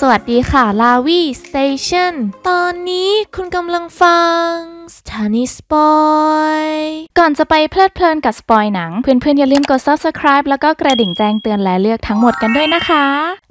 สวัสดีค่ะ ลาวีสเตชันตอนนี้คุณกำลังฟังถานีสปอยก่อนจะไปเพลิดเพลินกับสปอยหนัง เพื่อนๆอย่าลืมกด subscribe แล้วก็กระดิ่งแจ้งเตือนและเลือกทั้งหมดกันด้วยนะคะ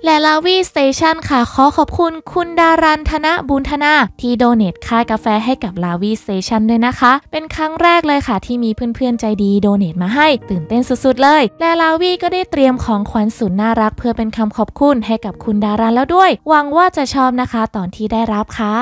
และลาวีสเตชันค่ะขอขอบคุณคุณดารันธนะบุญธนาที่โดเนทค่ากาแฟให้กับลาวีสเตชันด้วยนะคะ เป็นครั้งแรกเลยค่ะ ที่มีเพื่อนๆใจดีโดเนทมาให้ตื่นเต้นสุดๆเลย และลาวีก็ได้เตรียมของขวัญสุดน่ารัก เพื่อเป็นคำขอบคุณให้กับคุณดารันแล้วด้วยหวังว่าจะชอบนะคะตอนที่ได้รับค่ะ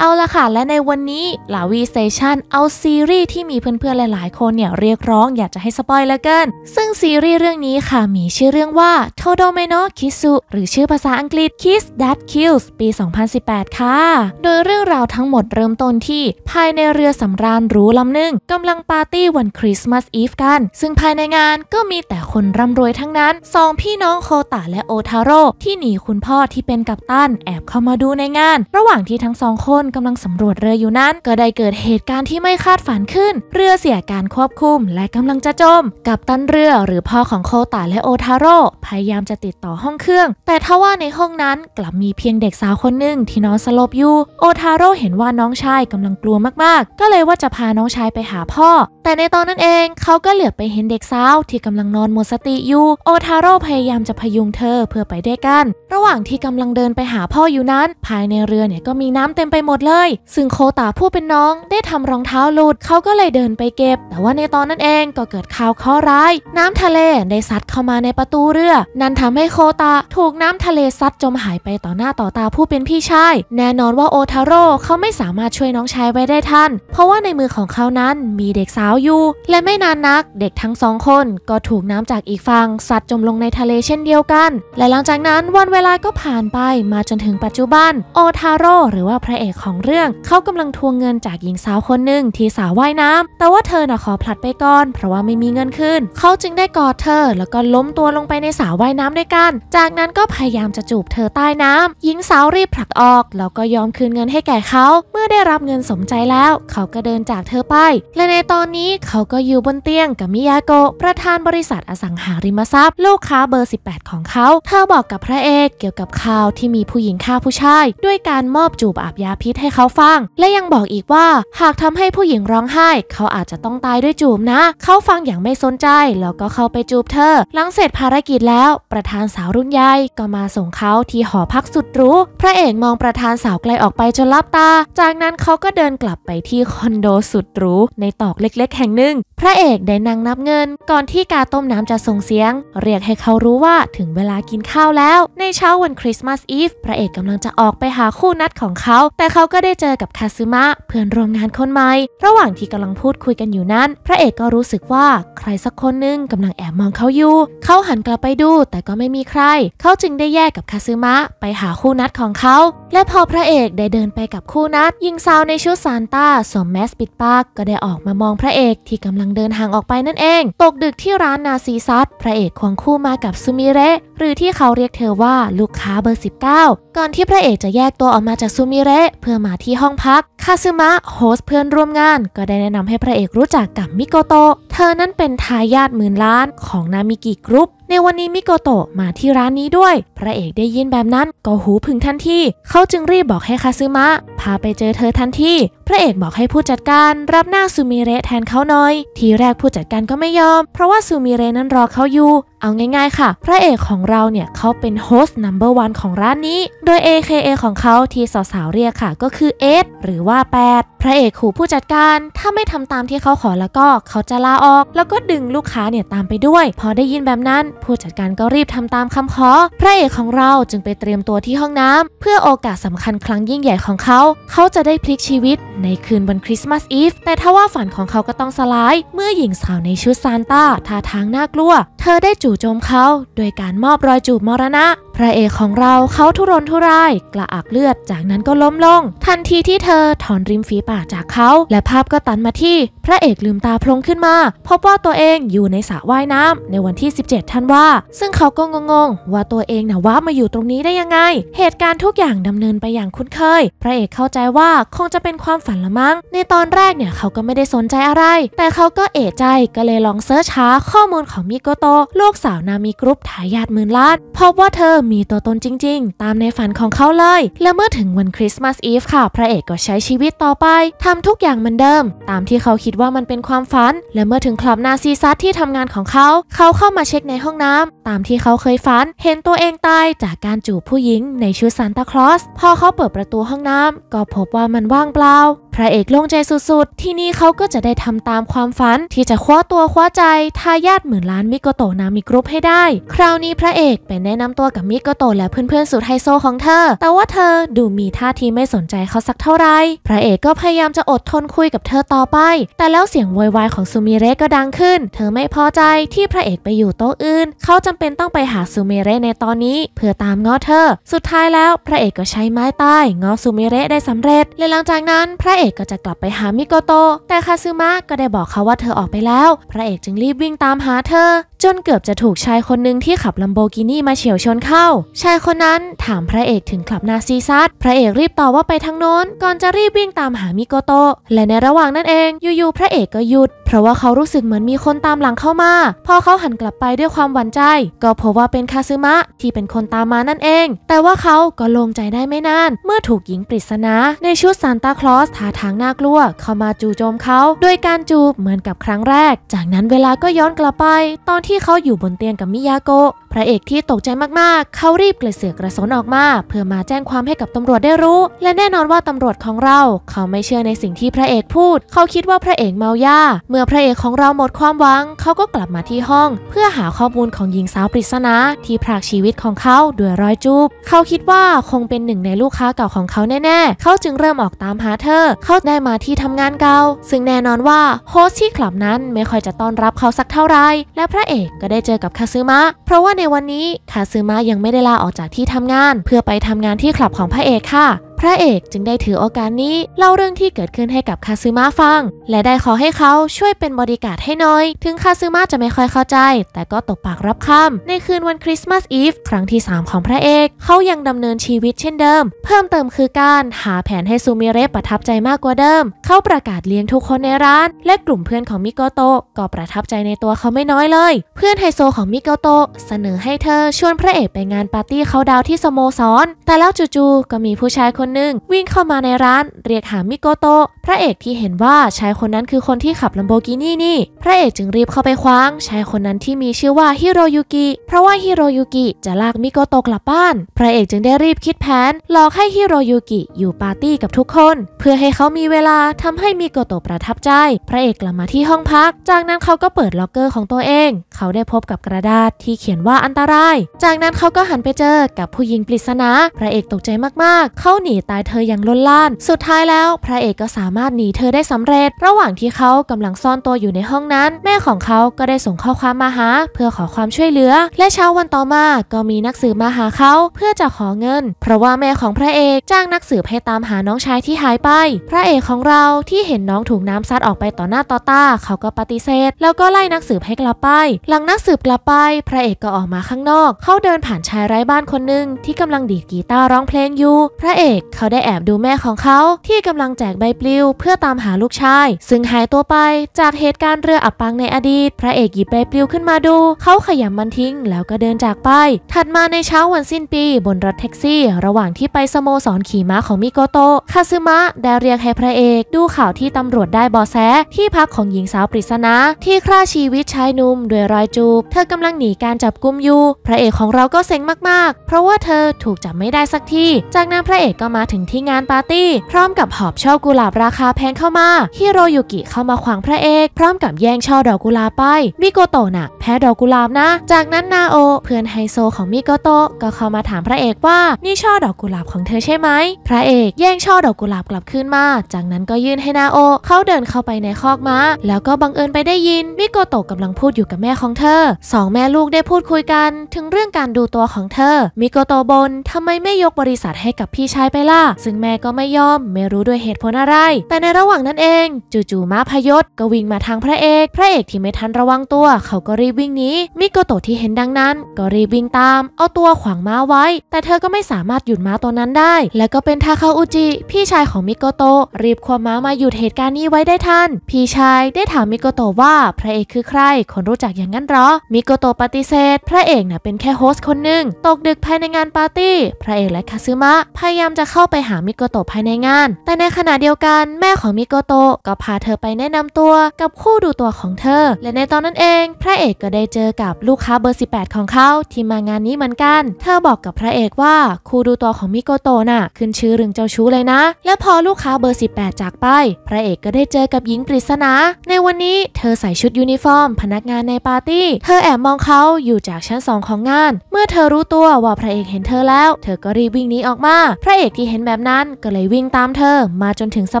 เอาละค่ะและในวันนี้ลาวีสเตชันชันเอาซีรีส์ที่มีเพื่อนๆ หลายๆ คนเนี่ยเรียกร้องอยากจะให้สปอยเลยเกิน ซึ่งซีรีส์เรื่องนี้ค่ะมีชื่อเรื่องว่า t o d o m e no Kisu หรือชื่อภาษาอังกฤษ Kiss That Kills ปี 2018 ค่ะ โดยเรื่องราวทั้งหมดเริ่มต้นที่ ภายในเรือสำราญหรูลำหนึ่งกำลังปาร์ตี้วันคริสต์มาสอีฟกัน ซึ่งภายในงานก็มีแต่คนร่ำรวยทั้งนั้นสองพี่น้องโคตะและโอทาโร่ที่หนีคุณพ่อที่เป็นกัปตันแอบเข้ามาดูในงาน ระหว่างที่ทั้งสองคนกำลังสำรวจเรืออยู่นั้นก็ได้เกิดเหตุการณ์การณ์ที่ไม่คาดฝันขึ้นเรือเสียการควบคุมและกำลังจะจม กับตันเรือหรือพ่อของโคตาและโอทาโร่พยายามจะติดต่อห้องเครื่อง แต่ทว่าในห้องนั้นกลับมีเพียงเด็กสาวคนหนึ่งที่นอนสลบอยู่โอทาโร่เห็นว่าน้องชายกำลังกลัวมาก ๆ ก็เลยว่าจะพาน้องชายไปหาพ่อแต่ในตอนนั้นเองเขาก็เหลือบไปเห็นเด็กสาว ที่กำลังนอนหมดสติอยู่ โอทาโร่พยายามจะพยุงเธอเพื่อไปด้วยกัน ระหว่างที่กำลังเดินไปหาพ่ออยู่นั้น ภายในเรือเนี่ยก็มีน้ำเต็มไปหมดเลย ซึ่งโคตาผู้เป็นน้องได้ทำรองเท้าหลุดเขาก็เลยเดินไปเก็บ แต่ว่าในตอนนั้นเองก็เกิดข่าวข้อร้าย น้ำทะเลได้ซัดเข้ามาในประตูเรือ นั่นทำให้โคตาถูกน้ำทะเลซัดจมหายไปต่อหน้าต่อตาผู้เป็นพี่ชายแน่นอนว่าโอทาโร่เขาไม่สามารถช่วยน้องชายไว้ได้ทันเพราะว่าในมือของเขานั้นมีเด็กสาวอยู่ และไม่นานนักเด็กทั้งสองคนก็ถูกน้ำจากอีกฝั่งซัดจมลงในทะเลเช่นเดียวกัน และหลังจากนั้นวันเวลาก็ผ่านไป มาจนถึงปัจจุบัน โอทาโร่หรือว่าพระเอกของเรื่องเขากำลังทวงเงินจากหญิงสาวคนหนึ่งที่สาวว่ายน้ำแต่ว่าเธอน่ะขอผลัดไปก่อน เพราะว่าไม่มีเงินคืนเขาจึงได้กอดเธอแล้วก็ล้มตัวลงไปในสาวว่ายน้ำด้วยกัน จากนั้นก็พยายามจะจูบเธอใต้น้ำหญิงสาวรีบผลักออก แล้วก็ยอมคืนเงินให้แก่เขาเมื่อได้รับเงินสมใจแล้ว เขาก็เดินจากเธอไป และในตอนนี้ี้เขาก็อยู่บนเตียงกับมิยาโกะประธานบริษัทอสังหาริมทรัพย์ ลูกค้าเบอร์ 18 ของเขาเธอบอกกับพระเอกเกี่ยวกับข่าวที่มีผู้หญิงฆ่าผู้ชาย ด้วยการมอบจูบอาบยาพิษให้เขาฟัง และยังบอกอีกว่าหากทำให้ผู้หญิงร้องไห้ เขาอาจจะต้องตายด้วยจูบนะ เขาฟังอย่างไม่สนใจ แล้วก็เข้าไปจูบเธอหลังเสร็จภารกิจแล้ว ประธานสาวรุ่นใหญ่ก็มาส่งเขาที่หอพักสุดหรูพระเอกมองประธานสาวไกลออกไปจนลับตา จากนั้นเขาก็เดินกลับไปที่คอนโดสุดหรูในตอกเล็กแห่งหนึ่ง พระเอกได้นั่งนับเงิน ก่อนที่กาต้มน้ำจะส่งเสียง เรียกให้เขารู้ว่าถึงเวลากินข้าวแล้ว ในเช้าวันคริสต์มาสอีฟพระเอกกำลังจะออกไปหาคู่นัดของเขา แต่เขาก็ได้เจอกับคาซึมะ เพื่อนร่วมงานคนใหม่ ระหว่างที่กำลังพูดคุยกันอยู่นั้น พระเอกก็รู้สึกว่าใครสักคนนึงกำลังแอบมองเขาอยู่ เขาหันกลับไปดู แต่ก็ไม่มีใคร เขาจึงได้แยกกับคาซึมะไปหาคู่นัดของเขาและพอพระเอกได้เดินไปกับคู่นัดหญิงสาวในชุดซานต้าสวมแมสปิดปาก ก็ได้ออกมามองพระเอกที่กำลังเดินห่างออกไปนั่นเอง ตกดึกที่ร้านนาซีซัสพระเอกควงคู่มากับซูมิเระหรือที่เขาเรียกเธอว่าลูกค้าเบอร์19ก่อนที่พระเอกจะแยกตัวออกมาจากซูมิเระเพื่อมาที่ห้องพักคาซึมะโฮสเพื่อนร่วมงานก็ได้แนะนำให้พระเอกรู้จักกับมิโกโตเธอนั้นเป็นทายาทหมื่นล้านของนามิกิกรุ๊ปในวันนี้มิโกโตะมาที่ร้านนี้ด้วย พระเอกได้ยินแบบนั้น ก็หูพึงทันที เขาจึงรีบบอกให้คาซึมะพาไปเจอเธอทันที พระเอกบอกให้ผู้จัดการ รับหน้าซูมิเระแทนเขาหน่อย ทีแรกผู้จัดการก็ไม่ยอม เพราะว่าซูมิเระนั้นรอเขาอยู่เอาง่ายๆค่ะ พระเอกของเราเนี่ยเขาเป็นโฮสต์นัมเบอร์วันของร้านนี้ โดย AKA ของเขาที่สาวๆเรียกค่ะก็คือเอสหรือว่า 8 พระเอกขู่ผู้จัดการ ถ้าไม่ทำตามที่เขาขอแล้วก็เขาจะลาออก แล้วก็ดึงลูกค้าเนี่ยตามไปด้วย พอได้ยินแบบนั้น ผู้จัดการก็รีบทำตามคำขอ พระเอกของเราจึงไปเตรียมตัวที่ห้องน้ำ เพื่อโอกาสสาคัญครั้งยิ่งใหญ่ของเขา เขาจะได้พลิกชีวิตในคืนวันคริสต์มาสอีฟแต่ถ้าว่าฝันของเขาก็ต้องสลายเมื่อหญิงสาวในชุดซานต้าท่าทางน่ากลัวเธอได้จูโจมเขาโดยการมอบรอยจูบมรณะพระเอกของเราเขาทุรนทุรายกระอักเลือดจากนั้นก็ล้มลง ทันทีที่เธอถอนริมฝีปากจากเขา และภาพก็ตันมาที่ พระเอกลืมตาพลงขึ้นมาพบว่าตัวเองอยู่ในสระว่ายน้ำในวันที่ 17ธันวาซึ่งเขาก็งงๆว่าตัวเองนะว่ามาอยู่ตรงนี้ได้ยังไง เหตุการณ์ทุกอย่างดำเนินไปอย่างคุ้นเคย พระเอกเข้าใจว่าคงจะเป็นความฝันละมั้งในตอนแรกเนี่ยเขาก็ไม่ได้สนใจอะไร แต่เขาก็เอะใจก็เลยลองเสิร์ชหาข้อมูลของมิโกโตลูกสาวนามิกรุ๊ปทายาทหมื่นล้านพบว่าเธอมีตัวตนจริงๆ ตามในฝันของเขาเลย และเมื่อถึงวันคริสต์มาสอีฟค่ะ พระเอกก็ใช้ชีวิตต่อไป ทำทุกอย่างเหมือนเดิม ตามที่เขาคิดว่ามันเป็นความฝัน และเมื่อถึงคลอบนาซีซัสที่ทำงานของเขา เขาเข้ามาเช็คในห้องน้ำ ตามที่เขาเคยฝัน เห็นตัวเองตายจากการจูบผู้หญิงในชุดซานตาคลอสพอเขาเปิดประตูห้องน้ำ ก็พบว่ามันว่างเปล่าพระเอกโล่งใจสุดๆ ที่นี่เขาก็จะได้ทำตามความฝันที่จะคว้าตัวคว้าใจทายาทหมื่นล้านมิโกโตนามิกรุ๊ปให้ได้ คราวนี้พระเอกไปแนะนำตัวกับมิโกโตและเพื่อนๆสุดไฮโซของเธอ แต่ว่าเธอดูมีท่าทีไม่สนใจเขาสักเท่าไหร่ พระเอกก็พยายามจะอดทนคุยกับเธอต่อไป แต่แล้วเสียงวอยวายของซูมิเรก็ดังขึ้น เธอไม่พอใจที่พระเอกไปอยู่โต๊ะอื่น เขาจำเป็นต้องไปหาซูมิเรในตอนนี้เพื่อตามง้อเธอ สุดท้ายแล้วพระเอกก็ใช้ไม้ตายง้อซูมิเรได้สำเร็จและหลังจากนั้นพระเอกอกก็จะกลับไปหามิโกโตะแต่คาซึมะก็ได้บอกเขาว่าเธอออกไปแล้ว พระเอกจึงรีบวิ่งตามหาเธอจนเกือบจะถูกชายคนหนึ่งที่ขับลัมโบกินี่มาเฉียวชนเข้า ชายคนนั้นถามพระเอกถึงคลับนาซีซัสพระเอกรีบตอบว่าไปทางโน้น ก่อนจะรีบวิ่งตามหามิโกโตะและในระหว่างนั้นเองอยู่ๆพระเอกก็หยุดเพราะว่าเขารู้สึกเหมือนมีคนตามหลังเข้ามา พอเขาหันกลับไปด้วยความหวั่นใจ ก็พบว่าเป็นคาซึมะ ที่เป็นคนตามมานั่นเอง แต่ว่าเขาก็ลงใจได้ไม่นานเมื่อถูกหญิงปริศนาในชุดซานตาคลอสท้าทางน่ากลัว เข้ามาจู่โจมเขา ด้วยการจูบเหมือนกับครั้งแรก จากนั้นเวลาก็ย้อนกลับไป ตอนที่เขาอยู่บนเตียงกับมิยาโกะพระเอกที่ตกใจมากๆ เขารีบกระเสือกกระสนออกมา เพื่อมาแจ้งความให้กับตำรวจได้รู้ และแน่นอนว่าตำรวจของเรา เขาไม่เชื่อในสิ่งที่พระเอกพูด เขาคิดว่าพระเอกเมายา เมื่อพระเอกของเราหมดความหวังเขาก็กลับมาที่ห้อง เพื่อหาข้อมูลของหญิงสาวปริศนาที่พรากชีวิตของเขาด้วยรอยจูบเขาคิดว่าคงเป็นหนึ่งในลูกค้าเก่าของเขาแน่ๆเขาจึงเริ่มออกตามหาเธอเขาได้มาที่ทำงานเก่า ซึ่งแน่นอนว่า โฮสที่คลับนั้นไม่ค่อยจะต้อนรับเขาสักเท่าไรและพระเอกก็ได้เจอกับคาซึมะ เพราะว่าในวันนี้คาซึมะยังไม่ได้ลาออกจากที่ทำงาน เพื่อไปทำงานที่คลับของพระเอกค่ะพระเอกจึงได้ถือโอกาสนี้เล่าเรื่องที่เกิดขึ้นให้กับคาซึมะฟัง และได้ขอให้เขาช่วยเป็นบริการให้น้อย ถึงคาซึมะจะไม่ค่อยเข้าใจ แต่ก็ตกปากรับคำในคืนวันคริสต์มาสอีฟครั้งที่ 3 ของพระเอกเขายังดำเนินชีวิตเช่นเดิม เพิ่มเติมคือการหาแผนให้ซูมิเรประทับใจมากกว่าเดิม เขาประกาศเลี้ยงทุกคนในร้าน และกลุ่มเพื่อนของมิโกโตะก็ประทับใจในตัวเขาไม่น้อยเลย เพื่อนไฮโซของมิโกโตะเสนอให้เธอชวนพระเอกไปงานปาร์ตี้เขาดาวที่สโมสรแต่แล้วจู่ๆก็มีผู้ชายคนนึ่งวิ่งเข้ามาในร้าน เรียกหามิโกโตะพระเอกที่เห็นว่าชายคนนั้นคือคนที่ขับลัมโบกินี่นี่พระเอกจึงรีบเข้าไปคว้างชายคนนั้นที่มีชื่อว่าฮิโรยุกิเพราะว่าฮิโรยุกิจะลากมิโกโตะกลับบ้านพระเอกจึงได้รีบคิดแผน หลอกให้ฮิโรยุกิอยู่ปาร์ตี้กับทุกคนเพื่อให้เขามีเวลาทำให้มิโกโตะประทับใจ พระเอกกลับมาที่ห้องพัก จากนั้นเขาก็เปิดล็อกเกอร์ของตัวเอง เขาได้พบกับกระดาษที่เขียนว่าอันตราย จากนั้นเขาก็หันไปเจอกับผู้หญิงปริศนาพระเอกตกใจมากๆ เขาหนีีตายเธออย่างล้นล่าน สุดท้ายแล้ว พระเอกก็สามารถหนีเธอได้สำเร็จ ระหว่างที่เขากำลังซ่อนตัวอยู่ในห้องนั้น แม่ของเขาก็ได้ส่งข้อความมาหา เพื่อขอความช่วยเหลือ และเช้าวันต่อมาก็มีนักสืบมาหาเขา เพื่อจะขอเงิน เพราะว่าแม่ของพระเอกจ้างนักสืบให้ตามหาน้องชายที่หายไป พระเอกของเราที่เห็นน้องถูกน้ำซัดออกไปต่อหน้าต่อตา เขาก็ปฏิเสธ แล้วก็ไล่นักสืบให้กลับไป หลังนักสืบกลับไป พระเอกก็ออกมาข้างนอก เขาเดินผ่านชายไร้บ้านคนหนึ่งที่กำลังดีดกีตาร์ร้องเพลงอยู่ พระเอกเขาได้แอบดูแม่ของเขา ที่กำลังแจกใบปลิว เพื่อตามหาลูกชาย ซึ่งหายตัวไป จากเหตุการณ์เรืออับปางในอดีต พระเอกหยิบใบปลิวขึ้นมาดู เขาขยำมันทิ้ง แล้วก็เดินจากไป ถัดมาในเช้าวันสิ้นปีบนรถแท็กซี่ ระหว่างที่ไปสโมสรขี่ม้าของมิโกโตะคาซึมะได้เรียกให้พระเอก ดูข่าวที่ตำรวจได้บอแสที่พักของหญิงสาวปริศนาที่ฆ่าชีวิตชายหนุ่มด้วยรอยจูบเธอกำลังหนีการจับกุมอยู่พระเอกของเราก็เซ็งมาก ๆ เพราะว่าเธอถูกจับไม่ได้สักทีจากนั้นพระเอกก็มามาถึงที่งานปาร์ตี้ พร้อมกับหอบช่อกุหลาบราคาแพงเข้ามาฮิโรยุกิเข้ามาขวางพระเอก พร้อมกับแย่งช่อดอกกุหลาบไปมิโกโตะนะแพ้ดอกกุหลาบนะ จากนั้นนาโอ เพื่อนไฮโซของมิโกโตะก็เข้ามาถามพระเอกว่านี่ช่อดอกกุหลาบของเธอใช่ไหม พระเอกแย่งช่อดอกกุหลาบกลับขึ้นมา จากนั้นก็ยื่นให้นาโอ เขาเดินเข้าไปในคอกม้าแล้วก็บังเอิญไปได้ยินมิโกโตะกำลังพูดอยู่กับแม่ของเธอสองแม่ลูกได้พูดคุยกัน ถึงเรื่องการดูตัวของเธอ มิโกโตะบนทำไมไม่ยกบริษัทให้กับพี่ชายไปล่ะซึ่งแม่ก็ไม่ยอม ไม่รู้ด้วยเหตุผลอะไร แต่ในระหว่างนั้นเอง จู่ๆม้าพยศก็วิ่งมาทางพระเอก พระเอกที่ไม่ทันระวังตัว เขาก็รีบวิ่งหนีมิโกโตะที่เห็นดังนั้น ก็รีบวิ่งตาม เอาตัวขวางม้าไว้ แต่เธอก็ไม่สามารถหยุดม้าตัวนั้นได้ และก็เป็นทาคาอุจิพี่ชายของมิโกโตะรีบควบม้ามาหยุดเหตุการณ์นี้ไว้ได้ทันพี่ชายได้ถามมิโกโตะว่า พระเอกคือใคร คนรู้จักอย่างนั้นหรอมิโกโตะปฏิเสธ พระเอกน่ะเป็นแค่โฮสต์คนหนึ่งตกดึกภายในงานปาร์ตี้พระเอกและคาซึมะ พยายามจะขเข้าไปหามิโกโตภายในงาน แต่ในขณะเดียวกันแม่ของมิโกโตก็พาเธอไปแนะนำตัว กับคู่ดูตัวของเธอ และในตอนนั้นเอง พระเอกก็ได้เจอกับลูกค้าเบอร์ 18 ของเขาที่มางานนี้เหมือนกัน เธอบอกกับพระเอกว่าคู่ดูตัวของมิโกโตะน่ะขึ้นชื่อเรื่องเจ้าชู้เลยนะ และพอลูกค้าเบอร์ 18 จากไป พระเอกก็ได้เจอกับหญิงปริศนาในวันนี้เธอใส่ชุดยูนิฟอร์ม พนักงานในปาร์ตี้เธอแอบมองเขาอยู่จากชั้น2ของงาน เมื่อเธอรู้ตัวว่าพระเอกเห็นเธอแล้ว เธอก็รีบวิ่งหนีออกมาพระเอกที่เห็นแบบนั้นก็เลยวิ่งตามเธอมาจนถึงสะ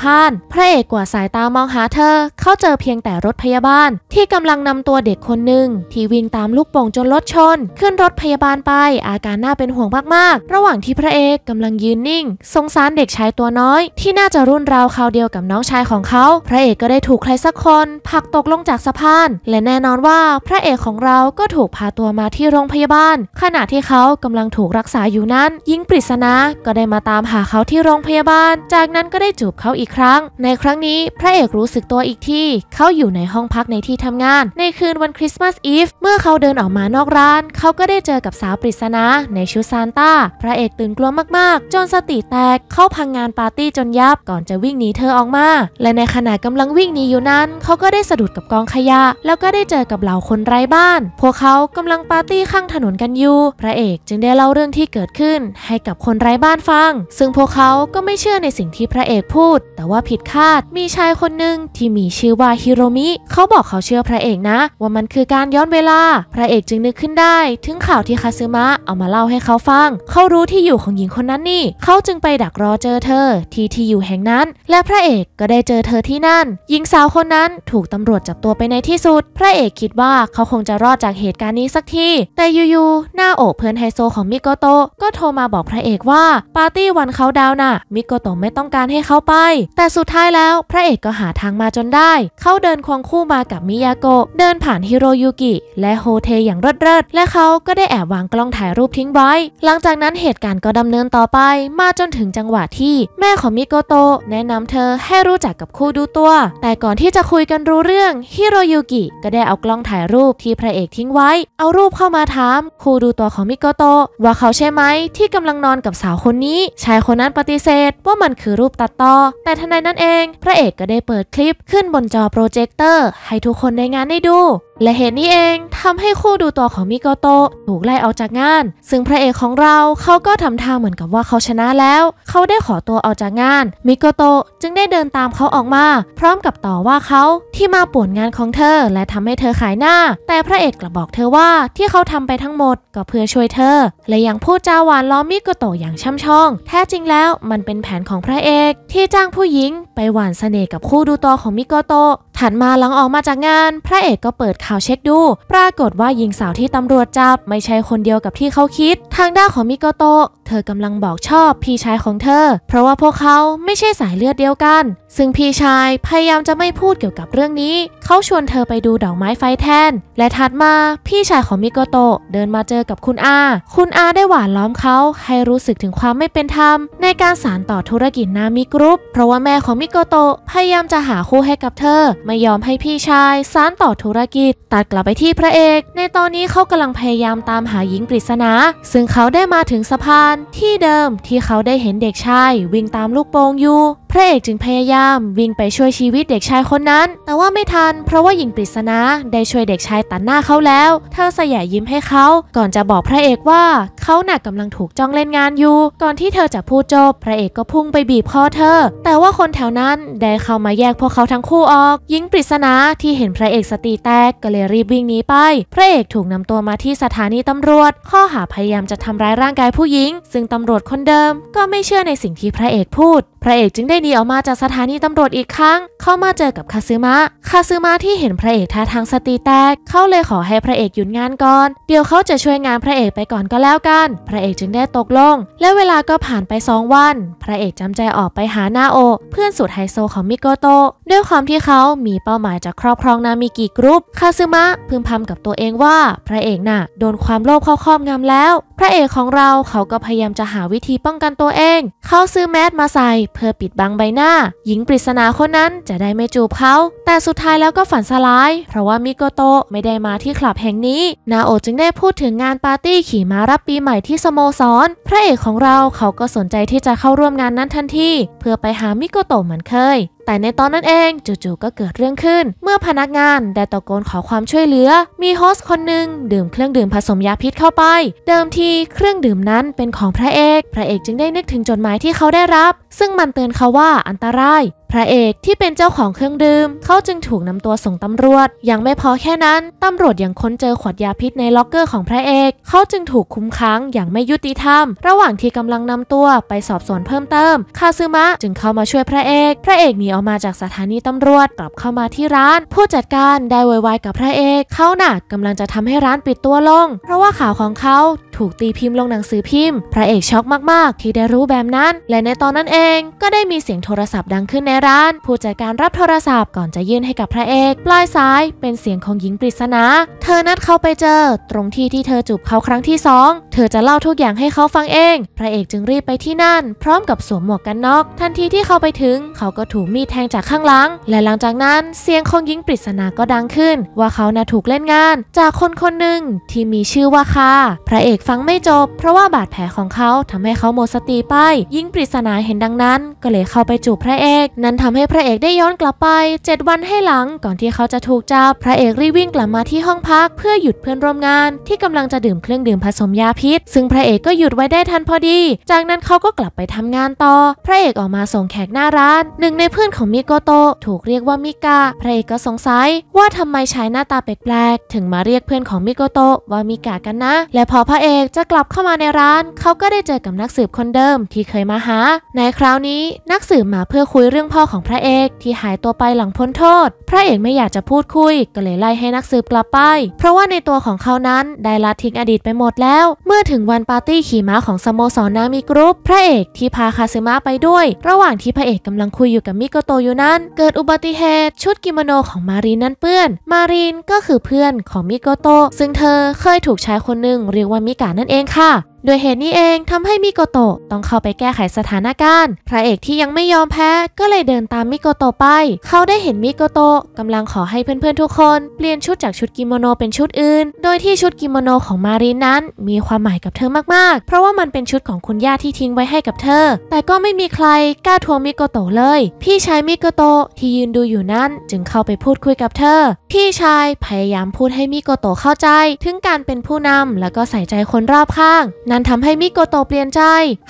พาน พระเอกกว่าสายตามองหาเธอ เขาเจอเพียงแต่รถพยาบาลที่กำลังนำตัวเด็กคนหนึ่ง ที่วิ่งตามลูกโป่งจนรถชน ขึ้นรถพยาบาลไปอาการน่าเป็นห่วงมากๆ ระหว่างที่พระเอกกำลังยืนนิ่งสงสารเด็กชายตัวน้อย ที่น่าจะรุ่นราวคราวเดียวกับน้องชายของเขา พระเอกก็ได้ถูกใครสักคนผลักตกลงจากสะพาน และแน่นอนว่า พระเอกของเราก็ถูกพาตัวมาที่โรงพยาบาล ขณะที่เขากำลังถูกรักษาอยู่นั้นยิงปริศนาก็ได้มาตามหาเขาที่โรงพยาบาล จากนั้นก็ได้จูบเขาอีกครั้ง ในครั้งนี้ พระเอกรู้สึกตัวอีกทีเขาอยู่ในห้องพักในที่ทำงาน ในคืนวันคริสต์มาสอีฟ เมื่อเขาเดินออกมานอกร้าน เขาก็ได้เจอกับสาวปริศนาในชุดซานต้า พระเอกตื่นกลัวมากๆ จนสติแตก เข้าพังงานปาร์ตี้จนยับ ก่อนจะวิ่งหนีเธอออกมา และในขณะกำลังวิ่งหนีอยู่นั้น เขาก็ได้สะดุดกับกองขยะ แล้วก็ได้เจอกับเหล่าคนไร้บ้าน พวกเขากำลังปาร์ตี้ข้างถนนกันอยู่ พระเอกจึงได้เล่าเรื่องที่เกิดขึ้นให้กับคนไร้บ้านฟังซึ่งพวกเขา ก็ไม่เชื่อในสิ่งที่พระเอกพูด แต่ว่าผิดคาด มีชายคนหนึ่งที่มีชื่อว่าฮิโรมิ เขาบอกเขาเชื่อพระเอกนะ ว่ามันคือการย้อนเวลา พระเอกจึงนึกขึ้นได้ถึงข่าวที่คาซึมะเอามาเล่าให้เขาฟัง เขารู้ที่อยู่ของหญิงคนนั้นนี่ เขาจึงไปดักรอเจอเธอที่ที่อยู่แห่งนั้น และพระเอกก็ได้เจอเธอที่นั่น หญิงสาวคนนั้นถูกตำรวจจับตัวไปในที่สุด พระเอกคิดว่าเขาคงจะรอดจากเหตุการณ์นี้สักที แต่อยู่ๆหน้าอกเพื่อนไฮโซของมิโกโตะก็โทรมาบอกพระเอกว่าปาร์ตี้วันเขาดาวน่ะ มิโกโตะไม่ต้องการให้เขาไป แต่สุดท้ายแล้ว พระเอกก็หาทางมาจนได้ เขาเดินควงคู่มากับมิยาโกะ เดินผ่านฮิโรยุกิและโฮเทอย่างรวดเร็ดและเขาก็ได้แอบวางกล้องถ่ายรูปทิ้งไว้ หลังจากนั้นเหตุการณ์ก็ดำเนินต่อไปมาจนถึงจังหวะที่แม่ของมิโกโตะแนะนำเธอให้รู้จักกับคู่ดูตัว แต่ก่อนที่จะคุยกันรู้เรื่องฮิโรยุกิ ก็ได้เอากล้องถ่ายรูปที่พระเอกทิ้งไว้ เอารูปเข้ามาถาม คู่ดูตัวของมิโกโตะว่าเขาใช่ไหมที่กำลังนอนกับสาวคนนี้ชายายคนนั้นปฏิเสธ ว่ามันคือรูปตัดต่อ แต่ทันใดนั้นเอง พระเอกก็ได้เปิดคลิปขึ้นบนจอโปรเจคเตอร์ให้ทุกคนในงานได้ดู และเหตุนี้เองทำให้คู่ดูตัวของมิโกโตถูกไล่ออกจากงาน ซึ่งพระเอกของเราเขาก็ทำทางเหมือนกับว่าเขาชนะแล้วเขาได้ขอตัวออกจากงานมิโกโตจึงได้เดินตามเขาออกมาพร้อมกับต่อว่าเขาที่มาป่วนงานของเธอ และทำให้เธอขายหน้า แต่พระเอกกลับบอกเธอว่าที่เขาทำไปทั้งหมดก็เพื่อช่วยเธอ และยังพูดจาหวานล้อมมิโกโตอย่างช่ำชองแท้จริงแล้วมันเป็นแผนของพระเอกที่จ้างผู้หญิง ไปหวานเสน่ห์กับคู่ดูตอของมิโกโตถัดมาหลังออกมาจากงาน พระเอกก็เปิดข่าวเช็คดู ปรากฏว่าหญิงสาวที่ตำรวจจับไม่ใช่คนเดียวกับที่เขาคิด ทางด้านของมิโกโตเธอกำลังบอกชอบพี่ชายของเธอ เพราะว่าพวกเขาไม่ใช่สายเลือดเดียวกัน ซึ่งพี่ชายพยายามจะไม่พูดเกี่ยวกับเรื่องนี้ เขาชวนเธอไปดูดอกไม้ไฟแทน และถัดมาพี่ชายของมิโกโตเดินมาเจอกับคุณอา คุณอาได้หวานล้อมเขา ให้รู้สึกถึงความไม่เป็นธรรมามในการสานต่อธุรกิจนามิกรุ๊ปเพราะว่าแม่ของมิโกโตะพยายามจะหาคู่ให้กับเธอไม่ยอมให้พี่ชายสานต่อธุรกิจ ตัดกลับไปที่พระเอก ในตอนนี้เขากำลังพยายามตามหาหญิงปริศนาซึ่งเขาได้มาถึงสะพานที่เดิมที่เขาได้เห็นเด็กชายวิ่งตามลูกโป่งอยู่ พระเอกจึงพยายามวิ่งไปช่วยชีวิตเด็กชายคนนั้น แต่ว่าไม่ทันเพราะว่าหญิงปริศนาได้ช่วยเด็กชายตัดหน้าเขาแล้วเธอสยายิ้มให้เขา ก่อนจะบอกพระเอกว่าเขาหนักกำลังถูกจ้องเล่นงานอยู่ ก่อนที่เธอจะจะพูดจบพระเอกก็พุ่งไปบีบคอเธอแต่ว่าคนแถวนั้นได้เข้ามาแยกพวกเขาทั้งคู่ออก ยิงปริศนาที่เห็นพระเอกสติแตกก็เลยรีบวิ่งหนีไป พระเอกถูกนำตัวมาที่สถานีตำรวจ ข้อหาพยายามจะทำร้ายร่างกายผู้หญิง ซึ่งตำรวจคนเดิม ก็ไม่เชื่อในสิ่งที่พระเอกพูด พระเอกจึงได้หนีออกมาจากสถานีตำรวจอีกครั้ง เข้ามาเจอกับคาซึมะ คาซึมะที่เห็นพระเอกท่าทางสติแตกเขาเลยขอให้พระเอกหยุดงานก่อน เดี๋ยวเขาจะช่วยงานพระเอกไปก่อนก็แล้วกัน พระเอกจึงได้ตกลง และเวลาก็ผ่านไปสองวัน พระเอกจำใจออกไปหานาโอ เพื่อนสุดไฮโซของ มิโกโตด้วยความที่เขามีเป้าหมายจะครอบครองนามิกิกรุ๊ปคาซึมะพึมพำกับตัวเองว่า พระเอกน่ะ โดนความโลภเข้าครอบงำแล้ว พระเอกของเราเขาก็พยายามจะหาวิธีป้องกันตัวเอง เขาซื้อแมสมาใส่เพื่อปิดบังใบหน้า หญิงปริศนาคนนั้นจะได้ไม่จูบเขา แต่สุดท้ายแล้วก็ฝันสลายเพราะว่ามิโกโตไม่ได้มาที่คลับแห่งนี้ นาโอจึงได้พูดถึงงานปาร์ตี้ขี่ม้ารับปีใหม่ที่สโมสรพระเอกของเราเขาก็สนใจที่จะเข้าร่วมงานนั้นทันทีเพื่อไปหามิโกโตะเหมือนเคย แต่ในตอนนั้นเองจู่ๆก็เกิดเรื่องขึ้น เมื่อพนักงานได้ตะโกนขอความช่วยเหลือ มีโฮสต์คนหนึ่งดื่มเครื่องดื่มผสมยาพิษเข้าไป เดิมทีเครื่องดื่มนั้นเป็นของพระเอก พระเอกจึงได้นึกถึงจดหมายที่เขาได้รับ ซึ่งมันเตือนเขาว่าอันตรายพระเอกที่เป็นเจ้าของเครื่องดื่มเขาจึงถูกนำตัวส่งตำรวจ ยังไม่พอแค่นั้น ตำรวจยังค้นเจอขวดยาพิษในล็อกเกอร์ของพระเอกเขาจึงถูกคุมขังอย่างไม่ยุติธรรม ระหว่างที่กำลังนำตัวไปสอบสวนเพิ่มเติมคาซึมะจึงเข้ามาช่วยพระเอกพระเอกหนีออกมาจากสถานีตำรวจกลับเข้ามาที่ร้าน ผู้จัดการได้ไวๆกับพระเอกเขาหนักกำลังจะทำให้ร้านปิดตัวลงเพราะว่าข่าวของเขาถูกตีพิมพ์ลงหนังสือพิมพ์ พระเอกช็อกมากๆที่ได้รู้แบบนั้น และในตอนนั้นเองก็ได้มีเสียงโทรศัพท์ดังขึ้นในร้านผู้จัดการรับโทรศัพท์ก่อนจะยื่นให้กับพระเอก ปลายสาย เป็นเสียงของหญิงปริศนา เธอนัดเขาไปเจอ ตรงที่ที่เธอจูบเขาครั้งที่สอง เธอจะเล่าทุกอย่างให้เขาฟังเอง พระเอกจึงรีบไปที่นั่น พร้อมกับสวมหมวกกันน็อก ทันทีที่เขาไปถึงเขาก็ถูกมีดแทงจากข้างหลัง และหลังจากนั้นเสียงของหญิงปริศนาก็ดังขึ้น ว่าเขาน่ะถูกเล่นงาน จากคนคนหนึ่งที่มีชื่อว่าคาพระเอกฟังไม่จบ เพราะว่าบาดแผลของเขาทำให้เขาหมดสติไปหญิงปริศนาเห็นดังนั้น ก็เลยเข้าไปจูบพระเอกนั้นทำให้พระเอกได้ย้อนกลับไป 7 วันให้หลัง ก่อนที่เขาจะถูกจับ พระเอกรีวิ่งกลับมาที่ห้องพักเพื่อหยุดเพื่อนร่วมงาน ที่กำลังจะดื่มเครื่องดื่มผสมยาพิษ ซึ่งพระเอกก็หยุดไว้ได้ทันพอดี จากนั้นเขาก็กลับไปทำงานต่อ พระเอกออกมาส่งแขกหน้าร้าน หนึ่ง ในเพื่อนของมิโกโต ถูกเรียกว่ามิกาพระเอกก็สงสัยว่าทำไมชายหน้าตาแปลกๆถึงมาเรียกเพื่อนของมิโกโตว่ามิกากันนะ และพอพระเอกจะกลับเข้ามาในร้านเขาก็ได้เจอกับนักสืบคนเดิมที่เคยมาหา ในคราวนี้นักสืบมาเพื่อคุยเรื่องพ่ออของพระเอกที่หายตัวไปหลังพ้นโทษ พระเอกไม่อยากจะพูดคุยก็เลยไล่ให้นักสืบกลับไป เพราะว่าในตัวของเขานั้นได้ละทิ้งอดีตไปหมดแล้วเมื่อถึงวันปาร์ตี้ขี่ม้าของสโมสรนามิกรุ๊ป พระเอกที่พาคาซึมะไปด้วย ระหว่างที่พระเอกกำลังคุยอยู่กับมิโกโตอยู่นั้น เกิดอุบัติเหตุชุดกิโมโนของมารีนนั้นเปื้อน มารีนก็คือเพื่อนของมิโกโตซึ่งเธอเคยถูกชายคนหนึ่งเรียกว่ามิกานั่นเองค่ะด้วยเหตุนี้เองทำให้มิโกโตะต้องเข้าไปแก้ไขสถานการณ์พระเอกที่ยังไม่ยอมแพ้ ก็เลยเดินตามมิโกโตะไป เขาได้เห็นมิโกโตะกำลังขอให้เพื่อนๆ ทุกคน เปลี่ยนชุดจากชุดกิโมโนเป็นชุดอื่น โดยที่ชุดกิโมโนของมารินนั้น มีความหมายกับเธอมากๆ เพราะว่ามันเป็นชุดของคุณย่าที่ทิ้งไว้ให้กับเธอ แต่ก็ไม่มีใครกล้าทวงมิโกโตะเลย พี่ชายมิโกโตะที่ยืนดูอยู่นั้นจึงเข้าไปพูดคุยกับเธอ พี่ชายพยายามพูดให้มิโกโตะเข้าใจถึงการเป็นผู้นำและก็ใส่ใจคนรอบข้างนั่นทำให้มิโกโตเปลี่ยนใจ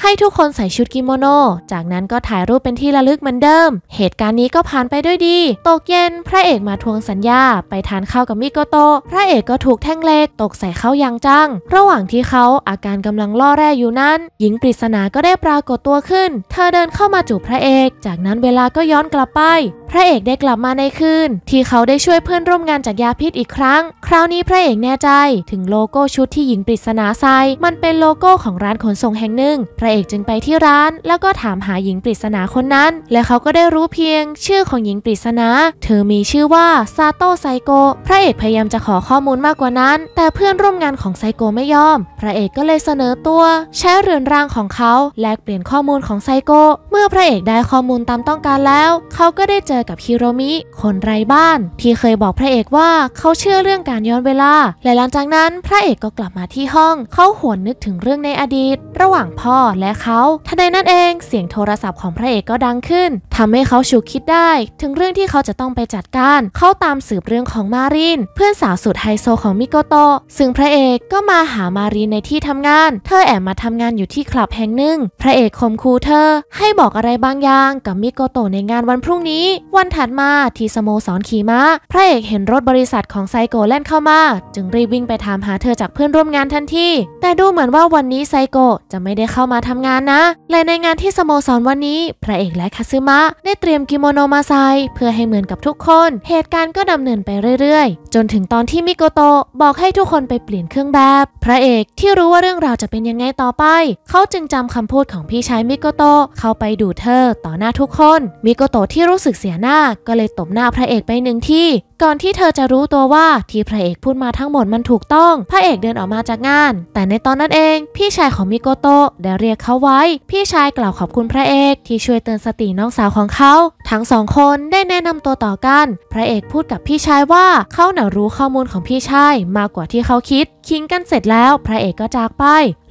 ให้ทุกคนใส่ชุดกิโมโน จากนั้นก็ถ่ายรูปเป็นที่ระลึกเหมือนเดิม เหตุการณ์นี้ก็ผ่านไปด้วยดีตกเย็นพระเอกมาทวงสัญญา ไปทานข้าวกับมิโกโต พระเอกก็ถูกแท่งเหล็กตกใส่เขาอย่างจัง ระหว่างที่เขาอาการกำลังล่อแร่อยู่นั้น หญิงปริศนาก็ได้ปรากฏตัวขึ้น เธอเดินเข้ามาจูบพระเอก จากนั้นเวลาก็ย้อนกลับไป พระเอกได้กลับมาในคืนที่เขาได้ช่วยเพื่อนร่วมงานจากยาพิษอีกครั้ง คราวนี้พระเอกแน่ใจถึงโลโก้ชุดที่หญิงปริศนาใส่มันเป็นโลโก้ของร้านขนส่งแห่งหนึ่ง พระเอกจึงไปที่ร้าน แล้วก็ถามหาหญิงปริศนาคนนั้น และเขาก็ได้รู้เพียง ชื่อของหญิงปริศนา เธอมีชื่อว่าซาโตไซโกพระเอกพยายามจะขอข้อมูลมากกว่านั้น แต่เพื่อนร่วมงานของไซโกไม่ยอม พระเอกก็เลยเสนอตัวใช้เรือนร่างของเขาแลกเปลี่ยนข้อมูลของไซโกเมื่อพระเอกได้ข้อมูลตามต้องการแล้ว เขาก็ได้เจอกับฮิโรมิ คนไร้บ้าน ที่เคยบอกพระเอกว่าเขาเชื่อเรื่องการย้อนเวลา และหลังจากนั้น พระเอกก็กลับมาที่ห้องเขาหวนนึกถึงเรื่องในอดีต ระหว่างพ่อและเขาทันใดนั้นเองเสียงโทรศัพท์ของพระเอกก็ดังขึ้น ทำให้เขาฉุกคิดได้ ถึงเรื่องที่เขาจะต้องไปจัดการเขาตามสืบเรื่องของมารินเพื่อนสาวสุดไฮโซของมิโกโตะซึ่งพระเอกก็มาหามารินในที่ทำงาน เธอแอบมาทำงานอยู่ที่คลับแห่งหนึ่งพระเอกคมคูเธอให้บอกอะไรบางอย่างกับมิโกโตะในงานวันพรุ่งนี้วันถัดมาที่สโมสรขี่ม้าพระเอกเห็นรถบริษัทของไซโกแล่นเข้ามา จึงรีบวิ่งไปถามหาเธอจากเพื่อนร่วมงานทันทีแต่ดูเหมือนว่าวันนี้ไซโกะจะไม่ได้เข้ามาทำงานนะ และในงานที่สโมสรวันนี้ พระเอกและคาซึมะได้เตรียมกิโมโนมาใส่เพื่อให้เหมือนกับทุกคน เหตุการณ์ก็ดำเนินไปเรื่อยๆ จนถึงตอนที่มิโกโตะบอกให้ทุกคนไปเปลี่ยนเครื่องแบบ พระเอกที่รู้ว่าเรื่องราวจะเป็นยังไงต่อไป เขาจึงจำคำพูดของพี่ชายมิโกโตะเข้าไปดูเธอต่อหน้าทุกคนมิโกโตะที่รู้สึกเสียหน้าก็เลยตบหน้าพระเอกไปหนึ่งที่ก่อนที่เธอจะรู้ตัวว่าที่พระเอกพูดมาทั้งหมดมันถูกต้องพระเอกเดินออกมาจากงาน แต่ในตอนนั้นเองพี่ชายของมิโกโตะได้เรียกเขาไว้ พี่ชายกล่าวขอบคุณพระเอก ที่ช่วยเตือนสติน้องสาวของเขา ทั้งสองคนได้แนะนำตัวต่อกัน พระเอกพูดกับพี่ชายว่าเขาหนารู้ข้อมูลของพี่ชายมากกว่าที่เขาคิด คิงกันเสร็จแล้วพระเอกก็จากไป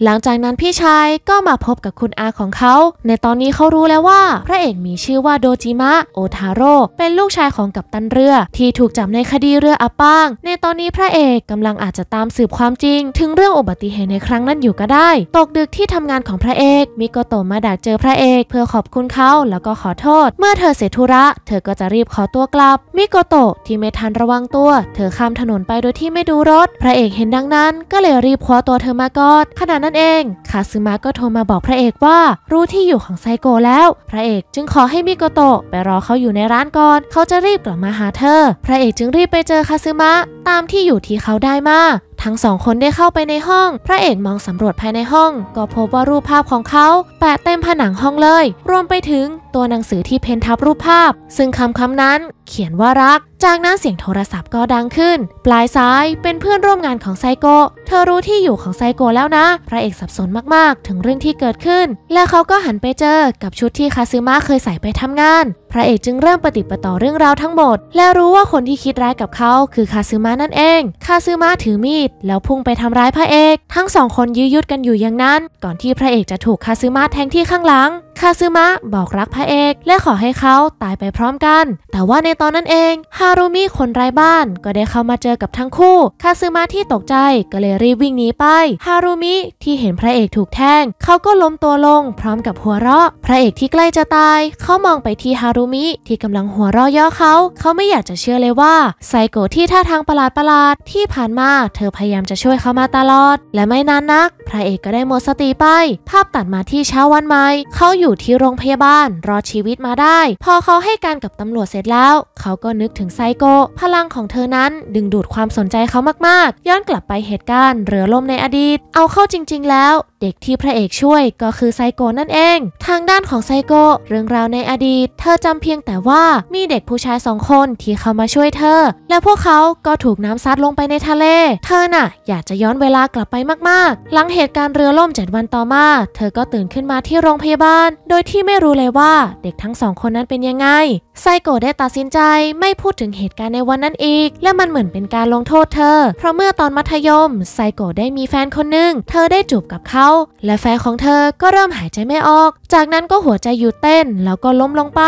หลังจากนั้นพี่ชายก็มาพบกับคุณอาของเขา ในตอนนี้เขารู้แล้วว่า พระเอกมีชื่อว่าโดจิมะโอทาโร่เป็นลูกชายของกัปตันเรือ ที่ถูกจับในคดีเรืออับปาง ในตอนนี้พระเอกกำลังอาจจะตามสืบความจริง ถึงเรื่องอุบัติเหตุในครั้งนั้นอยู่ก็ได้ตกดึกที่ทำงานของพระเอก มิโกโตะมาดักเจอพระเอกเพื่อขอบคุณเขาแล้วก็ขอโทษ เมื่อเธอเสร็จธุระเธอก็จะรีบขอตัวกลับ มิโกโตะที่ไม่ทันระวังตัว เธอข้ามถนนไปโดยที่ไม่ดูรถ พระเอกเห็นดังนั้น ก็เลยรีบคว้าตัวเธอมากอดขณะนั้นเอง คาซึมะก็โทรมาบอกพระเอกว่า รู้ที่อยู่ของไซโกแล้ว พระเอกจึงขอให้มิโกโตะไปรอเขาอยู่ในร้านก่อน เขาจะรีบกลับมาหาเธอ พระเอกจึงรีบไปเจอคาซึมะตามที่อยู่ที่เขาได้มาทั้งสองคนได้เข้าไปในห้อง พระเอกมองสำรวจภายในห้อง ก็พบว่ารูปภาพของเขา แปะเต็มผนังห้องเลย รวมไปถึงตัวหนังสือที่เพ้นทับรูปภาพซึ่งคำคำนั้นเขียนว่ารัก จากนั้นเสียงโทรศัพท์ก็ดังขึ้น ปลายสายเป็นเพื่อนร่วมงานของไซโก เธอรู้ที่อยู่ของไซโกแล้วนะ พระเอกสับสนมากๆ ถึงเรื่องที่เกิดขึ้นและเขาก็หันไปเจอกับชุดที่คาซึมะเคยใส่ไปทำงาน พระเอกจึงเริ่มปฏิปต่อเรื่องราวทั้งหมด และรู้ว่าคนที่คิดร้ายกับเขาคือคาซึมะนั่นเอง คาซึมะถือมีดแล้วพุ่งไปทำร้ายพระเอก ทั้งสองคนยื้อยุดกันอยู่อย่างนั้น ก่อนที่พระเอกจะถูกคาซึมะแทงที่ข้างหลังคาซึมะบอกรักพระเอกและขอให้เขาตายไปพร้อมกัน แต่ว่าในตอนนั้นเองฮารุมิคนไร้บ้านก็ได้เข้ามาเจอกับทั้งคู่คาซึมะที่ตกใจก็เลยรีบวิ่งหนีไปฮารุมิที่เห็นพระเอกถูกแทงเขาก็ล้มตัวลง พร้อมกับหัวเราะ พระเอกที่ใกล้จะตาย เขามองไปที่ฮารุมิที่กำลังหัวเราะย่อเขาเขาไม่อยากจะเชื่อเลยว่าไซโกะที่ท่าทางประหลาดประหลาดที่ผ่านมา เธอพยายามจะช่วยเขามาตลอด และไม่นานนักพระเอกก็ได้หมดสติไป ภาพตัดมาที่เช้าวันใหม่เขาอยู่อยู่ที่โรงพยาบาลรอชีวิตมาได้ พอเขาให้การกับตำรวจเสร็จแล้ว เขาก็นึกถึงไซโก พลังของเธอนั้น ดึงดูดความสนใจเขามากๆ ย้อนกลับไปเหตุการณ์เรือล่มในอดีต เอาเข้าจริงๆแล้ว เด็กที่พระเอกช่วยก็คือไซโกนั่นเอง ทางด้านของไซโก เรื่องราวในอดีต เธอจำเพียงแต่ว่ามีเด็กผู้ชายสองคน ที่เข้ามาช่วยเธอ และพวกเขาก็ถูกน้ำซัดลงไปในทะเล เธอน่ะ อยากจะย้อนเวลากลับไปมากๆหลังเหตุการณ์เรือล่มเจ็ดวันต่อมาเธอก็ตื่นขึ้นมาที่โรงพยาบาลโดยที่ไม่รู้เลยว่าเด็กทั้งสองคนนั้นเป็นยังไงไซโกะได้ตัดสินใจไม่พูดถึงเหตุการณ์ในวันนั้นอีก และมันเหมือนเป็นการลงโทษเธอ เพราะเมื่อตอนมัธยมไซโกะได้มีแฟนคนหนึ่ง เธอได้จูบกับเขา และแฟนของเธอก็เริ่มหายใจไม่ออก จากนั้นก็หัวใจหยุดเต้นแล้วก็ล้มลงไป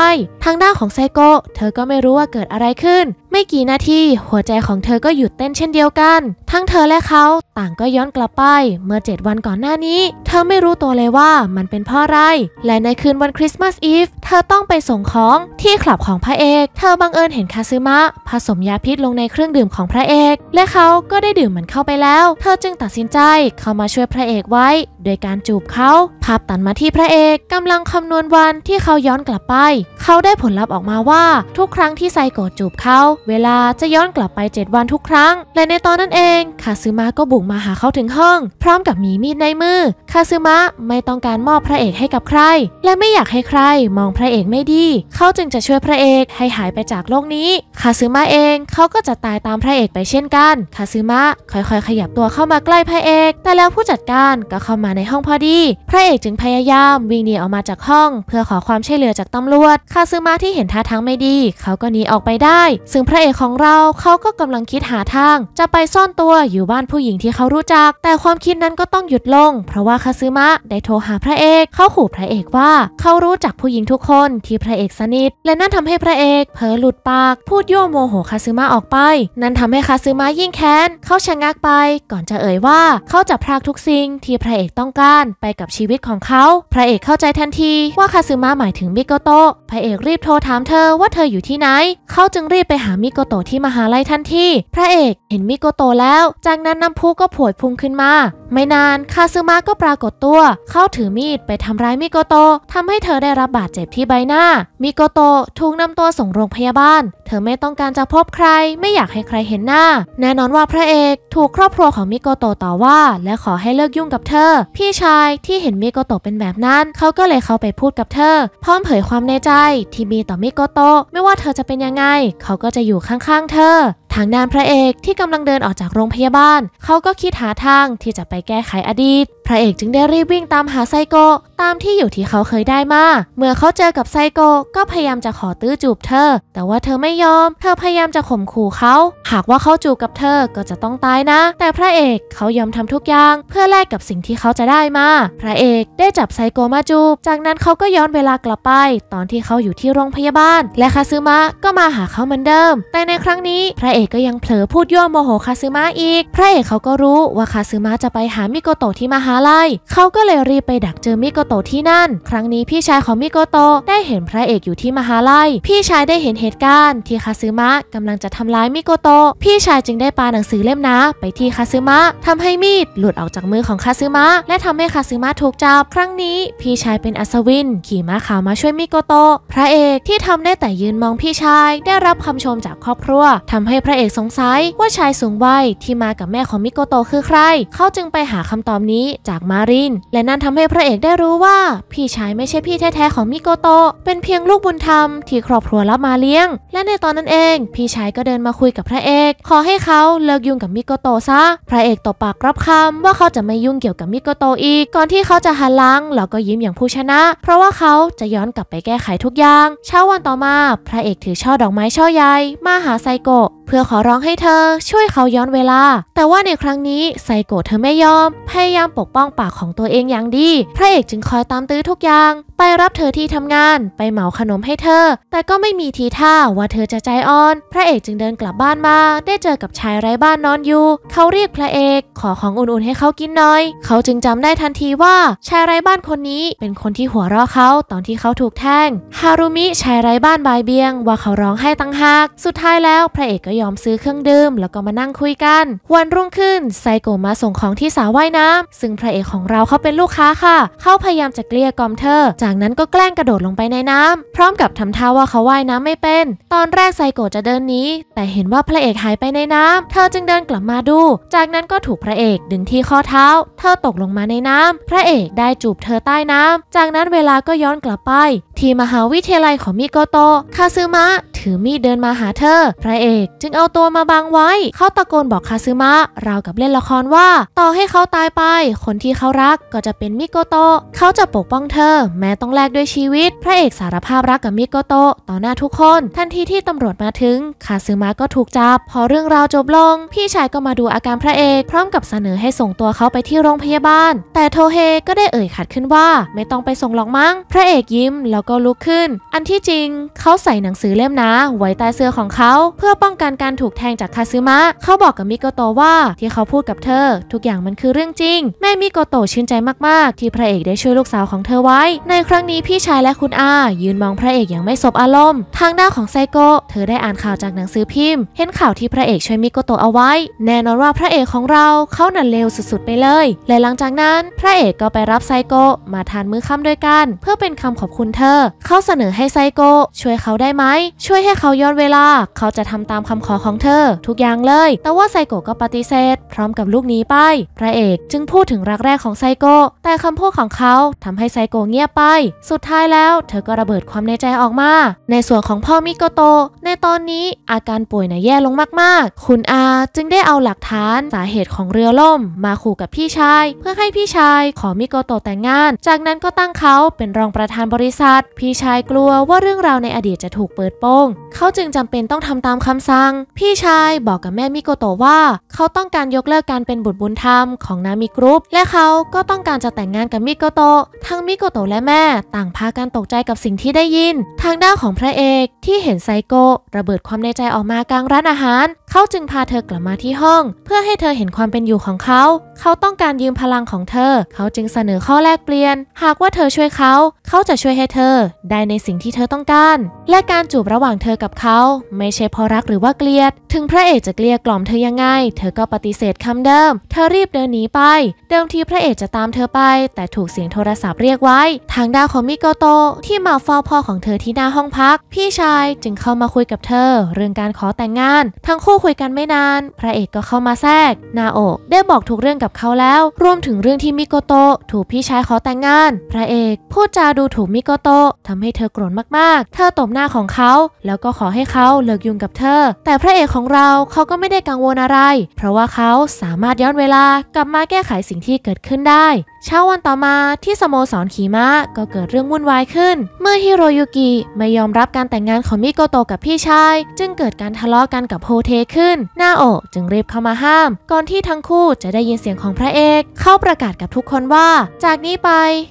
ทางด้านของไซโกะเธอก็ไม่รู้ว่าเกิดอะไรขึ้นไม่กี่นาที หัวใจของเธอก็หยุดเต้นเช่นเดียวกัน ทั้งเธอและเขา ต่างก็ย้อนกลับไปเมื่อ 7 วันก่อนหน้านี้ เธอไม่รู้ตัวเลยว่ามันเป็นเพราะอะไร และในคืนวันคริสต์มาสอีฟเธอต้องไปส่งของที่คลับของพระเอก เธอบังเอิญเห็นคาซึมะผสมยาพิษลงในเครื่องดื่มของพระเอก และเขาก็ได้ดื่มมันเข้าไปแล้ว เธอจึงตัดสินใจเข้ามาช่วยพระเอกไว้โดยการจูบเขาภาพตัดมาที่พระเอกกำลังคำนวณวันที่เขาย้อนกลับไป เขาได้ผลลัพธ์ออกมาว่าทุกครั้งที่ไซโกะจูบเขา เวลาจะย้อนกลับไป 7 วันทุกครั้ง และในตอนนั้นเอง คาซึมะก็บุกมาหาเขาถึงห้อง พร้อมกับมีมีดในมือ คาซึมะไม่ต้องการมอบพระเอกให้กับใคร และไม่อยากให้ใคร มองพระเอกไม่ดี เขาจึงจะช่วยพระเอกให้หายไปจากโลกนี้ คาซึมะเองเขาก็จะตายตามพระเอกไปเช่นกัน คาซึมะค่อยๆ ขยับตัวเข้ามาใกล้พระเอกแต่แล้วผู้จัดการก็เข้ามาในห้องพอดี พระเอกจึงพยายามวิ่งหนีออกมาจากห้องเพื่อขอความช่วยเหลือจากตำรวจคาซึมะที่เห็นท่าทางไม่ดีเขาก็หนีออกไปได้ ซึ่งพระเอกของเราเขาก็กำลังคิดหาทาง จะไปซ่อนตัวอยู่บ้านผู้หญิงที่เขารู้จัก แต่ความคิดนั้นก็ต้องหยุดลง เพราะว่าคาซึมะได้โทรหาพระเอกเขาขู่พระเอกว่าเขารู้จักผู้หญิงทุกคนที่พระเอกสนิทและนั่นทำให้พระเอกเผลอหลุดปาก พูดโยโมโหคาซึมะออกไป นั่นทำให้คาซึมะยิ่งแค้นเขาชะงักไป ก่อนจะเอ่ยว่าเขาจะพรากทุกสิ่ง ที่พระเอกต้องการไปกับชีวิตตของเขา พระเอกเข้าใจทันทีว่าคาซึมะหมายถึงมิโกโตะพระเอกรีบโทรถามเธอว่าเธออยู่ที่ไหน เขาจึงรีบไปหามิโกโตะที่มหาลัยทันทีพระเอกเห็นมิโกโตะแล้ว จากนั้นน้ำพุก็ผวยพุ่งขึ้นมา ไม่นาน คาซึมะก็ปรากฏตัว เขาถือมีดไปทำร้ายมิโกโตะทำให้เธอได้รับบาดเจ็บที่ใบหน้า มิโกโตะถูกนำตัวส่งโรงพยาบาล เธอไม่ต้องการจะพบใคร ไม่อยากให้ใครเห็นหน้า แน่นอนว่าพระเอกถูกครอบครัวของมิโกโตะต่อว่า และขอให้เลิกยุ่งกับเธอ พี่ชายที่เห็นมิโกโตะเป็นแบบนั้น เขาก็เลยเข้าไปพูดกับเธอพร้อมเผยความในใจที่มีต่อมิโกโตะไม่ว่าเธอจะเป็นยังไงเขาก็จะอยู่ข้างๆเธอทางด้านพระเอกที่กำลังเดินออกจากโรงพยาบาล เขาก็คิดหาทางที่จะไปแก้ไขอดีต พระเอกจึงได้รีบวิ่งตามหาไซโกตามที่อยู่ที่เขาเคยได้มาเมื่อเขาเจอกับไซโกก็พยายามจะขอตื้อจูบเธอ แต่ว่าเธอไม่ยอม เธอพยายามจะข่มขู่เขา หากว่าเขาจูบกับเธอก็จะต้องตายนะ แต่พระเอกเขายอมทำทุกอย่างเพื่อแลกกับสิ่งที่เขาจะได้มาพระเอกได้จับไซโกมาจูบ จากนั้นเขาก็ย้อนเวลากลับไป ตอนที่เขาอยู่ที่โรงพยาบาล และคาซึมะก็มาหาเขาเหมือนเดิม แต่ในครั้งนี้พระเอกเอกก็ยังเผลอพูดยั่วโมโหคาซึมะอีก พระเอกเขาก็รู้ว่าคาซึมะจะไปหามิโกโตะที่มหาลัย เขาก็เลยรีบไปดักเจอมิโกโตะที่นั่น ครั้งนี้พี่ชายของมิโกโตะได้เห็นพระเอกอยู่ที่มหาลัย พี่ชายได้เห็นเหตุการณ์ที่คาซึมะกำลังจะทำร้ายมิโกโตะพี่ชายจึงได้ปาหนังสือเล่มหนาไปที่คาซึมะ ทำให้มีดหลุดออกจากมือของคาซึมะ และทำให้คาซึมะถูกจับครั้งนี้ พี่ชายเป็นอัศวิน ขี่ม้าขาวมาช่วยมิโกโตะพระเอกที่ทำได้แต่ยืนมองพี่ชายได้รับคำชมจากครอบครัว ทำให้พระระเอกสงสัยว่าชายสูงวัยที่มากับแม่ของมิโกโตคือใคร เขาจึงไปหาคำตอบนี้จากมาริน และนั่นทำให้พระเอกได้รู้ว่าพี่ชายไม่ใช่พี่แท้ๆของมิโกโต เป็นเพียงลูกบุญธรรมที่ครอบครัวรับมาเลี้ยง และในตอนนั้นเอง พี่ชายก็เดินมาคุยกับพระเอกขอให้เขาเลิกยุ่งกับมิโกโตซะ พระเอกตบปากรับคำว่าเขาจะไม่ยุ่งเกี่ยวกับมิโกโตอีก ก่อนที่เขาจะหันหลังแล้วก็ยิ้มอย่างผู้ชนะ เพราะว่าเขาจะย้อนกลับไปแก้ไขทุกอย่าง เช้าวันต่อมา พระเอกถือช่อดอกไม้ช่อใหญ่มาหาไซโกะเพื่ออขอร้องให้เธอ ช่วยเขาย้อนเวลา แต่ว่าในครั้งนี้ไซโกะเธอไม่ยอม พยายามปกป้องปากของตัวเองอย่างดี พระเอกจึงคอยตามตื้อทุกอย่าง ไปรับเธอที่ทำงานไปเหมาขนมให้เธอ แต่ก็ไม่มีทีท่าว่าเธอจะใจอ่อน พระเอกจึงเดินกลับบ้านมา ได้เจอกับชายไร้บ้านนอนอยู่เขาเรียกพระเอกขอของอุ่นๆให้เขากินหน่อย เขาจึงจำได้ทันทีว่าชายไร้บ้านคนนี้เป็นคนที่หัวเราะเขา ตอนที่เขาถูกแทงฮารุมิชายไร้บ้านบายเบียงว่าเขาร้องไห้ตั้งหากสุดท้ายแล้วพระเอกก็ยอมมซื้อเครื่องดื่มแล้วก็มานั่งคุยกัน วันรุ่งขึ้นไซโกมาส่งของที่สาว่ายน้ำ ซึ่งพระเอกของเราเขาเป็นลูกค้าค่ะเขาพยายามจะเกลี้ยกล่อมเธอจากนั้นก็แกล้งกระโดดลงไปในน้ำ พร้อมกับทำท่าว่าเขาว่ายน้ำไม่เป็น ตอนแรกไซโกจะเดินหนีแต่เห็นว่าพระเอกหายไปในน้ำเธอจึงเดินกลับมาดู จากนั้นก็ถูกพระเอกดึงที่ข้อเท้าเธอตกลงมาในน้ำ พระเอกได้จูบเธอใต้น้ำ จากนั้นเวลาก็ย้อนกลับไป ที่มหาวิทยาลัยของมิโกโตคาซึมะถือมีดเดินมาหาเธอพระเอกจึงเอาเอาตัวมาบังไว้ เขาตะโกนบอกคาซึมะราวกับเล่นละครว่า ต่อให้เขาตายไป คนที่เขารักก็จะเป็นมิโกโตะเขาจะปกป้องเธอแม้ต้องแลกด้วยชีวิต พระเอกสารภาพรักกับมิโกโตะต่อหน้าทุกคน ทันทีที่ตำรวจมาถึง คาซึมะก็ถูกจับ พอเรื่องราวจบลง พี่ชายก็มาดูอาการพระเอก พร้อมกับเสนอให้ส่งตัวเขาไปที่โรงพยาบาล แต่โทเฮก็ได้เอ่ยขัดขึ้นว่า ไม่ต้องไปส่งหรอกมั้ง พระเอกยิ้มแล้วก็ลุกขึ้น อันที่จริงเขาใส่หนังสือเล่มหนาไว้ใต้เสื้อของเขาเพื่อป้องกันการถูกแทงจากคาซึมะ เขาบอกกับมิโกโตว่า ที่เขาพูดกับเธอ ทุกอย่างมันคือเรื่องจริง แม่มิโกโตชื่นใจมากๆ ที่พระเอกได้ช่วยลูกสาวของเธอไว้ ในครั้งนี้พี่ชายและคุณอายืนมองพระเอกอย่างไม่สบอารมณ์ ทางด้านของไซโกเธอได้อ่านข่าวจากหนังสือพิมพ์ เห็นข่าวที่พระเอกช่วยมิโกโตเอาไว้แน่นอนว่าพระเอกของเราเขานันเลวสุดๆไปเลย และหลังจากนั้นพระเอกก็ไปรับไซโกมาทานมื้อค่ำด้วยกัน เพื่อเป็นคำขอบคุณเธอเขาเสนอให้ไซโก ช่วยเขาได้ไหมช่วยให้เขาย้อนเวลาเขาจะทำตามคำขออของเธอทุกอย่างเลย แต่ว่าไซโกะก็ปฏิเสธพร้อมกับลูกนี้ไปพระเอกจึงพูดถึงรักแรกของไซโกะแต่คำพูดของเขาทำให้ไซโกะเงียบไป สุดท้ายแล้ว เธอก็ระเบิดความในใจออกมาในส่วนของพ่อมิโกโตะในตอนนี้อาการป่วยนะ่ะแย่ลงมากๆ คุณอาจึงได้เอาหลักฐานสาเหตุของเรือล่ม มาขู่กับพี่ชาย เพื่อให้พี่ชายขอมิโกโตะแต่งงาน จากนั้นก็ตั้งเขาเป็นรองประธานบริษัท พี่ชายกลัวว่าเรื่องราวในอดีตจะถูกเปิดโปง เขาจึงจำเป็นต้องทำตามคำสั่งพี่ชายบอกกับแม่มิโกโตะว่า เขาต้องการยกเลิกการเป็นบุตรบุญธรรมของนามิกรุ๊ป และเขาก็ต้องการจะแต่งงานกับมิโกโตะทั้งมิโกโตะและแม่ ต่างพากันตกใจกับสิ่งที่ได้ยิน ทางด้านของพระเอกที่เห็นไซโกะระเบิดความในใจออกมากลางร้านอาหารเขาจึงพาเธอกลับมาที่ห้อง เพื่อให้เธอเห็นความเป็นอยู่ของเขา เขาต้องการยืมพลังของเธอ เขาจึงเสนอข้อแลกเปลี่ยน หากว่าเธอช่วยเขา เขาจะช่วยให้เธอได้ในสิ่งที่เธอต้องการ และการจูบระหว่างเธอกับเขาไม่ใช่เพราะรักหรือว่าเกลียด ถึงพระเอกจะเกลียกล่อมเธอยังไง เธอก็ปฏิเสธคำเดิม เธอรีบเดินหนีไป เดิมทีพระเอกจะตามเธอไปแต่ถูกเสียงโทรศัพท์เรียกไว้ ทางด้านของมิโกโตที่มาเฝ้าพ่อของเธอที่หน้าห้องพัก พี่ชายจึงเข้ามาคุยกับเธอ เรื่องการขอแต่งงานทั้งคู่คุยกันไม่นาน พระเอกก็เข้ามาแทรก นาโอะได้บอกทุกเรื่องกับเขาแล้วรวมถึงเรื่องที่มิโกโตะถูกพี่ชายขอแต่งงาน พระเอกพูดจาดูถูกมิโกโตะทำให้เธอโกรธมากๆเธอตบหน้าของเขา แล้วก็ขอให้เขาเลิกยุ่งกับเธอ แต่พระเอกของเราเขาก็ไม่ได้กังวลอะไร เพราะว่าเขาสามารถย้อนเวลากลับมาแก้ไขสิ่งที่เกิดขึ้นได้เช้าวันต่อมาที่สโมสรขี่ม้าก็เกิดเรื่องวุ่นวายขึ้น เมื่อฮิโรยุกิไม่ยอมรับการแต่งงานของมิโกโตกับพี่ชาย จึงเกิดการทะเลาะกันกับโฮเทขึ้นนาโอจึงรีบเข้ามาห้าม ก่อนที่ทั้งคู่จะได้ยินเสียงของพระเอก เข้าประกาศกับทุกคนว่า จากนี้ไป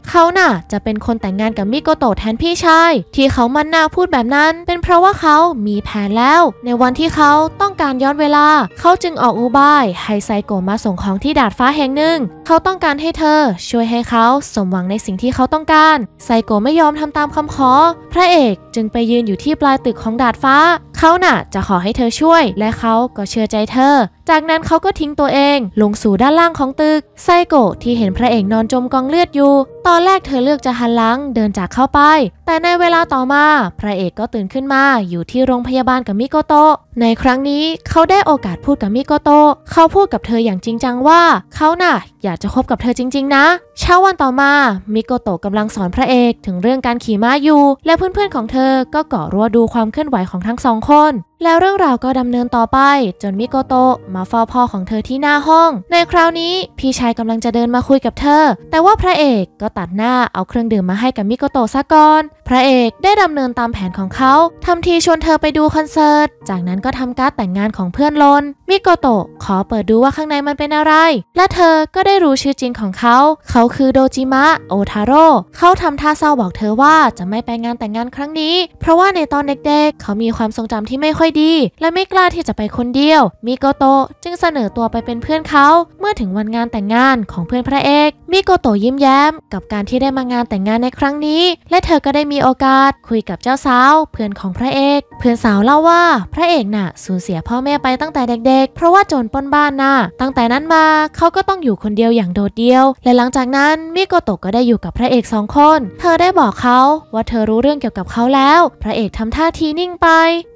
เขาน่ะ จะเป็นคนแต่งงานกับมิโกโตแทนพี่ชายที่เขามันหน้าพูดแบบนั้น เป็นเพราะว่าเขามีแผนแล้ว ในวันที่เขาต้องการย้อนเวลาเขาจึงออกอุบายให้ไซโกมาส่งของที่ดาดฟ้าแห่งหนึ่งเขาต้องการให้เธอช่วยให้เขาสมหวังในสิ่งที่เขาต้องการไซโกไม่ยอมทำตามคำขอ พระเอกจึงไปยืนอยู่ที่ปลายตึกของดาดฟ้า เขาน่ะจะขอให้เธอช่วย และเขาก็เชื่อใจเธอจากนั้นเขาก็ทิ้งตัวเองลงสู่ด้านล่างของตึกไซโกะที่เห็นพระเอกนอนจมกองเลือดอยู่ ตอนแรกเธอเลือกจะหันหลังเดินจากเข้าไป แต่ในเวลาต่อมาพระเอกก็ตื่นขึ้นมาอยู่ที่โรงพยาบาลกับมิโกโตะในครั้งนี้เขาได้โอกาสพูดกับมิโกโตะเขาพูดกับเธออย่างจริงจังว่าเขาน่ะ อยากจะคบกับเธอจริงๆ นะเช้าวันต่อมามิโกโตะกำลังสอนพระเอกถึงเรื่องการขี่ม้าอยู่ และเพื่อนๆของเธอก็เกาะรั้วดูความเคลื่อนไหวของทั้งสองคนแล้วเรื่องราวก็ดำเนินต่อไป จนมิโกโตะมาเฝ้าพ่อของเธอที่หน้าห้อง ในคราวนี้พี่ชายกำลังจะเดินมาคุยกับเธอ แต่ว่าพระเอกก็ตัดหน้าเอาเครื่องดื่มมาให้กับมิโกโตะซะก่อนพระเอกได้ดำเนินตามแผนของเขาทำทีชวนเธอไปดูคอนเสิร์ตจากนั้นก็ทำการ์ดแต่งงานของเพื่อนลนมิโกโตะขอเปิดดูว่าข้างในมันเป็นอะไร และเธอก็ได้รู้ชื่อจริงของเขา เขาคือโดจิมะโอทาโร่เขาทำท่าเศร้าบอกเธอว่าจะไม่ไปงานแต่งงานครั้งนี้ เพราะว่าในตอนเด็กๆเขามีความทรงจำที่ไม่ค่อยดีและไม่กล้าที่จะไปคนเดียว มิโกโตะจึงเสนอตัวไปเป็นเพื่อนเขา เมื่อถึงวันงานแต่งงานของเพื่อนพระเอก มิโกโตะยิ้มแย้ม กับการที่ได้มางานแต่งงานในครั้งนี้ และเธอก็ได้มีโอกาสคุยกับเจ้าสาวเพื่อนของพระเอก เพื่อนสาวเล่าว่าพระเอกน่ะสูญเสียพ่อแม่ไปตั้งแต่เด็กๆ เพราะว่าโจรปล้นบ้านน่ะ ตั้งแต่นั้นมาเขาก็ต้องอยู่คนเดียวอย่างโดดเดี่ยว และหลังจากนั้นมิโกโตะก็ได้อยู่กับพระเอกสองคน เธอได้บอกเขาว่าเธอรู้เรื่องเกี่ยวกับเขาแล้ว พระเอกทำท่าทีนิ่งไป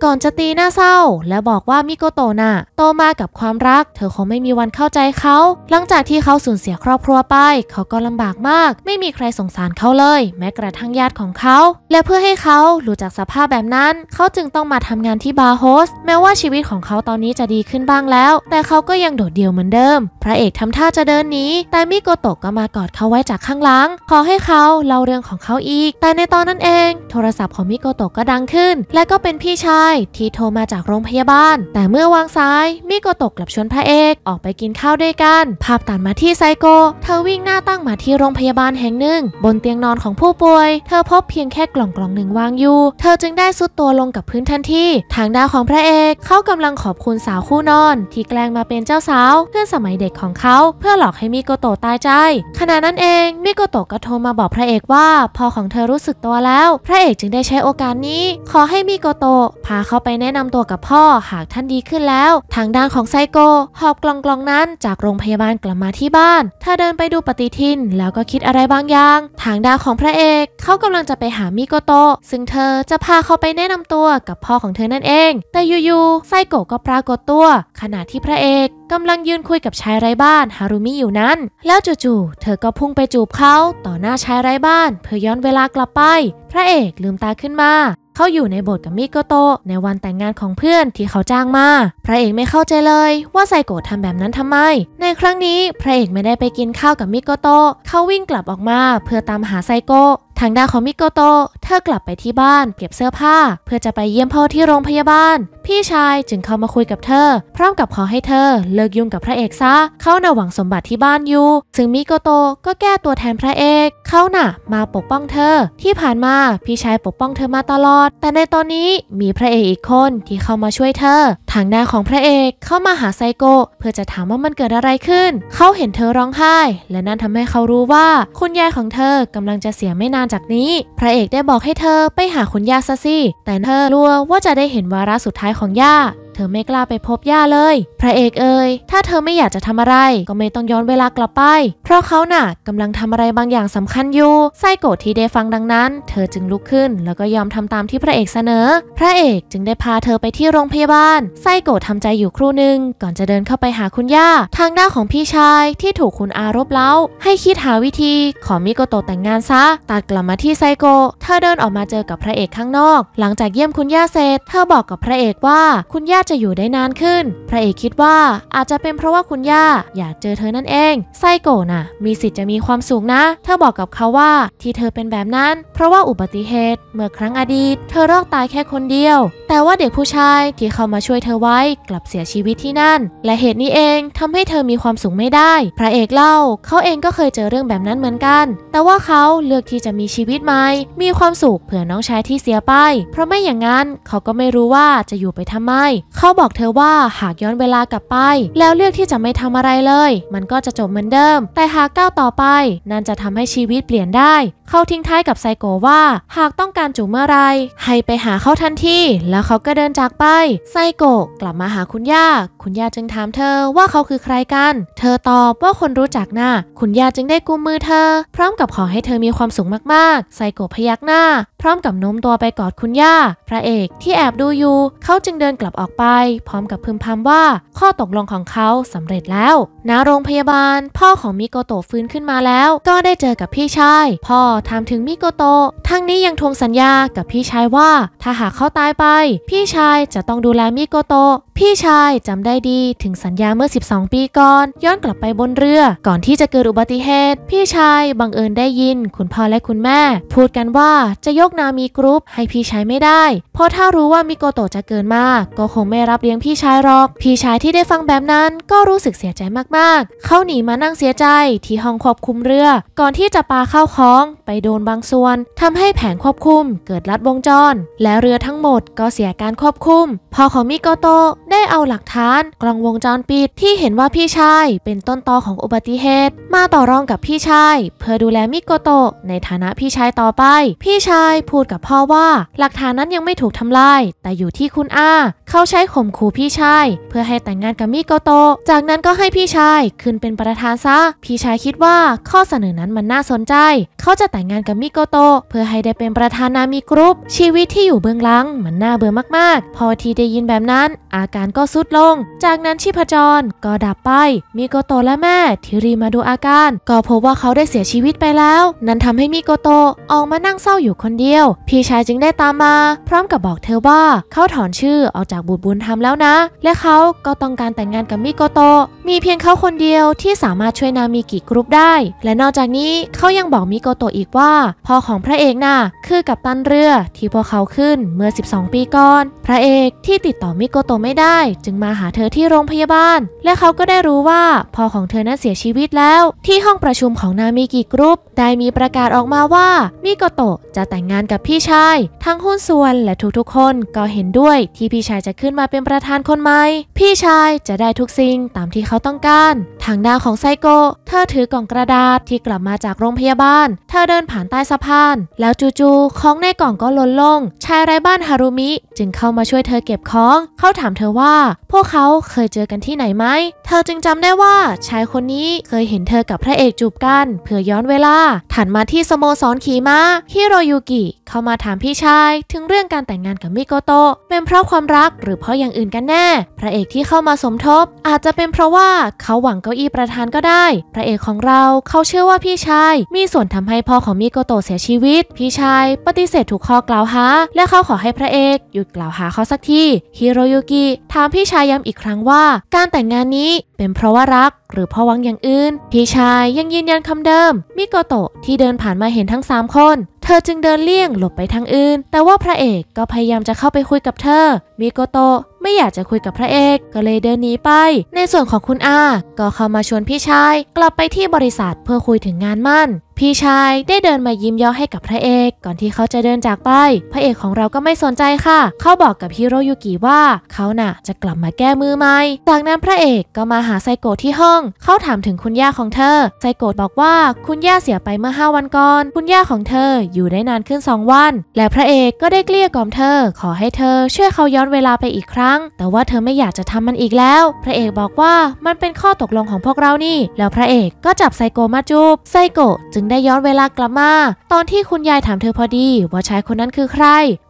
ก่อนจะตีหน้านาเศร้าและบอกว่ามิโกโตะน่ะ โตมากับความรัก เธอคงไม่มีวันเข้าใจเขาหลังจากที่เขาสูญเสียครอบครัวไป เขาก็ลำบากมาก ไม่มีใครสงสารเขาเลย แม้กระทั่งญาติของเขา และเพื่อให้เขาหลุดจากสภาพแบบนั้น เขาจึงต้องมาทำงานที่บาร์โฮสแม้ว่าชีวิตของเขาตอนนี้จะดีขึ้นบ้างแล้ว แต่เขาก็ยังโดดเดี่ยวเหมือนเดิมพระเอกทำท่าจะเดินหนีแต่มิโกโตะก็มากอดเขาไว้จากข้างหลังขอให้เขาเล่าเรื่องของเขาอีก แต่ในตอนนั้นเองโทรศัพท์ของมิโกโตะก็ดังขึ้น และก็เป็นพี่ชายที่โทรมาจากโรงพยาบาล แต่เมื่อวางซ้ายมิโกโตกลับชวนพระเอกออกไปกินข้าวด้วยกัน ภาพตัดมาที่ไซโกเธอวิ่งหน้าตั้งมาที่โรงพยาบาลแห่งหนึ่ง บนเตียงนอนของผู้ป่วยเธอพบเพียงแค่กล่องกล่องหนึ่งวางอยู่เธอจึงได้ซุดตัวลงกับพื้นทันทีทางด้านของพระเอกเขากำลังขอบคุณสาวคู่นอนที่แกล้งมาเป็นเจ้าสาวเพื่อนสมัยเด็กของเขาเพื่อหลอกให้มิโกโตตายใจ ขณะนั้นเองมิโกโตก็โทรมาบอกพระเอกว่าพ่อของเธอรู้สึกตัวแล้ว พระเอกจึงได้ใช้โอกาสนี้ ขอให้มิโกโตพาเขาไปแนะนำำตัวกับพ่อหากท่านดีขึ้นแล้ว ทางด้านของไซโกหอบกล่องกล่องนั้น จากโรงพยาบาลกลับมาที่บ้านเธอเดินไปดูปฏิทินแล้วก็คิดอะไรบางอย่าง ทางด้านของพระเอกเขากำลังจะไปหามิโกโตะซึ่งเธอจะพาเขาไปแนะนำตัวกับพ่อของเธอนั่นเอง แต่อยู่ๆไซโกก็ปรากฏตัว ขณะที่พระเอกกำลังยืนคุยกับชายไร้บ้านฮารุมิอยู่นั้นแล้วจู่ๆเธอก็พุ่งไปจูบเขาต่อหน้าชายไร้บ้าน เพื่อย้อนเวลากลับไป พระเอกลืมตาขึ้นมาเขาอยู่ในโบสถ์กับมิโกโตะในวันแต่งงานของเพื่อนที่เขาจ้างมา พระเอกไม่เข้าใจเลยว่าไซโกะทำแบบนั้นทำไม ในครั้งนี้ พระเอกไม่ได้ไปกินข้าวกับมิโกโตะเขาวิ่งกลับออกมาเพื่อตามหาไซโกะางด้านของมิโกโต เธอกลับไปที่บ้าน เก็บเสื้อผ้า เพื่อจะไปเยี่ยมพ่อที่โรงพยาบาล พี่ชายจึงเข้ามาคุยกับเธอ พร้อมกับขอให้เธอ เลิกยุ่งกับพระเอกซะเขาน่ะหวังสมบัติที่บ้านอยู่ซึ่งมิโกโตก็แก้ตัวแทนพระเอกเขาน่ะ มาปกป้องเธอที่ผ่านมาพี่ชายปกป้องเธอมาตลอด แต่ในตอนนี้มีพระเอกอีกคนที่เข้ามาช่วยเธอ ทางด้านของพระเอกเข้ามาหาไซโกเพื่อจะถามว่ามันเกิดอะไรขึ้น เขาเห็นเธอร้องไห้ และนั่นทำให้เขารู้ว่าคุณยายของเธอกำลังจะเสียไม่นานจากนี้ พระเอกได้บอกให้เธอไปหาคุณย่าซะสิ แต่เธอรัวว่าจะได้เห็นวาระสุดท้ายของย่าเธอไม่กล้าไปพบย่าเลย พระเอกเอ๋ยถ้าเธอไม่อยากจะทำอะไร ก็ไม่ต้องย้อนเวลากลับไป เพราะเขาน่ะกำลังทำอะไรบางอย่างสำคัญอยู่ ไซโกะที่ได้ฟังดังนั้น เธอจึงลุกขึ้น แล้วก็ยอมทำตามที่พระเอกเสนอ พระเอกจึงได้พาเธอไปที่โรงพยาบาลไซโกะทำใจอยู่ครู่หนึ่ง ก่อนจะเดินเข้าไปหาคุณย่าทางหน้าของพี่ชายที่ถูกคุณอารบเล้า ให้คิดหาวิธี ขอมิโกโตแต่งงานซะตัดกลับมาที่ไซโกะเธอเดินออกมาเจอกับพระเอกข้างนอก หลังจากเยี่ยมคุณย่าเสร็จเธอบอกกับพระเอกว่าคุณย่าจะอยู่ได้นานขึ้น พระเอกคิดว่าอาจจะเป็นเพราะว่าคุณย่าอยากเจอเธอนั่นเอง ไซโกะน่ะ มีสิทธิ์จะมีความสูงนะ เธอบอกกับเขาว่าที่เธอเป็นแบบนั้น เพราะว่าอุบัติเหตุเมื่อครั้งอดีต เธอรอดตายแค่คนเดียว แต่ว่าเด็กผู้ชาย ที่เข้ามาช่วยเธอไว้กลับเสียชีวิตที่นั่น และเหตุนี้เองทำให้เธอมีความสูงไม่ได้ พระเอกเล่าเขาเองก็เคยเจอเรื่องแบบนั้นเหมือนกัน แต่ว่าเขาเลือกที่จะมีชีวิตใหม่มีความสุขเผื่อน้องชายที่เสียไป เพราะไม่อย่างนั้นเขาก็ไม่รู้ว่าจะอยู่ไปทำไมเขาบอกเธอว่าหากย้อนเวลากลับไป แล้วเลือกที่จะไม่ทำอะไรเลย มันก็จะจบเหมือนเดิม แต่หากก้าวต่อไป นั่นจะทำให้ชีวิตเปลี่ยนได้เขาทิ้งท้ายกับไซโกว่า หากต้องการจูเมื่อไรให้ไปหาเขาทันที แล้วเขาก็เดินจากไป ไซโกกลับมาหาคุณย่าคุณย่าจึงถามเธอว่าเขาคือใครกัน เธอตอบว่าคนรู้จักหน้า คุณย่าจึงได้กุมมือเธอ พร้อมกับขอให้เธอมีความสุขมากๆ ไซโกพยักหน้า พร้อมกับโน้มตัวไปกอดคุณย่าพระเอกที่แอบดูอยู่เขาจึงเดินกลับออกไป พร้อมกับพึมพำว่า ข้อตกลงของเขาสำเร็จแล้วณโรงพยาบาล พ่อของมิโกโตะฟื้นขึ้นมาแล้ว ก็ได้เจอกับพี่ชายพ่อถามถึงมิโกโตะทั้งนี้ยังทวงสัญญากับพี่ชายว่า ถ้าหากเขาตายไป พี่ชายจะต้องดูแลมิโกโตะพี่ชายจำได้ดีถึงสัญญาเมื่อ 12 ปีก่อน ย้อนกลับไปบนเรือ ก่อนที่จะเกิดอุบัติเหตุ พี่ชายบังเอิญได้ยินคุณพ่อและคุณแม่ พูดกันว่าจะยกนามีกรุ๊ปให้พี่ชายไม่ได้ เพราะถ้ารู้ว่ามิโกโตะจะเกินมากก็คงไม่รับเลี้ยงพี่ชายหรอกพี่ชายที่ได้ฟังแบบนั้น ก็รู้สึกเสียใจมากๆ เขาหนีมานั่งเสียใจที่ห้องควบคุมเรือ ก่อนที่จะปาเข้าของไปโดนบางส่วน ทำให้แผงควบคุมเกิดลัดวงจร และเรือทั้งหมดก็เสียการควบคุม พอของมิโกโตได้เอาหลักฐานกล้องวงจรปิดที่เห็นว่าพี่ชายเป็นต้นตอของอุบัติเหตุ มาต่อรองกับพี่ชาย เพื่อดูแลมิโกโตในฐานะพี่ชายต่อไป พี่ชายพูดกับพ่อว่าหลักฐานนั้นยังไม่ถูกทำลาย แต่อยู่ที่คุณอาเขาใช้ข่มขู่พี่ชาย เพื่อให้แต่งงาน กับ มิโกโตะจากนั้นก็ให้พี่ชาย ขึ้นเป็นประธานซะ พี่ชายคิดว่าข้อเสนอนั้นมันน่าสนใจ เขาจะแต่งงาน กับ มิโกโตะเพื่อให้ได้เป็นประธานนามิกรุ๊ปชีวิตที่อยู่เบื้องหลัง มันน่าเบื่อมากๆ พอที่ได้ยินแบบนั้น อาการก็ซุดลง จากนั้นชีพจรก็ดับไปมิโกโตะและแม่ ที่รีมาดูอาการ ก็พบว่าเขาได้เสียชีวิตไปแล้ว นั่นทำให้มิโกโตะออกมานั่งเศร้าอยู่คนเดียว พี่ชายจึงได้ตามมาพร้อมกับบอกเธอว่าเขาถอนชื่อออกจากจากบุตรบุญธรรมแล้วนะ และเขาก็ต้องการแต่งงานกับมิโกโตะมีเพียงเขาคนเดียวที่สามารถช่วยนามิกิกรุ๊ปได้ และนอกจากนี้เขายังบอกมิโกโตะอีกว่าพ่อของพระเอกน่ะคือกัปตันเรือที่พวกเขาขึ้นเมื่อ 12 ปีก่อนพระเอกที่ติดต่อมิโกโตะไม่ได้ จึงมาหาเธอที่โรงพยาบาล และเขาก็ได้รู้ว่า พ่อของเธอนั้นเสียชีวิตแล้ว ที่ห้องประชุมของนามิกิกรุ๊ป ได้มีประกาศออกมาว่ามิโกโตะจะแต่งงานกับพี่ชาย ทั้งหุ้นส่วนและทุกๆคนก็เห็นด้วยที่พี่ชายจะขึ้นมาเป็นประธานคนใหม่ พี่ชายจะได้ทุกสิ่งตามที่เขาต้องการ ทางด้านของไซโกเธอถือกล่องกระดาษที่กลับมาจากโรงพยาบาล เธอเดินผ่านใต้สะพาน แล้วจู่ๆของในกล่องก็ล่นลง ชายไร้บ้านฮารุมิจึงเข้ามาช่วยเธอเก็บของ เขาถามเธอว่า พวกเขาเคยเจอกันที่ไหนไหม เธอจึงจำได้ว่าชายคนนี้เคยเห็นเธอกับพระเอกจูบกัน เพื่อย้อนเวลา ถัดมาที่สโมสรขี่ม้าฮิโรยุกิเข้ามาถามพี่ชายถึงเรื่องการแต่งงานกับมิโกโตะเป็นเพราะความรักหรือเพราะอย่างอื่นกันแน่ พระเอกที่เข้ามาสมทบ อาจจะเป็นเพราะว่าเขาหวังเก้าอี้ประธานก็ได้ พระเอกของเราเขาเชื่อว่าพี่ชาย มีส่วนทำให้พ่อของมิโกโตเสียชีวิต พี่ชาย ปฏิเสธถูกข้อกล่าวหา และเขาขอให้พระเอกหยุดกล่าวหาเขาสักที ฮิโรยุกิถามพี่ชายย้ำอีกครั้งว่า การแต่งงานนี้ เป็นเพราะว่ารัก หรือเพราะหวังอย่างอื่น พี่ชายยังยืนยันคำเดิม มิโกโตะที่เดินผ่านมาเห็นทั้ง3คนเธอจึงเดินเลี่ยงหลบไปทางอื่น แต่ว่าพระเอกก็พยายามจะเข้าไปคุยกับเธอ มิโกโตไม่อยากจะคุยกับพระเอก ก็เลยเดินหนีไป ในส่วนของคุณอา ก็เข้ามาชวนพี่ชาย กลับไปที่บริษัทเพื่อคุยถึงงานมั่น พี่ชายได้เดินมายิ้มย่อให้กับพระเอก ก่อนที่เขาจะเดินจากไป พระเอกของเราก็ไม่สนใจค่ะ เขาบอกกับฮิโรยุกิว่าเขาน่ะ จะกลับมาแก้มือไหมจากนั้นพระเอกก็มาหาไซโกะที่ห้อง เขาถามถึงคุณย่าของเธอ ไซโกะบอกว่า คุณย่าเสียไปเมื่อ5วันก่อน คุณย่าของเธออยู่ได้นานขึ้น2วัน และพระเอกก็ได้เกลี้ยกล่อมเธอ ขอให้เธอช่วยเขาย้อนเวลาไปอีกครั้ง้งแต่ว่าเธอไม่อยากจะทำมันอีกแล้ว พระเอกบอกว่ามันเป็นข้อตกลงของพวกเรานี่ แล้วพระเอกก็จับไซโกมาจูบ ไซโกจึงได้ย้อนเวลากลับมา ตอนที่คุณยายถามเธอพอดีว่าชายคนนั้นคือใคร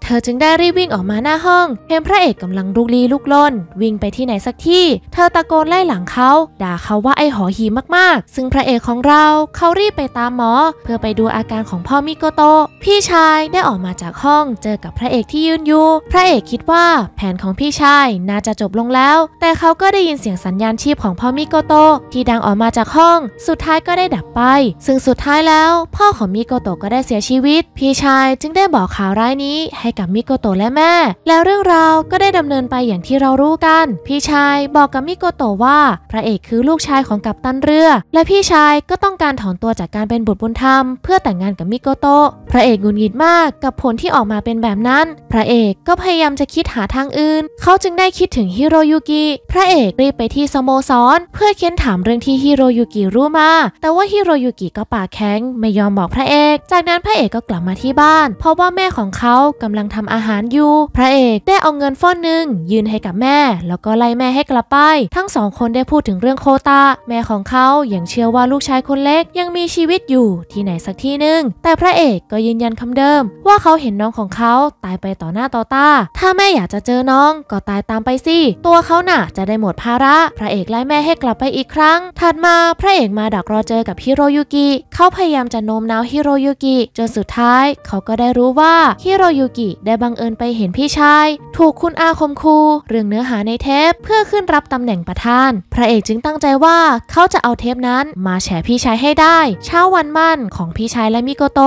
เธอจึงได้รีบวิ่งออกมาหน้าห้อง เห็นพระเอกกำลังลุกลี้ลุกลนวิ่งไปที่ไหนสักที่เธอตะโกนไล่หลังเขาด่าเขาว่าไอ้หอหีมากๆ ซึ่งพระเอกของเราเขารีบไปตามหมอ เพื่อไปดูอาการของพ่อมิโกโตะพี่ชายได้ออกมาจากห้องเจอกับพระเอกที่ยืนอยู่ พระเอกคิดว่าแผนของพี่ชายน่าจะจบลงแล้ว แต่เขาก็ได้ยินเสียงสัญญาณชีพของพ่อมิโกโตะที่ดังออกมาจากห้อง สุดท้ายก็ได้ดับไป ซึ่งสุดท้ายแล้ว พ่อของมิโกโตะก็ได้เสียชีวิต พี่ชายจึงได้บอกข่าวร้ายนี้ใหกับมิโกโตะและแม่ แล้วเรื่องราวก็ได้ดำเนินไปอย่างที่เรารู้กัน พี่ชายบอกกับมิโกโตะว่าพระเอกคือลูกชายของกัปตันเรือ และพี่ชายก็ต้องการถอนตัวจากการเป็นบุตรบุญธรรม เพื่อแต่งงานกับมิโกโตะพระเอกงุนงิดมากกับผลที่ออกมาเป็นแบบนั้น พระเอกก็พยายามจะคิดหาทางอื่น เขาจึงได้คิดถึงฮิโรยุกิ พระเอกรีบไปที่สโมสรเพื่อเค้นถามเรื่องที่ฮิโรยุกิรู้มาแต่ว่าฮิโรยุกิก็ปากแข็งไม่ยอมบอกพระเอก จากนั้นพระเอกก็กลับมาที่บ้านเพราะว่าแม่ของเขากำลังงทำอาหารอยู่ พระเอก ได้ เอาเงินฟ้อนหนึ่งยืนให้กับแม่ แล้วก็ไล่แม่ให้กลับไป ทั้งสองคนได้พูดถึงเรื่องโคตาแม่ของเขาอย่างเชื่อว่าลูกชายคนเล็กยังมีชีวิตอยู่ที่ไหนสักที่หนึ่งแต่พระเอกก็ยืนยันคำเดิม ว่าเขาเห็นน้องของเขาตายไปต่อหน้าต่อตา ถ้าแม่อยากจะเจอน้องก็ตายตามไปสิตัวเขาหน่ะ จะได้หมดภาระ พระเอกไล่แม่ให้กลับไปอีกครั้ง ถัดมาพระเอกมาดักรอเจอกับฮิโรยุกิเขาพยายามจะโน้มน้าวฮิโรยุกิ จนสุดท้าย เขาก็ได้รู้ว่าฮิโรยุกิได้บังเอิญไปเห็นพี่ชาย ถูกคุณอาคมคูเรื่องเนื้อหาในเทปเพื่อขึ้นรับตำแหน่งประธาน พระเอกจึงตั้งใจว่าเขาจะเอาเทปนั้น มาแฉพี่ชายให้ได้เช้าวันมั่นของพี่ชายและมิโกโต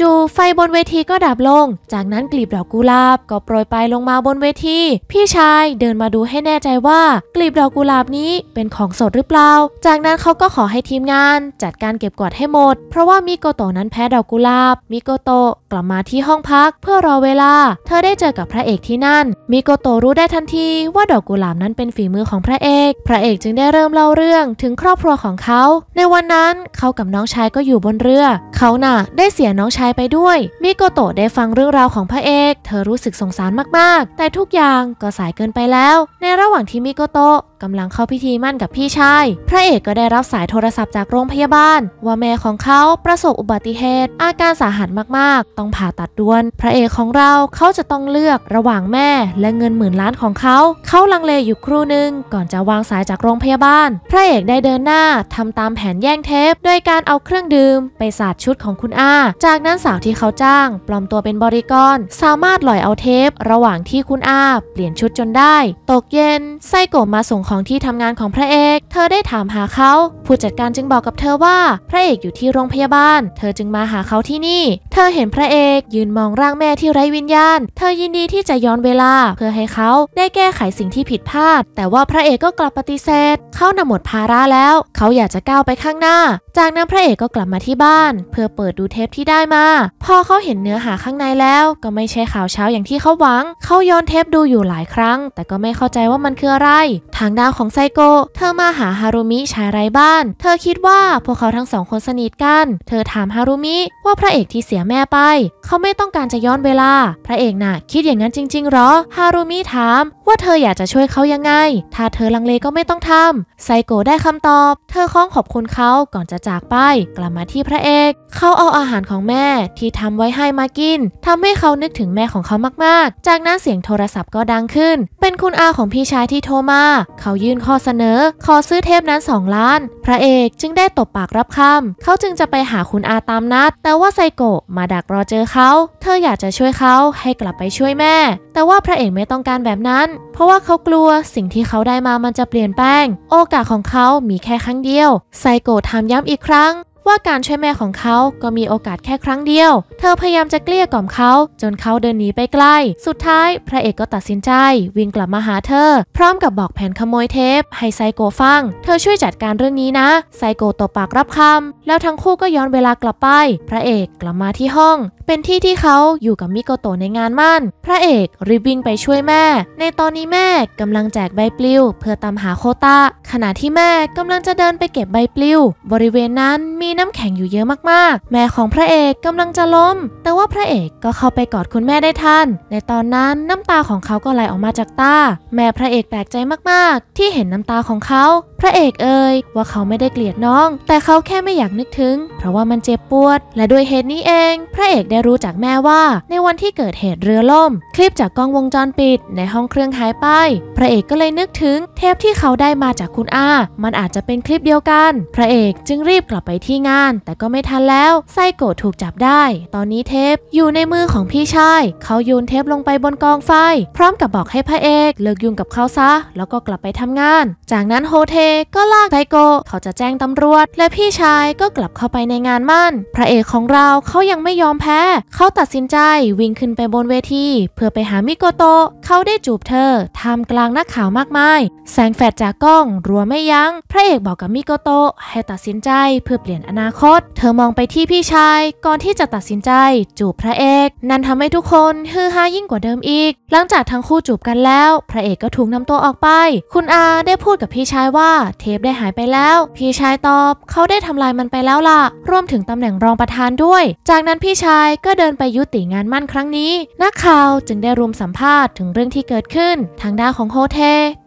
จู่ๆไฟบนเวทีก็ดับลง จากนั้นกลีบดอกกุหลาบก็โปรยไปลงมาบนเวที พี่ชายเดินมาดูให้แน่ใจว่ากลีบดอกกุหลาบนี้ เป็นของสดหรือเปล่า จากนั้นเขาก็ขอให้ทีมงาน จัดการเก็บกวาดให้หมด เพราะว่ามิโกโตนั้นแพ้ดอกกุหลาบมิโกโตกลับมาที่ห้องพัก เพื่อรอเวลาลาเธอได้เจอกับพระเอกที่นั่น มิโกโตรู้ได้ทันที ว่าดอกกุหลาบนั้นเป็นฝีมือของพระเอก พระเอกจึงได้เริ่มเล่าเรื่องถึงครอบครัวของเขา ในวันนั้นเขากับน้องชายก็อยู่บนเรือ เขาน่ะได้เสียน้องชายไปด้วย มิโกโตะได้ฟังเรื่องราวของพระเอก เธอรู้สึกสงสารมากๆ แต่ทุกอย่างก็สายเกินไปแล้ว ในระหว่างที่มิโกโตะกำลังเข้าพิธีมั่นกับพี่ชาย พระเอกก็ได้รับสายโทรศัพท์จากโรงพยาบาลว่าแม่ของเขาประสบอุบัติเหตุ อาการสาหัสมากๆ ต้องผ่าตัดด่วน พระเอกของเราเขาจะต้องเลือกระหว่างแม่ และเงินหมื่นล้านของเขา เขาลังเลอยู่ครู่หนึ่งก่อนจะวางสายจากโรงพยาบาลพระเอกได้เดินหน้าทำตามแผนแย่งเทปโดยการเอาเครื่องดื่มไปสาดชุดของคุณอาจากนั้นสาวที่เขาจ้าง ปลอมตัวเป็นบริกร สามารถหลอยเอาเทป ระหว่างที่คุณอาเปลี่ยนชุดจนได้ตกเย็นไซโกมาส่งของที่ทำงานของพระเอก เธอได้ถามหาเขา ผู้จัดการจึงบอกกับเธอว่าพระเอกอยู่ที่โรงพยาบาล เธอจึงมาหาเขาที่นี่ เธอเห็นพระเอกยืนมองร่างแม่ที่ไร้วิญญาณ เธอยินดีที่จะย้อนเวลา เพื่อให้เขาได้แก้ไขสิ่งที่ผิดพลาด แต่ว่าพระเอกก็กลับปฏิเสธ เขานำหมดภาระแล้ว เขาอยากจะก้าวไปข้างหน้า จากนั้นพระเอกก็กลับมาที่บ้าน เพื่อเปิดดูเทปที่ได้มา พอเขาเห็นเนื้อหาข้างในแล้ว ก็ไม่ใช่ข่าวเช้าอย่างที่เขาหวัง เขาย้อนเทปดูอยู่หลายครั้ง แต่ก็ไม่เข้าใจว่ามันคืออะไรทางดาวของไซโกเธอมาหาฮารุมิชายไร้บ้าน เธอคิดว่าพวกเขาทั้งสองคนสนิทกัน เธอถามฮารุมิว่าพระเอกที่เสียแม่ไป เขาไม่ต้องการจะย้อนเวลา พระเอกน่ะคิดอย่างนั้นจริงๆหรอฮารุมิถามว่าเธออยากจะช่วยเขายังไง ถ้าเธอลังเลก็ไม่ต้องทำไซโกได้คำตอบ เธอค้องขอบคุณเขาก่อนจะจากไป กลับมาที่พระเอก เขาเอาอาหารของแม่ที่ทำไว้ให้มากินทำให้เขานึกถึงแม่ของเขามากๆ จากนั้นเสียงโทรศัพท์ก็ดังขึ้น เป็นคุณอาของพี่ชายที่โทรมาเขาเขายื่นข้อเสนอขอซื้อเทปนั้น2ล้าน พระเอกจึงได้ตบปากรับคำเขาจึงจะไปหาคุณอาตามนัดแต่ว่าไซโกะมาดักรอเจอเขา เธออยากจะช่วยเขาให้กลับไปช่วยแม่ แต่ว่าพระเอกไม่ต้องการแบบนั้น เพราะว่าเขากลัวสิ่งที่เขาได้มามันจะเปลี่ยนแปลง โอกาสของเขามีแค่ครั้งเดียว ไซโกะถามย้ำอีกครั้งว่าการช่วยแม่ของเขาก็มีโอกาสแค่ครั้งเดียว เธอพยายามจะเกลี้ยกล่อมเขา จนเขาเดินหนีไปไกล สุดท้ายพระเอกก็ตัดสินใจ วิ่งกลับมาหาเธอ พร้อมกับบอกแผนขโมยเทปให้ไซโกฟัง เธอช่วยจัดการเรื่องนี้นะ ไซโกตบปากรับคำ แล้วทั้งคู่ก็ย้อนเวลากลับไป พระเอกกลับมาที่ห้องเป็นที่ที่เขาอยู่กับมิโกโตะในงานมั่น พระเอกรีบวิ่งไปช่วยแม่ ในตอนนี้แม่กำลังแจกใบปลิวเพื่อตามหาโคตะขณะที่แม่กำลังจะเดินไปเก็บใบปลิว บริเวณนั้นมีน้ำแข็งอยู่เยอะมากๆ แม่ของพระเอกกำลังจะล้ม แต่ว่าพระเอกก็เข้าไปกอดคุณแม่ได้ทัน ในตอนนั้นน้ำตาของเขาก็ไหลออกมาจากตา แม่พระเอกแปลกใจมากๆ ที่เห็นน้ำตาของเขาพระเอกเอ่ยว่าเขาไม่ได้เกลียดน้อง แต่เขาแค่ไม่อยากนึกถึง เพราะว่ามันเจ็บปวดและด้วยเหตุนี้เอง พระเอกได้รู้จากแม่ว่า ในวันที่เกิดเหตุเรือล่ม คลิปจากกล้องวงจรปิดในห้องเครื่องหายไป พระเอกก็เลยนึกถึง เทปที่เขาได้มาจากคุณอา มันอาจจะเป็นคลิปเดียวกัน พระเอกจึงรีบกลับไปที่งาน แต่ก็ไม่ทันแล้วไซโกะถูกจับได้ ตอนนี้เทปอยู่ในมือของพี่ชายเขาโยนเทปลงไปบนกองไฟ พร้อมกับบอกให้พระเอกเลิกยุ่งกับเขาซะ แล้วก็กลับไปทำงาน จากนั้นโฮเทก็ลากไทโกเขาจะแจ้งตำรวจ และพี่ชายก็กลับเข้าไปในงานมั่น พระเอกของเราเขายังไม่ยอมแพ้ เขาตัดสินใจวิ่งขึ้นไปบนเวที เพื่อไปหามิโกโต เขาได้จูบเธอท่ามกลางนักข่าวมากมาย แสงแฟลชจากกล้องรัวไม่ยัง้ง พระเอกบอกกับมิโกโตให้ตัดสินใจเพื่อเปลี่ยนอนาคต เธอมองไปที่พี่ชาย ก่อนที่จะตัดสินใจ จูบพระเอก นั่นทำให้ทุกคนฮือฮายิ่งกว่าเดิมอีก หลังจากทั้งคู่จูบกันแล้ว พระเอกก็ถูกนำตัวออกไป คุณอาได้พูดกับพี่ชายว่าเทปได้หายไปแล้ว พี่ชายตอบเขาได้ทำลายมันไปแล้วล่ะรวมถึงตำแหน่งรองประธานด้วย จากนั้นพี่ชายก็เดินไปยุติงานมั่นครั้งนี้ นักข่าวจึงได้รุมสัมภาษณ์ถึงเรื่องที่เกิดขึ้น ทางด้านของโฮเท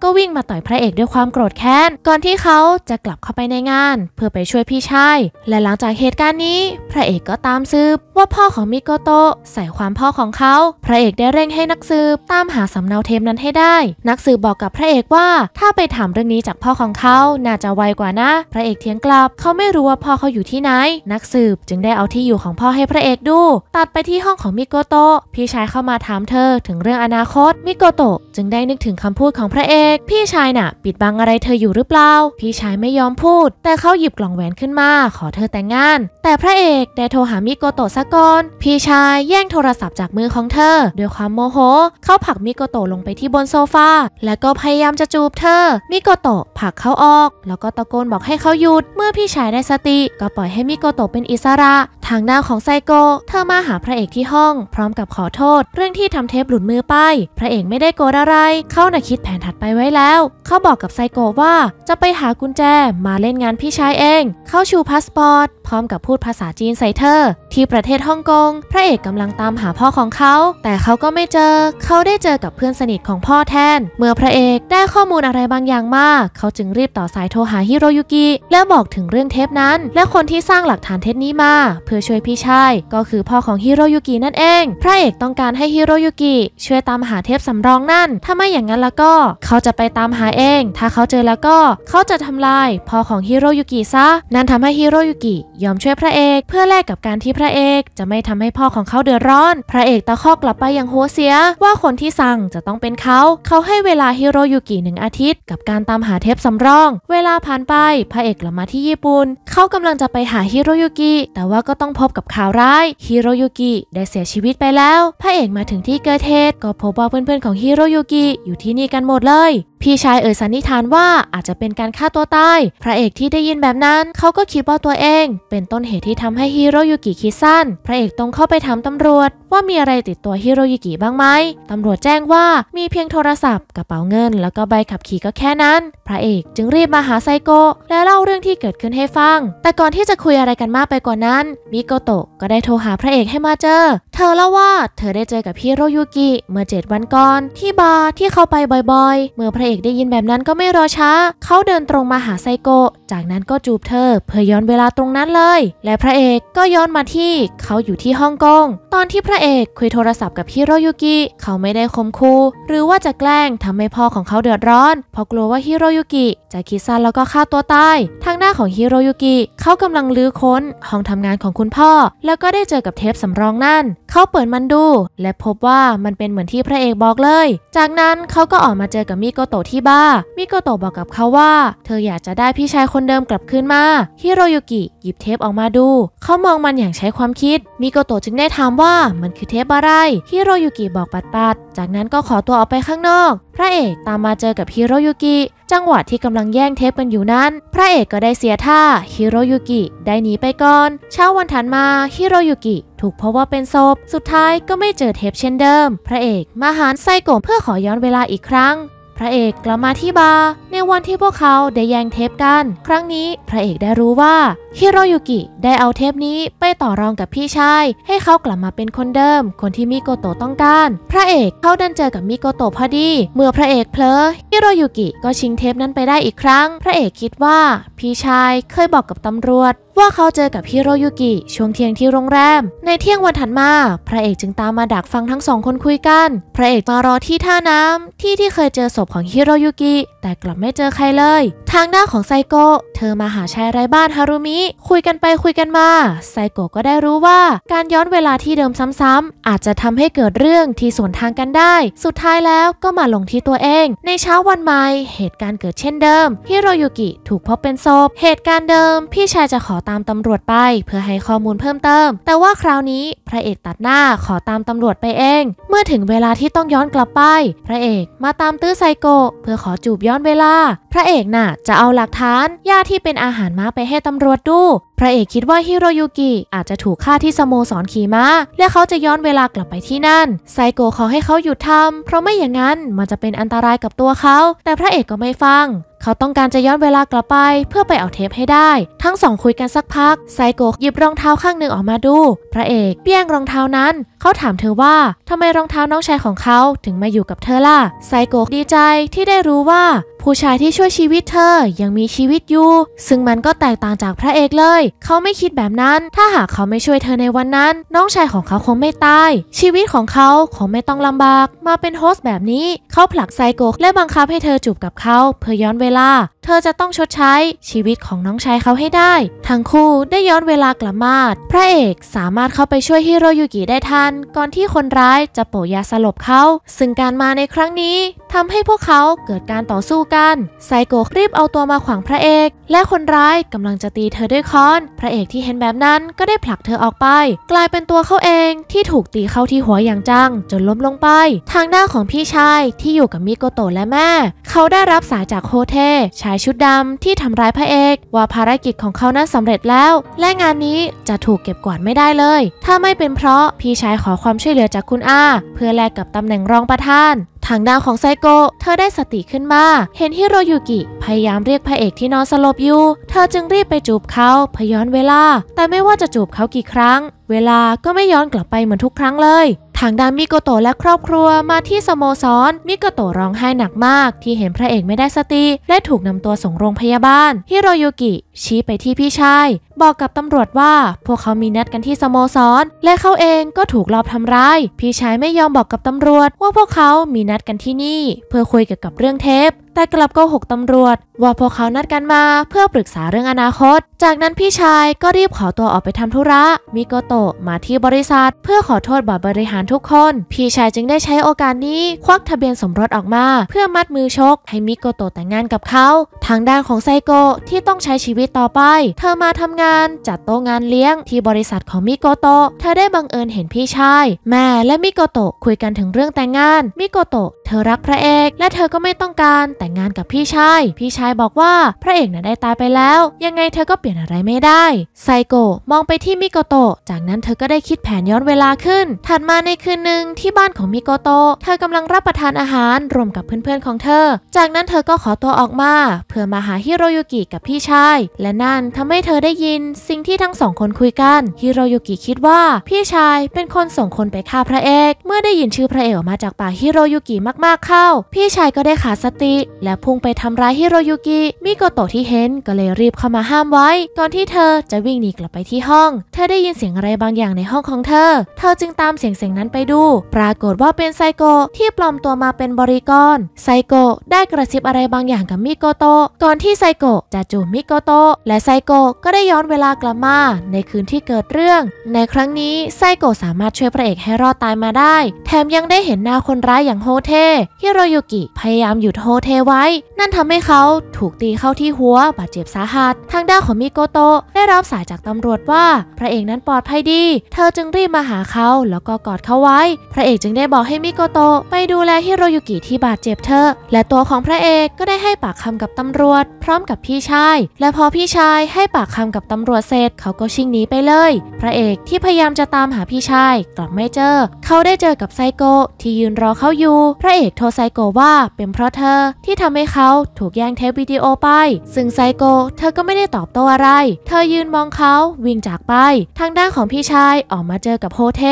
ก็วิ่งมาต่อยพระเอกด้วยความโกรธแค้นก่อนที่เขาจะกลับเข้าไปในงาน เพื่อไปช่วยพี่ชายและหลังจากเหตุการณ์นี้ พระเอกก็ตามซืบว่าพ่อของมิโกโตะใส่ความพ่อของเขาพระเอกได้เร่งให้นักสืบ ตามหาสำเนาเทมนั้นให้ได้ นักสืบบอกกับพระเอกว่าถ้าไปถามเรื่องนี้จากพ่อของเขาเขาน่าจะไวกว่านะ พระเอกเถียงกลับเขาไม่รู้ว่าพ่อเขาอยู่ที่ไหน นักสืบจึงได้เอาที่อยู่ของพ่อให้พระเอกดู ตัดไปที่ห้องของมิโกโตะพี่ชายเข้ามาถามเธอ ถึงเรื่องอนาคตมิโกโตะจึงได้นึกถึงคำพูดของพระเอกพี่ชายน่ะ ปิดบังอะไรเธออยู่หรือเปล่า พี่ชายไม่ยอมพูด แต่เขาหยิบกล่องแหวนขึ้นมา ขอเธอแต่งงาน แต่พระเอกได้โทรหามิโกโตะซะก่อนพี่ชายแย่งโทรศัพท์จากมือของเธอด้วยความโมโห เขาผลักมิโกโตะลงไปที่บนโซฟาและก็พยายามจะจูบเธอ มิโกโตะผลักเขาออกแล้วก็ตะโกนบอกให้เขาหยุด เมื่อพี่ชายได้สติ ก็ปล่อยให้มิโกโตะเป็นอิสระทางด้านของไซโกเธอมาหาพระเอกที่ห้อง พร้อมกับขอโทษเรื่องที่ทำเทปหลุดมือไป พระเอกไม่ได้โกรธอะไร เขาน่ะคิดแผนถัดไปไว้แล้ว เขาบอกกับไซโกว่าจะไปหากุญแจมาเล่นงานพี่ชายเอง เขาชูพาสปอร์ต พร้อมกับพูดภาษาจีนใส่เธอ ที่ประเทศฮ่องกง พระเอกกำลังตามหาพ่อของเขา แต่เขาก็ไม่เจอ เขาได้เจอกับเพื่อนสนิทของพ่อแทน เมื่อพระเอกได้ข้อมูลอะไรบางอย่างมาเขาจึงรีบต่อสายโทรหาฮิโรยุกิและบอกถึงเรื่องเทปนั้น และคนที่สร้างหลักฐานเทปนี้มาเื่อช่วยพี่ชายก็คือพ่อของฮิโรยุกินั่นเอง พระเอกต้องการให้ฮิโรยุกิช่วยตามหาเทพสำรองนั่นถ้าไม่อย่างนั้นแล้วก็ เขาจะไปตามหาเอง ถ้าเขาเจอแล้วก็ เขาจะทำลายพ่อของฮิโรยุกิซะ นั่นทำให้ฮิโรยุกิ ยอมช่วยพระเอกเพื่อแลกกับการที่พระเอกจะไม่ทำให้พ่อของเขาเดือดร้อน พระเอกตะคอกกลับไปอย่างหัวเสีย ว่าคนที่สั่งจะต้องเป็นเขาเขาให้เวลาฮิโรยุกิหนึ่งอาทิตย์ กับการตามหาเทพสำรอง เวลาผ่านไป พระเอกกลับมาที่ญี่ปุ่นเขากำลังจะไปหาฮิโรยุกิแต่ว่าก็ต้องพบกับข่าวร้าย ฮิโรยุกิได้เสียชีวิตไปแล้ว พระเอกมาถึงที่เกิดเหตุก็พบว่าเพื่อนๆของฮิโรยุกิอยู่ที่นี่กันหมดเลย พี่ชายเอ่ยสันนิษฐานว่าอาจจะเป็นการฆ่าตัวตาย พระเอกที่ได้ยินแบบนั้นเขาก็คิดว่าตัวเอง เป็นต้นเหตุที่ทำให้ฮิโรยุกิคิดสั้น พระเอกต้องเข้าไปถามตำรวจว่ามีอะไรติดตัวฮิโรยุกิบ้างไหม ตำรวจแจ้งว่ามีเพียงโทรศัพท์กระเป๋าเงินแล้วก็ใบขับขี่ก็แค่นั้น พระเอกจึงรีบมาหาไซโกะและเล่าเรื่องที่เกิดขึ้นให้ฟัง แต่ก่อนที่จะคุยอะไรกันมากไปกว่านั้น มิโกโตะก็ได้โทรหาพระเอกให้มาเจอ เธอเล่าว่าเธอได้เจอกับฮิโรยุกิเมื่อ 7 วันก่อนที่บาร์ที่เขาไปบ่อย ๆ เมื่อพระเอกได้ยินแบบนั้นก็ไม่รอช้า เขาเดินตรงมาหาไซโกะจากนั้นก็จูบเธอ เพื่อย้อนเวลาตรงนั้นเลย และพระเอกก็ย้อนมาที่เขาอยู่ที่ฮ่องกงตอนที่พระเอกคุยโทรศัพท์กับฮิโรยุกิ เขาไม่ได้คมคู่หรือว่าจะแกล้งทำให้พ่อของเขาเดือดร้อน เพราะกลัวว่าฮิโรยุกิจะคิดสั้นแล้วก็ฆ่าตัวตาย ทางหน้าของฮิโรยุกิเขากำลังลื้อค้นห้องทำงานของคุณพ่อ แล้วก็ได้เจอกับเทปสำรองนั่น เขาเปิดมันดู และพบว่ามันเป็นเหมือนที่พระเอกบอกเลย จากนั้นเขาก็ออกมาเจอกับมิโกโตะที่บ้ามิโกโตะบอกกับเขาว่า เธออยากจะได้พี่ชายคนเดิมกลับคืนมา ฮิโรยุกิ หยิบเทปออกมาดู เขามองมันอย่างใช้ความคิด มิโกโตะจึงได้ถามว่ามันคือเทปอะไรฮิโรยุกิบอกปัดปัดจากนั้นก็ขอตัวออกไปข้างนอก พระเอกตามมาเจอกับฮิโรยุกิ จังหวะที่กำลังแย่งเทปกันอยู่นั้น พระเอกก็ได้เสียท่าฮิโรยุกิได้หนีไปก่อน เช้าวันถัดมา ฮิโรยุกิถูกพบว่าเป็นศพ สุดท้ายก็ไม่เจอเทปเช่นเดิม พระเอกมาหารไซโกะเพื่อขอย้อนเวลาอีกครั้งพระเอกกลับมาที่บาร์ในวันที่พวกเขาได้แย่งเทปกัน ครั้งนี้พระเอกได้รู้ว่าฮิโรยุกิ ได้เอาเทปนี้ไปต่อรองกับพี่ชาย ให้เขากลับมาเป็นคนเดิม คนที่มิโกโตะต้องการพระเอกเขาดันเจอกับมิโกโตะพอดี เมื่อพระเอกเพลอ ฮิโรยุกิก็ชิงเทปนั้นไปได้อีกครั้ง พระเอกคิดว่าพี่ชายเคยบอกกับตำรวจว่าเขาเจอกับฮิโรยุกิช่วงเที่ยงที่โรงแรม ในเที่ยงวันถัดมา พระเอกจึงตามมาดักฟังทั้งสองคนคุยกัน พระเอกมารอที่ท่าน้ำ ที่ที่เคยเจอศพของฮิโรยุกิแต่กลับไม่เจอใครเลย ทางด้านของไซโก เธอมาหาชายไร้บ้านฮารุมิ คุยกันไปคุยกันมา ไซโกก็ได้รู้ว่าการย้อนเวลาที่เดิมซ้ำๆอาจจะทำให้เกิดเรื่องที่สวนทางกันได้ สุดท้ายแล้วก็มาลงที่ตัวเอง ในเช้าวันใหม่ เหตุการณ์เกิดเช่นเดิมฮิโรยุกิถูกพบเป็นศพ เหตุการณ์เดิม พี่ชายจะขอตามตำรวจไป เพื่อให้ข้อมูลเพิ่มเติม แต่ว่าคราวนี้พระเอกตัดหน้าขอตามตำรวจไปเอง เมื่อถึงเวลาที่ต้องย้อนกลับไปพระเอกมาตามตื้อไซโกเพื่อขอจูบย้อนอนเวลา พระเอกน่ะจะเอาหลักฐานยาที่เป็นอาหารม้าไปให้ตำรวจดู พระเอกคิดว่าฮิโรยุกิอาจจะถูกฆ่าที่สโมสรขี่ม้าและเขาจะย้อนเวลากลับไปที่นั่น ไซโกขอให้เขาหยุดทำเพราะไม่อย่างนั้นมันจะเป็นอันตรายกับตัวเขา แต่พระเอกก็ไม่ฟังเขาต้องการจะย้อนเวลากลับไปเพื่อไปเอาเทปให้ได้ ทั้งสองคุยกันสักพัก ไซโกหยิบรองเท้าข้างหนึ่งออกมาดู พระเอกเปี้ยงรองเท้านั้น เขาถามเธอว่า ทำไมรองเท้าน้องชายของเขาถึงมาอยู่กับเธอล่ะ ไซโกดีใจที่ได้รู้ว่าผู้ชายที่ช่วยชีวิตเธอยังมีชีวิตอยู่ ซึ่งมันก็แตกต่างจากพระเอกเลย เขาไม่คิดแบบนั้น ถ้าหากเขาไม่ช่วยเธอในวันนั้น น้องชายของเขาคงไม่ตายชีวิตของเขาคงไม่ต้องลำบาก มาเป็นโฮสต์แบบนี้ เขาผลักไซโกและบังคับให้เธอจูบกับเขาเพื่อย้อนเวลาเธอจะต้องชดใช้ชีวิตของน้องชายเขาให้ได้ทั้งคู่ได้ย้อนเวลากลับมาพระเอกสามารถเข้าไปช่วยฮิโรยุกิได้ทัน ก่อนที่คนร้ายจะโปะยาสลบเขาซึ่งการมาในครั้งนี้ทำให้พวกเขาเกิดการต่อสู้กันไซโกรีบเอาตัวมาขวางพระเอกและคนร้ายกำลังจะตีเธอด้วยค้อน พระเอกที่เห็นแบบนั้นก็ได้ผลักเธอออกไป กลายเป็นตัวเขาเองที่ถูกตีเข้าที่หัวอย่างจังจนล้มลงไป ทางด้านของพี่ชายที่อยู่กับมิโกโตะและแม่ เขาได้รับสายจากโคเทชชยายชุดดำที่ทำร้ายพระเอกว่าภารกิจของเขานั้นสำเร็จแล้ว และงานนี้จะถูกเก็บกวาดไม่ได้เลย ถ้าไม่เป็นเพราะพี่ชายขอความช่วยเหลือจากคุณอาเพื่อแลกกับตำแหน่งรองประธาน ทางดาวของไซโก เธอได้สติขึ้นมา เห็นฮิโรยุกิพยายามเรียกพระเอกที่นอนสลบอยู่ เธอจึงรีบไปจูบเขาพย้อนเวลา แต่ไม่ว่าจะจูบเขากี่ครั้ง เวลาก็ไม่ย้อนกลับไปเหมือนทุกครั้งเลยางด้านมิโกโตะและครอบครัวมาที่สโมสรมิโกโตะร้องไห้หนักมาก ที่เห็นพระเอกไม่ได้สติ และถูกนำตัวส่งโรงพยาบาล ฮิโรยุกิ ชี้ไปที่พี่ชายบอกกับตำรวจว่า พวกเขามีนัดกันที่สโมสรและเขาเองก็ถูกลอบทำร้ายพี่ชายไม่ยอมบอกกับตำรวจว่าพวกเขามีนัดกันที่นี่ เพื่อคุยเกี่ยวกับเรื่องเทปแต่กลับโกหกตำรวจ ว่าพวกเขานัดกันมาเพื่อปรึกษาเรื่องอนาคต จากนั้นพี่ชายก็รีบขอตัวออกไปทำธุระมิโกโตะมาที่บริษัท เพื่อขอโทษบอร์ดบริหารทุกคน พี่ชายจึงได้ใช้โอกาสนี้ควักทะเบียนสมรสออกมา เพื่อมัดมือชก ให้มิโกโตะแต่งงานกับเขา ทางด้านของไซโกะที่ต้องใช้ชีวิตต่อไป เธอมาทำงานจัดโต๊ะงานเลี้ยง ที่บริษัทของมิโกโตะเธอได้บังเอิญเห็นพี่ชาย แม่และมิโกโตะคุยกันถึงเรื่องแต่งงาน มิโกโตะเธอรักพระเอกและเธอก็ไม่ต้องการแต่งงานกับพี่ชาย พี่ชายบอกว่าพระเอกน่ะได้ตายไปแล้ว ยังไงเธอก็เปลี่ยนอะไรไม่ได้ ไซโกะมองไปที่มิโกโตะ จากนั้นเธอก็ได้คิดแผนย้อนเวลาขึ้น ถัดมาในคืนหนึ่งที่บ้านของมิโกโตะ เธอกำลังรับประทานอาหารรวมกับเพื่อนๆของเธอ จากนั้นเธอก็ขอตัวออกมา เพื่อมาหาฮิโรยุกิกับพี่ชาย และนั่นทำให้เธอได้ยิน สิ่งที่ทั้งสองคนคุยกัน ฮิโรยุกิคิดว่าพี่ชายเป็นคนส่งคนไปฆ่าพระเอก เมื่อได้ยินชื่อพระเอกออกมาจากปากฮิโรยุกิมากๆเข้า พี่ชายก็ได้ขาดสติและพุ่งไปทำร้ายฮิโรยุกิ มิโกโตะที่เห็นก็เลยรีบเข้ามาห้ามไว้ ก่อนที่เธอจะวิ่งหนี กลับไปที่ห้อง เธอได้ยินเสียงอะไรบางอย่างในห้องของเธอ เธอ จึงตามเสียงเสียงนั้นไปดูปรากฏว่าเป็นไซโกะที่ปลอมตัวมาเป็นบริกร ไซโกะได้กระซิบอะไรบางอย่างกับมิโกโตะก่อนที่ไซโกะจะจูบมิโกโตะและไซโกะก็ได้ย้อนเวลากลับมาในคืนที่เกิดเรื่อง ในครั้งนี้ไซโกะสามารถช่วยพระเอกให้รอดตายมาได้ แถมยังได้เห็นหน้าคนร้ายอย่างโฮเทฮิโรยุกิ พยายามหยุดโฮเทไว้ นั่นทำให้เขาถูกตีเข้าที่หัว บาดเจ็บสาหัสทางด้านของมิโกโตะได้รับสายจากตำรวจว่าพระเอกนั้นปลอดภัยดี เธอจึงรีบมาหาเขาแล้วก็กอดเขาไว้ พระเอกจึงได้บอกให้มิโกโตะไปดูแลฮิโรยุกิที่บาดเจ็บเธอ และตัวของพระเอกก็ได้ให้ปากคำกับตำรวจ พร้อมกับพี่ชายและพอพี่ชายให้ปากคำกับตำรวจเสร็จเขาก็ชิ่งหนีไปเลย พระเอกที่พยายามจะตามหาพี่ชายกลับไม่เจอเขาได้เจอกับไซโกที่ยืนรอเขาอยู่ พระเอกโทรไซโกว่าเป็นเพราะเธอที่ที่ทำให้เขาถูกแย่งเทปวิดีโอไป ซึ่งไซโกเธอก็ไม่ได้ตอบโต้อะไร เธอยืนมองเขาวิ่งจากไป ทางด้านของพี่ชายออกมาเจอกับโฮเท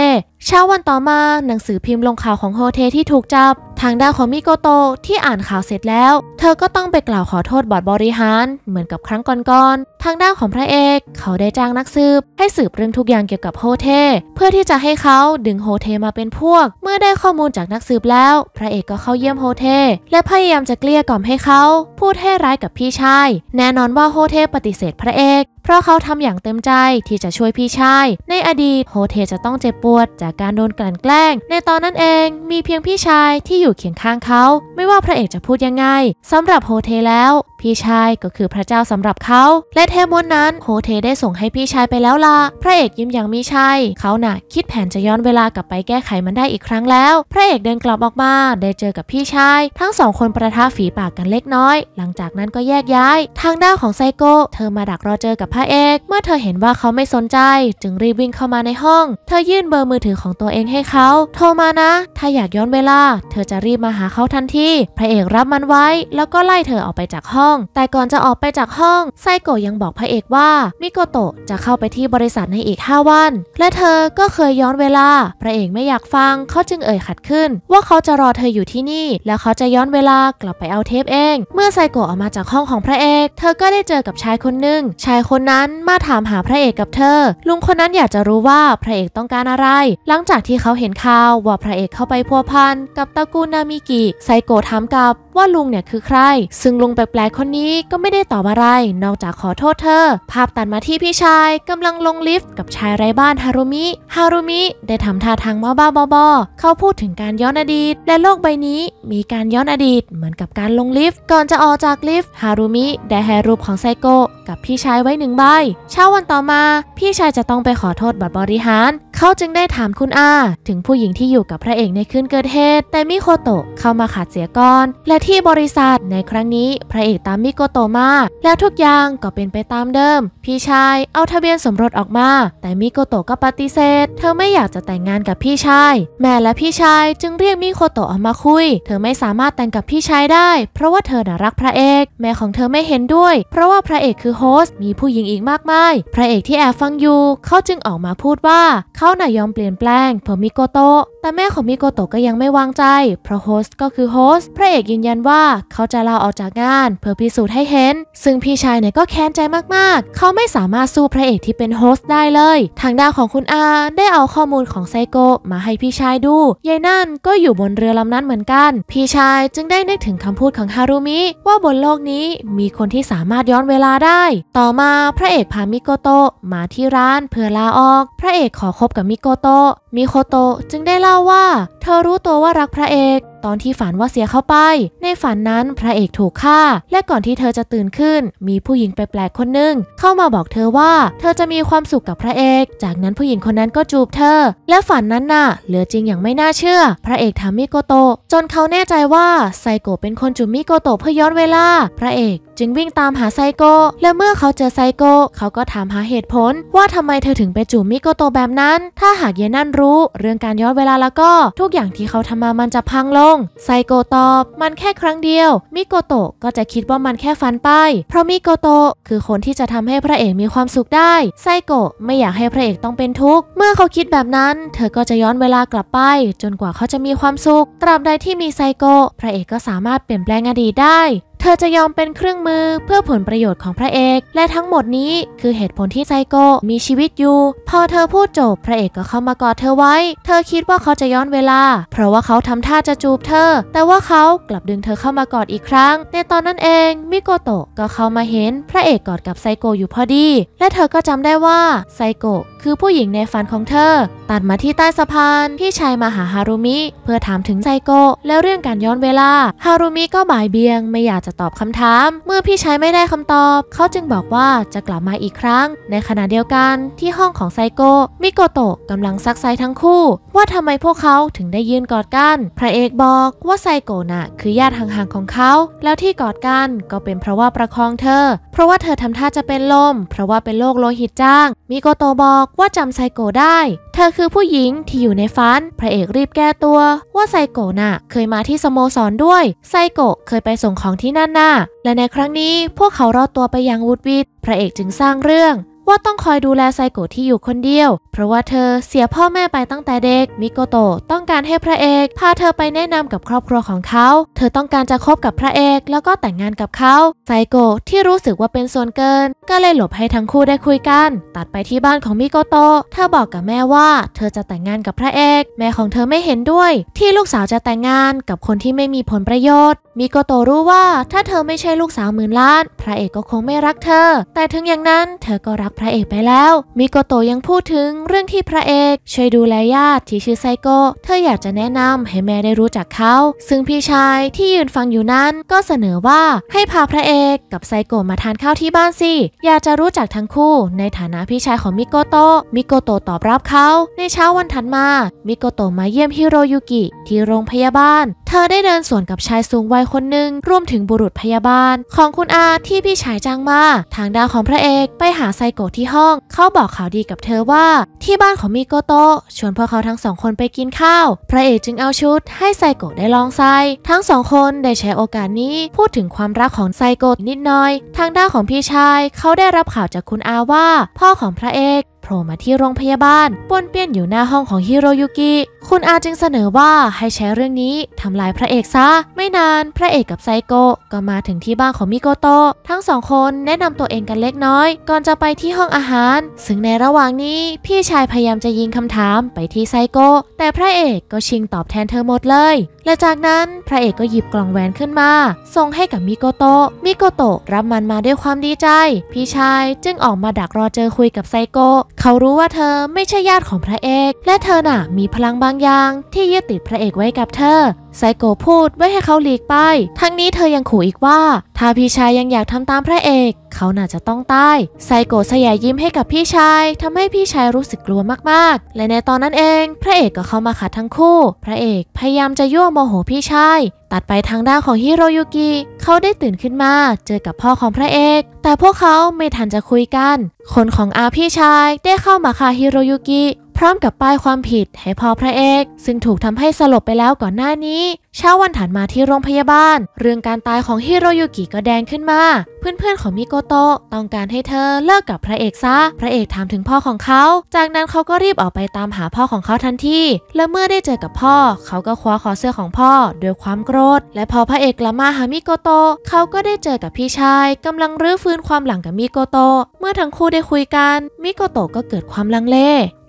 เช้าวันต่อมา หนังสือพิมพ์ลงข่าวของโฮเทที่ถูกจับทางด้านของมิโกโตที่อ่านข่าวเสร็จแล้ว เธอก็ต้องไปกล่าวขอโทษบอร์ดบริหาร เหมือนกับครั้งก่อนๆทางด้านของพระเอกเขาได้จ้างนักสืบ ให้สืบเรื่องทุกอย่างเกี่ยวกับโฮเทเพื่อที่จะให้เขาดึงโฮเทมาเป็นพวก เมื่อได้ข้อมูลจากนักสืบแล้ว พระเอกก็เข้าเยี่ยมโฮเทและพยายามจะเกลี้ยกล่อมให้เขา พูดให้ร้ายกับพี่ชายแน่นอนว่าโฮเทปฏิเสธพระเอกเพราะเขาทำอย่างเต็มใจที่จะช่วยพี่ชาย ในอดีตโฮเทจะต้องเจ็บปวดจากการโดนกลั่นแกล้ง ในตอนนั้นเองมีเพียงพี่ชายที่อยู่เคียงข้างเขา ไม่ว่าพระเอกจะพูดยังไงสำหรับโฮเทแล้วพี่ชายก็คือพระเจ้าสำหรับเขา และเทมุนนั้นโฮเทได้ส่งให้พี่ชายไปแล้วล่ะพระเอกยิ้มอย่างมีชัยเขาหน่ะ คิดแผนจะย้อนเวลากลับไปแก้ไขมันได้อีกครั้งแล้วพระเอกเดินกลับออกมา ได้เจอกับพี่ชาย ทั้งสองคนประทะฝีปากกันเล็กน้อย หลังจากนั้นก็แยกย้าย ทางด้านของไซโกเธอมาดักรอเจอกับพระเอก เมื่อเธอเห็นว่าเขาไม่สนใจ จึงรีบวิ่งเข้ามาในห้อง เธอยื่นเบอร์มือถือของตัวเองให้เขา โทรมานะถ้าอยากย้อนเวลา เธอจะรีบมาหาเขาทันทีพระเอกรับมันไว้ แล้วก็ไล่เธอออกไปจากห้ององแต่ก่อนจะออกไปจากห้องไซโกะยังบอกพระเอกว่ามิโกโตะจะเข้าไปที่บริษัทในอีก5วัน และเธอก็เคยย้อนเวลา พระเอกไม่อยากฟังเขาจึงเอ่ยขัดขึ้น ว่าเขาจะรอเธออยู่ที่นี่ แล้วเขาจะย้อนเวลากลับไปเอาเทปเอง เมื่อไซโกะออกมาจากห้องของพระเอกเธอก็ได้เจอกับชายคนหนึ่งชายคนนั้นมาถามหาพระเอกกับเธอ ลุงคนนั้นอยากจะรู้ว่าพระเอกต้องการอะไร หลังจากที่เขาเห็นข่าวว่าพระเอกเข้าไปพัวพันกับตระกูลนามิกิ ไซโกะถามกับว่าลุงเนี่ยคือใคร ซึ่งลุงแปลกๆคนนี้ก็ไม่ได้ตอบอะไร นอกจากขอโทษเธอ ภาพตัดมาที่พี่ชายกำลังลงลิฟต์กับชายไร้บ้านฮารุมิ ฮารุมิได้ทำท่าทางบ้าๆบอๆเขาพูดถึงการย้อนอดีต และโลกใบนี้มีการย้อนอดีตเหมือนกับการลงลิฟต์ก่อนจะออกจากลิฟต์ ฮารุมิได้แห้รูปของไซโกะกับพี่ชายไว้หนึ่งใบ เช้าวันต่อมา พี่ชายจะต้องไปขอโทษบัตรบริหารเขาจึงได้ถามคุณอาถึงผู้หญิงที่อยู่กับพระเอก ในคืนเกิดเหตุแต่มิโคโตะเข้ามาขัดเสียก่อนและที่บริษัท ในครั้งนี้ พระเอกตามมิโกโตมา แล้วทุกอย่างก็เป็นไปตามเดิม พี่ชายเอาทะเบียนสมรสออกมา แต่มิโกโตะก็ปฏิเสธ เธอไม่อยากจะแต่งงานกับพี่ชาย แม่และพี่ชายจึงเรียกมิโคโตะออกมาคุย เธอไม่สามารถแต่งกับพี่ชายได้ เพราะว่าเธอน่ารักพระเอกแม่ของเธอไม่เห็นด้วย เพราะว่าพระเอกคือโฮสต์มีผู้หญิงอีกมากมายพระเอกที่แอบฟังอยู่เขาจึงออกมาพูดว่าเขาเขาน่ะยอมเปลี่ยนแปลงเพื่อมิโกโตะแต่แม่ของมิโกโตะก็ยังไม่วางใจ เพราะโฮสต์ก็คือโฮสต์พระเอกยืนยันว่าเขาจะลาออกจากงานเพื่อพิสูจน์ให้เห็น ซึ่งพี่ชายเนี่ยก็แค้นใจมากๆ เขาไม่สามารถสู้พระเอกที่เป็นโฮสต์ได้เลย ทางด้านของคุณอาได้เอาข้อมูลของไซโกมาให้พี่ชายดูยายนั่นก็อยู่บนเรือลำนั้นเหมือนกันพี่ชายจึงได้นึกถึงคำพูดของฮารุมิว่าบนโลกนี้มีคนที่สามารถย้อนเวลาได้ ต่อมาพระเอกพามิโกโตะมาที่ร้านเพื่อลาออก พระเอกขอคบกับับมิโกโตะมิโคโตะจึงได้เล่าว่าเธอรู้ตัวว่ารักพระเอกตอนที่ฝันว่าเสียเข้าไป ในฝันนั้นพระเอกถูกฆ่า และก่อนที่เธอจะตื่นขึ้นมีผู้หญิงแปลกๆคนหนึ่งเข้ามาบอกเธอว่าเธอจะมีความสุขกับพระเอกจากนั้นผู้หญิงคนนั้นก็จูบเธอ และฝันนั้นน่ะเหลือจริงอย่างไม่น่าเชื่อ พระเอกถามมิโกโตะจนเขาแน่ใจว่าไซโกะเป็นคนจูบมิโกโตะเพื่อย้อนเวลาพระเอกจึงวิ่งตามหาไซโกและเมื่อเขาเจอไซโกเขาก็ถามหาเหตุผล ว่าทำไมเธอถึงไปจูมิโกโตแบบนั้น ถ้าหากเยนั่นรู้ เรื่องการย้อนเวลาแล้วก็ ทุกอย่างที่เขาทำมามันจะพังลงไซโกตอบ มันแค่ครั้งเดียวมิโกโตก็จะคิดว่ามันแค่ฝันไป เพราะมิโกโตคือคนที่จะทำให้พระเอกมีความสุขได้ไซโกไม่อยากให้พระเอกต้องเป็นทุกข์เมื่อเขาคิดแบบนั้นเธอก็จะย้อนเวลากลับไป จนกว่าเขาจะมีความสุข ตราบใดที่มีไซโกพระเอกก็สามารถเปลี่ยนแปลงอดีตได้เธอจะยอมเป็นเครื่องมือเพื่อผลประโยชน์ของพระเอกและทั้งหมดนี้คือเหตุผลที่ไซโกมีชีวิตอยู่ พอเธอพูดจบพระเอกก็เข้ามากอดเธอไว้ เธอคิดว่าเขาจะย้อนเวลา เพราะว่าเขาทำท่าจะจูบเธอ แต่ว่าเขากลับดึงเธอเข้ามากอดอีกครั้ง ในตอนนั้นเองมิโกโตะก็เข้ามาเห็น พระเอกกอดกับไซโกอยู่พอดีและเธอก็จำได้ว่าไซโกคือผู้หญิงในฝันของเธอ ตัดมาที่ใต้สะพานพี่ชายมาหาฮารุมิ เพื่อถามถึงไซโกะแล้วเรื่องการย้อนเวลาฮารุมิก็บ่ายเบียง ไม่อยากจะตอบคำถาม เมื่อพี่ชายไม่ได้คำตอบ เขาจึงบอกว่าจะกลับมาอีกครั้ง ในขณะเดียวกันที่ห้องของไซโกะมิโกโตะกำลังซักไซทั้งคู่ ว่าทำไมพวกเขาถึงได้ยืนกอดกัน พระเอกบอกว่าไซโกะน่ะ คือญาติห่างๆของเขา แล้วที่กอดกันก็เป็นเพราะว่าประคองเธอ เพราะว่าเธอทำท่าจะเป็นลมเพราะว่าเป็นโรคโลหิตจางมิโกโตะบอกว่าจำไซโกได้ เธอคือผู้หญิงที่อยู่ในฟัน พระเอกรีบแก้ตัว ว่าไซโกน่ะ เคยมาที่สโมสรด้วย ไซโกเคยไปส่งของที่นั่นน่ะ และในครั้งนี้พวกเขารอดตัวไปยังวูดวิดพระเอกจึงสร้างเรื่องว่าต้องคอยดูแลไซโกะที่อยู่คนเดียว เพราะว่าเธอเสียพ่อแม่ไปตั้งแต่เด็ก มิโกโตะต้องการให้พระเอกพาเธอไปแนะนำกับครอบครัวของเขา เธอต้องการจะคบกับพระเอกแล้วก็แต่งงานกับเขา ไซโกะที่รู้สึกว่าเป็นส่วนเกิน ก็เลยหลบให้ทั้งคู่ได้คุยกัน ตัดไปที่บ้านของมิโกโตะเธอบอกกับแม่ว่า เธอจะแต่งงานกับพระเอก แม่ของเธอไม่เห็นด้วย ที่ลูกสาวจะแต่งงานกับคนที่ไม่มีผลประโยชน์มิโกโตรู้ว่า ถ้าเธอไม่ใช่ลูกสาวหมื่นล้าน พระเอกก็คงไม่รักเธอ แต่ถึงอย่างนั้นเธอก็รักพระเอกไปแล้ว มิโกโตยังพูดถึงเรื่องที่พระเอกช่วยดูแลญาติที่ชื่อไซโกเธออยากจะแนะนำให้แม่ได้รู้จักเขา ซึ่งพี่ชายที่ยืนฟังอยู่นั้น ก็เสนอว่าให้พาพระเอก กับไซโกมาทานข้าวที่บ้านสิอยากจะรู้จักทั้งคู่ ในฐานะพี่ชายของมิโกโตมิโกโตตอบรับเขา ในเช้าวันถัดมามิโกโตมาเยี่ยมฮิโรยุกิ ที่โรงพยาบาล เธอได้เดินสวนกับชายสูงวัยยคนหนึ่งรวมถึงบุรุษพยาบาลของคุณอาที่พี่ชายจ้างมา ทางดาวของพระเอก ไปหาไซโกะที่ห้อง เขาบอกข่าวดีกับเธอว่าที่บ้านของมิโกโตะชวนพวกเขาทั้งสองคนไปกินข้าว พระเอกจึงเอาชุดให้ไซโกะได้ลองใส่ทั้งสองคนได้ใช้โอกาสนี้ พูดถึงความรักของไซโกะนิดหน่อย ทางด้านของพี่ชายเขาได้รับข่าวจากคุณอาว่า พ่อของพระเอกโผล่มาที่โรงพยาบาลป้วนเปี้ยนอยู่หน้าห้องของฮิโรยุกิคุณอาจึงเสนอว่าให้ใช้เรื่องนี้ ทำลายพระเอกซะ ไม่นานพระเอกกับไซโกะก็มาถึงที่บ้านของมิโกโตะทั้งสองคนแนะนำตัวเองกันเล็กน้อย ก่อนจะไปที่ห้องอาหาร ซึ่งในระหว่างนี้ พี่ชายพยายามจะยิงคำถามไปที่ไซโกะแต่พระเอกก็ชิงตอบแทนเธอหมดเลย และจากนั้นพระเอกก็หยิบกล่องแหวนขึ้นมาส่งให้กับมิโกโตะมิโกโตะรับมันมาด้วยความดีใจพี่ชายจึงออกมาดักรอเจอคุยกับไซโกะเขารู้ว่าเธอไม่ใช่ญาติของพระเอก และเธอน่ะมีพลังบางอย่างที่ยึดติดพระเอกไว้กับเธอไซโกพูดไว้ให้เขาหลีกไป ทั้งนี้เธอยังขู่อีกว่า ถ้าพี่ชายยังอยากทำตามพระเอก เขาน่าจะต้องตาย ไซโกสยายยิ้มให้กับพี่ชายทำให้พี่ชายรู้สึกกลัวมากๆ และในตอนนั้นเอง พระเอกก็เข้ามาขัดทั้งคู่ พระเอกพยายามจะยั่วโมโหพี่ชาย ตัดไปทางด้านของฮิโรยุกิ เขาได้ตื่นขึ้นมาเจอกับพ่อของพระเอก แต่พวกเขาไม่ทันจะคุยกัน คนของอาพี่ชายได้เข้ามาฆ่าฮิโรยุกิร้อมกับป้ายความผิดให้พ่อพระเอก ซึ่งถูกทำให้สลบไปแล้วก่อนหน้านี้ เช้าวันถัดมาที่โรงพยาบาล เรื่องการตายของฮิโรยุกิก็แดงขึ้นมาเพื่อนๆของมิโกโตะต้องการให้เธอเลิกกับพระเอกซะ พระเอกถามถึงพ่อของเขา จากนั้นเขาก็รีบออกไปตามหาพ่อของเขาทันที และเมื่อได้เจอกับพ่อ เขาก็คว้าคอเสื้อของพ่อด้วยความโกรธ และพอพระเอกกลับมาหามิโกโตะเขาก็ได้เจอกับพี่ชายกำลังรื้อฟื้นความหลังกับมิโกโตะเมื่อทั้งคู่ได้คุยกันมิโกโตะก็เกิดความลังเล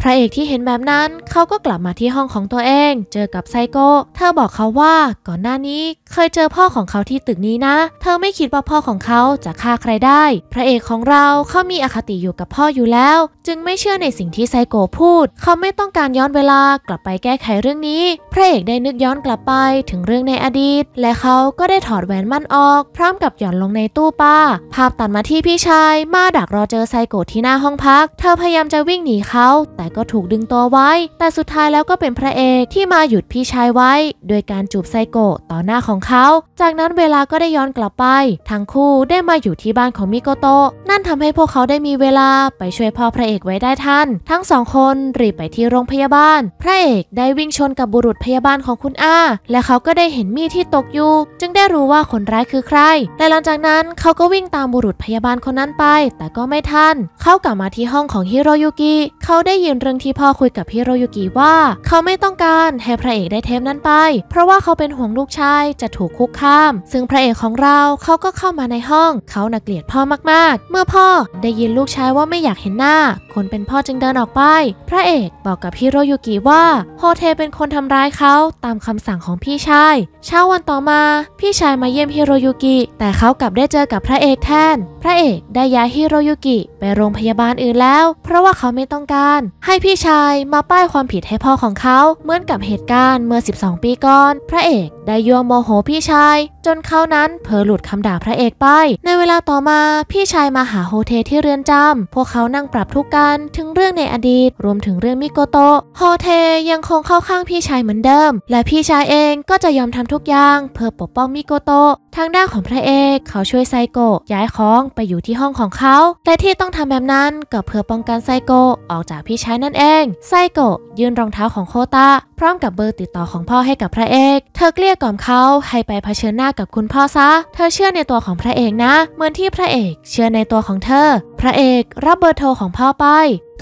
พระเอกที่เห็นแบบนั้น เขาก็กลับมาที่ห้องของตัวเอง เจอกับไซโกเธอบอกเขาว่าก่อนหน้านี้ เคยเจอพ่อของเขาที่ตึกนี้นะเธอไม่คิดว่าพ่อของเขาจะฆ่าใครได้ พระเอกของเราเขามีอคติอยู่กับพ่ออยู่แล้ว จึงไม่เชื่อในสิ่งที่ไซโกพูดเขาไม่ต้องการย้อนเวลากลับไปแก้ไขเรื่องนี้ พระเอกได้นึกย้อนกลับไปถึงเรื่องในอดีต และเขาก็ได้ถอดแหวนมั่นออก พร้อมกับหย่อนลงในตู้ป้า ภาพตัดมาที่พี่ชาย มาดักรอเจอไซโกที่หน้าห้องพักเธอพยายามจะวิ่งหนีเขาแต่ก็ถูกดึงตัวไว้ แต่สุดท้ายแล้วก็เป็นพระเอกที่มาหยุดพี่ชายไว้ โดยการจูบไซโกต่อหน้าของเขาจากนั้นเวลาก็ได้ย้อนกลับไปทั้งคู่ได้มามาอยู่ที่บ้านของมิโกโตะนั่นทำให้พวกเขาได้มีเวลาไปช่วยพ่อพระเอกไว้ได้ทัน ทั้งสองคนรีบไปที่โรงพยาบาล พระเอกได้วิ่งชนกับบุรุษพยาบาลของคุณอา และเขาก็ได้เห็นมีดที่ตกอยู่ จึงได้รู้ว่าคนร้ายคือใคร แต่หลังจากนั้นเขาก็วิ่งตามบุรุษพยาบาลคนนั้นไป แต่ก็ไม่ทัน เขากลับมาที่ห้องของฮิโรยุกิ เขาได้ยินเรื่องที่พ่อคุยกับฮิโรยุกิว่า เขาไม่ต้องการให้พระเอกได้เทปนั้นไป เพราะว่าเขาเป็นห่วงลูกชายจะถูกคุกคาม ซึ่งพระเอกของเราเขาก็เข้ามาในห้องเขานักเกลียดพ่อมากๆ เมื่อพ่อได้ยินลูกชายว่าไม่อยากเห็นหน้า คนเป็นพ่อจึงเดินออกไป พระเอกบอกกับฮิโรยุกิว่า โฮเทเป็นคนทำร้ายเขาตามคำสั่งของพี่ชาย เช้าวันต่อมา พี่ชายมาเยี่ยมฮิโรยุกิ แต่เขากลับได้เจอกับพระเอกแทนพระเอกได้ย้ายฮิโรยุกิไปโรงพยาบาลอื่นแล้ว เพราะว่าเขาไม่ต้องการ ให้พี่ชายมาป้ายความผิดให้พ่อของเขา เหมือนกับเหตุการณ์เมื่อ 12 ปีก่อนพระเอกได้ยั่วโมโหพี่ชาย จนเขานั้นเผลอหลุดคำด่าพระเอกไป ในเวลาต่อมาพี่ชายมาหาโฮเทที่เรือนจำพวกเขานั่งปรับทุกกัน ถึงเรื่องในอดีตรวมถึงเรื่องมิโกโตโฮเทยังคงเข้าข้างพี่ชายเหมือนเดิม และพี่ชายเองก็จะยอมทำทุกอย่าง เพื่อปกป้องมิโกโตทางด้านของพระเอกเขาช่วยไซโกะย้ายของไปอยู่ที่ห้องของเขา แต่ที่ต้องทำแบบนั้นก็เพื่อป้องกันไซโกะออกจากพี่ชายนั่นเอง ไซโกะยื่นรองเท้าของโคตาพร้อมกับเบอร์ติดต่อของพ่อให้กับพระเอกเธอเกลี้ยกล่อมเขาให้ไปเผชิญหน้ากับคุณพ่อซะ เธอเชื่อในตัวของพระเอกนะเหมือนที่พระเอก เชื่อในตัวของเธอ พระเอกรับเบอร์โทรของพ่อไป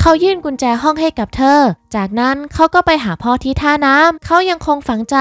เขายื่นกุญแจห้องให้กับเธอจากนั้นเขาก็ไปหาพ่อที่ท่าน้ำ เขายังคงฝังใจ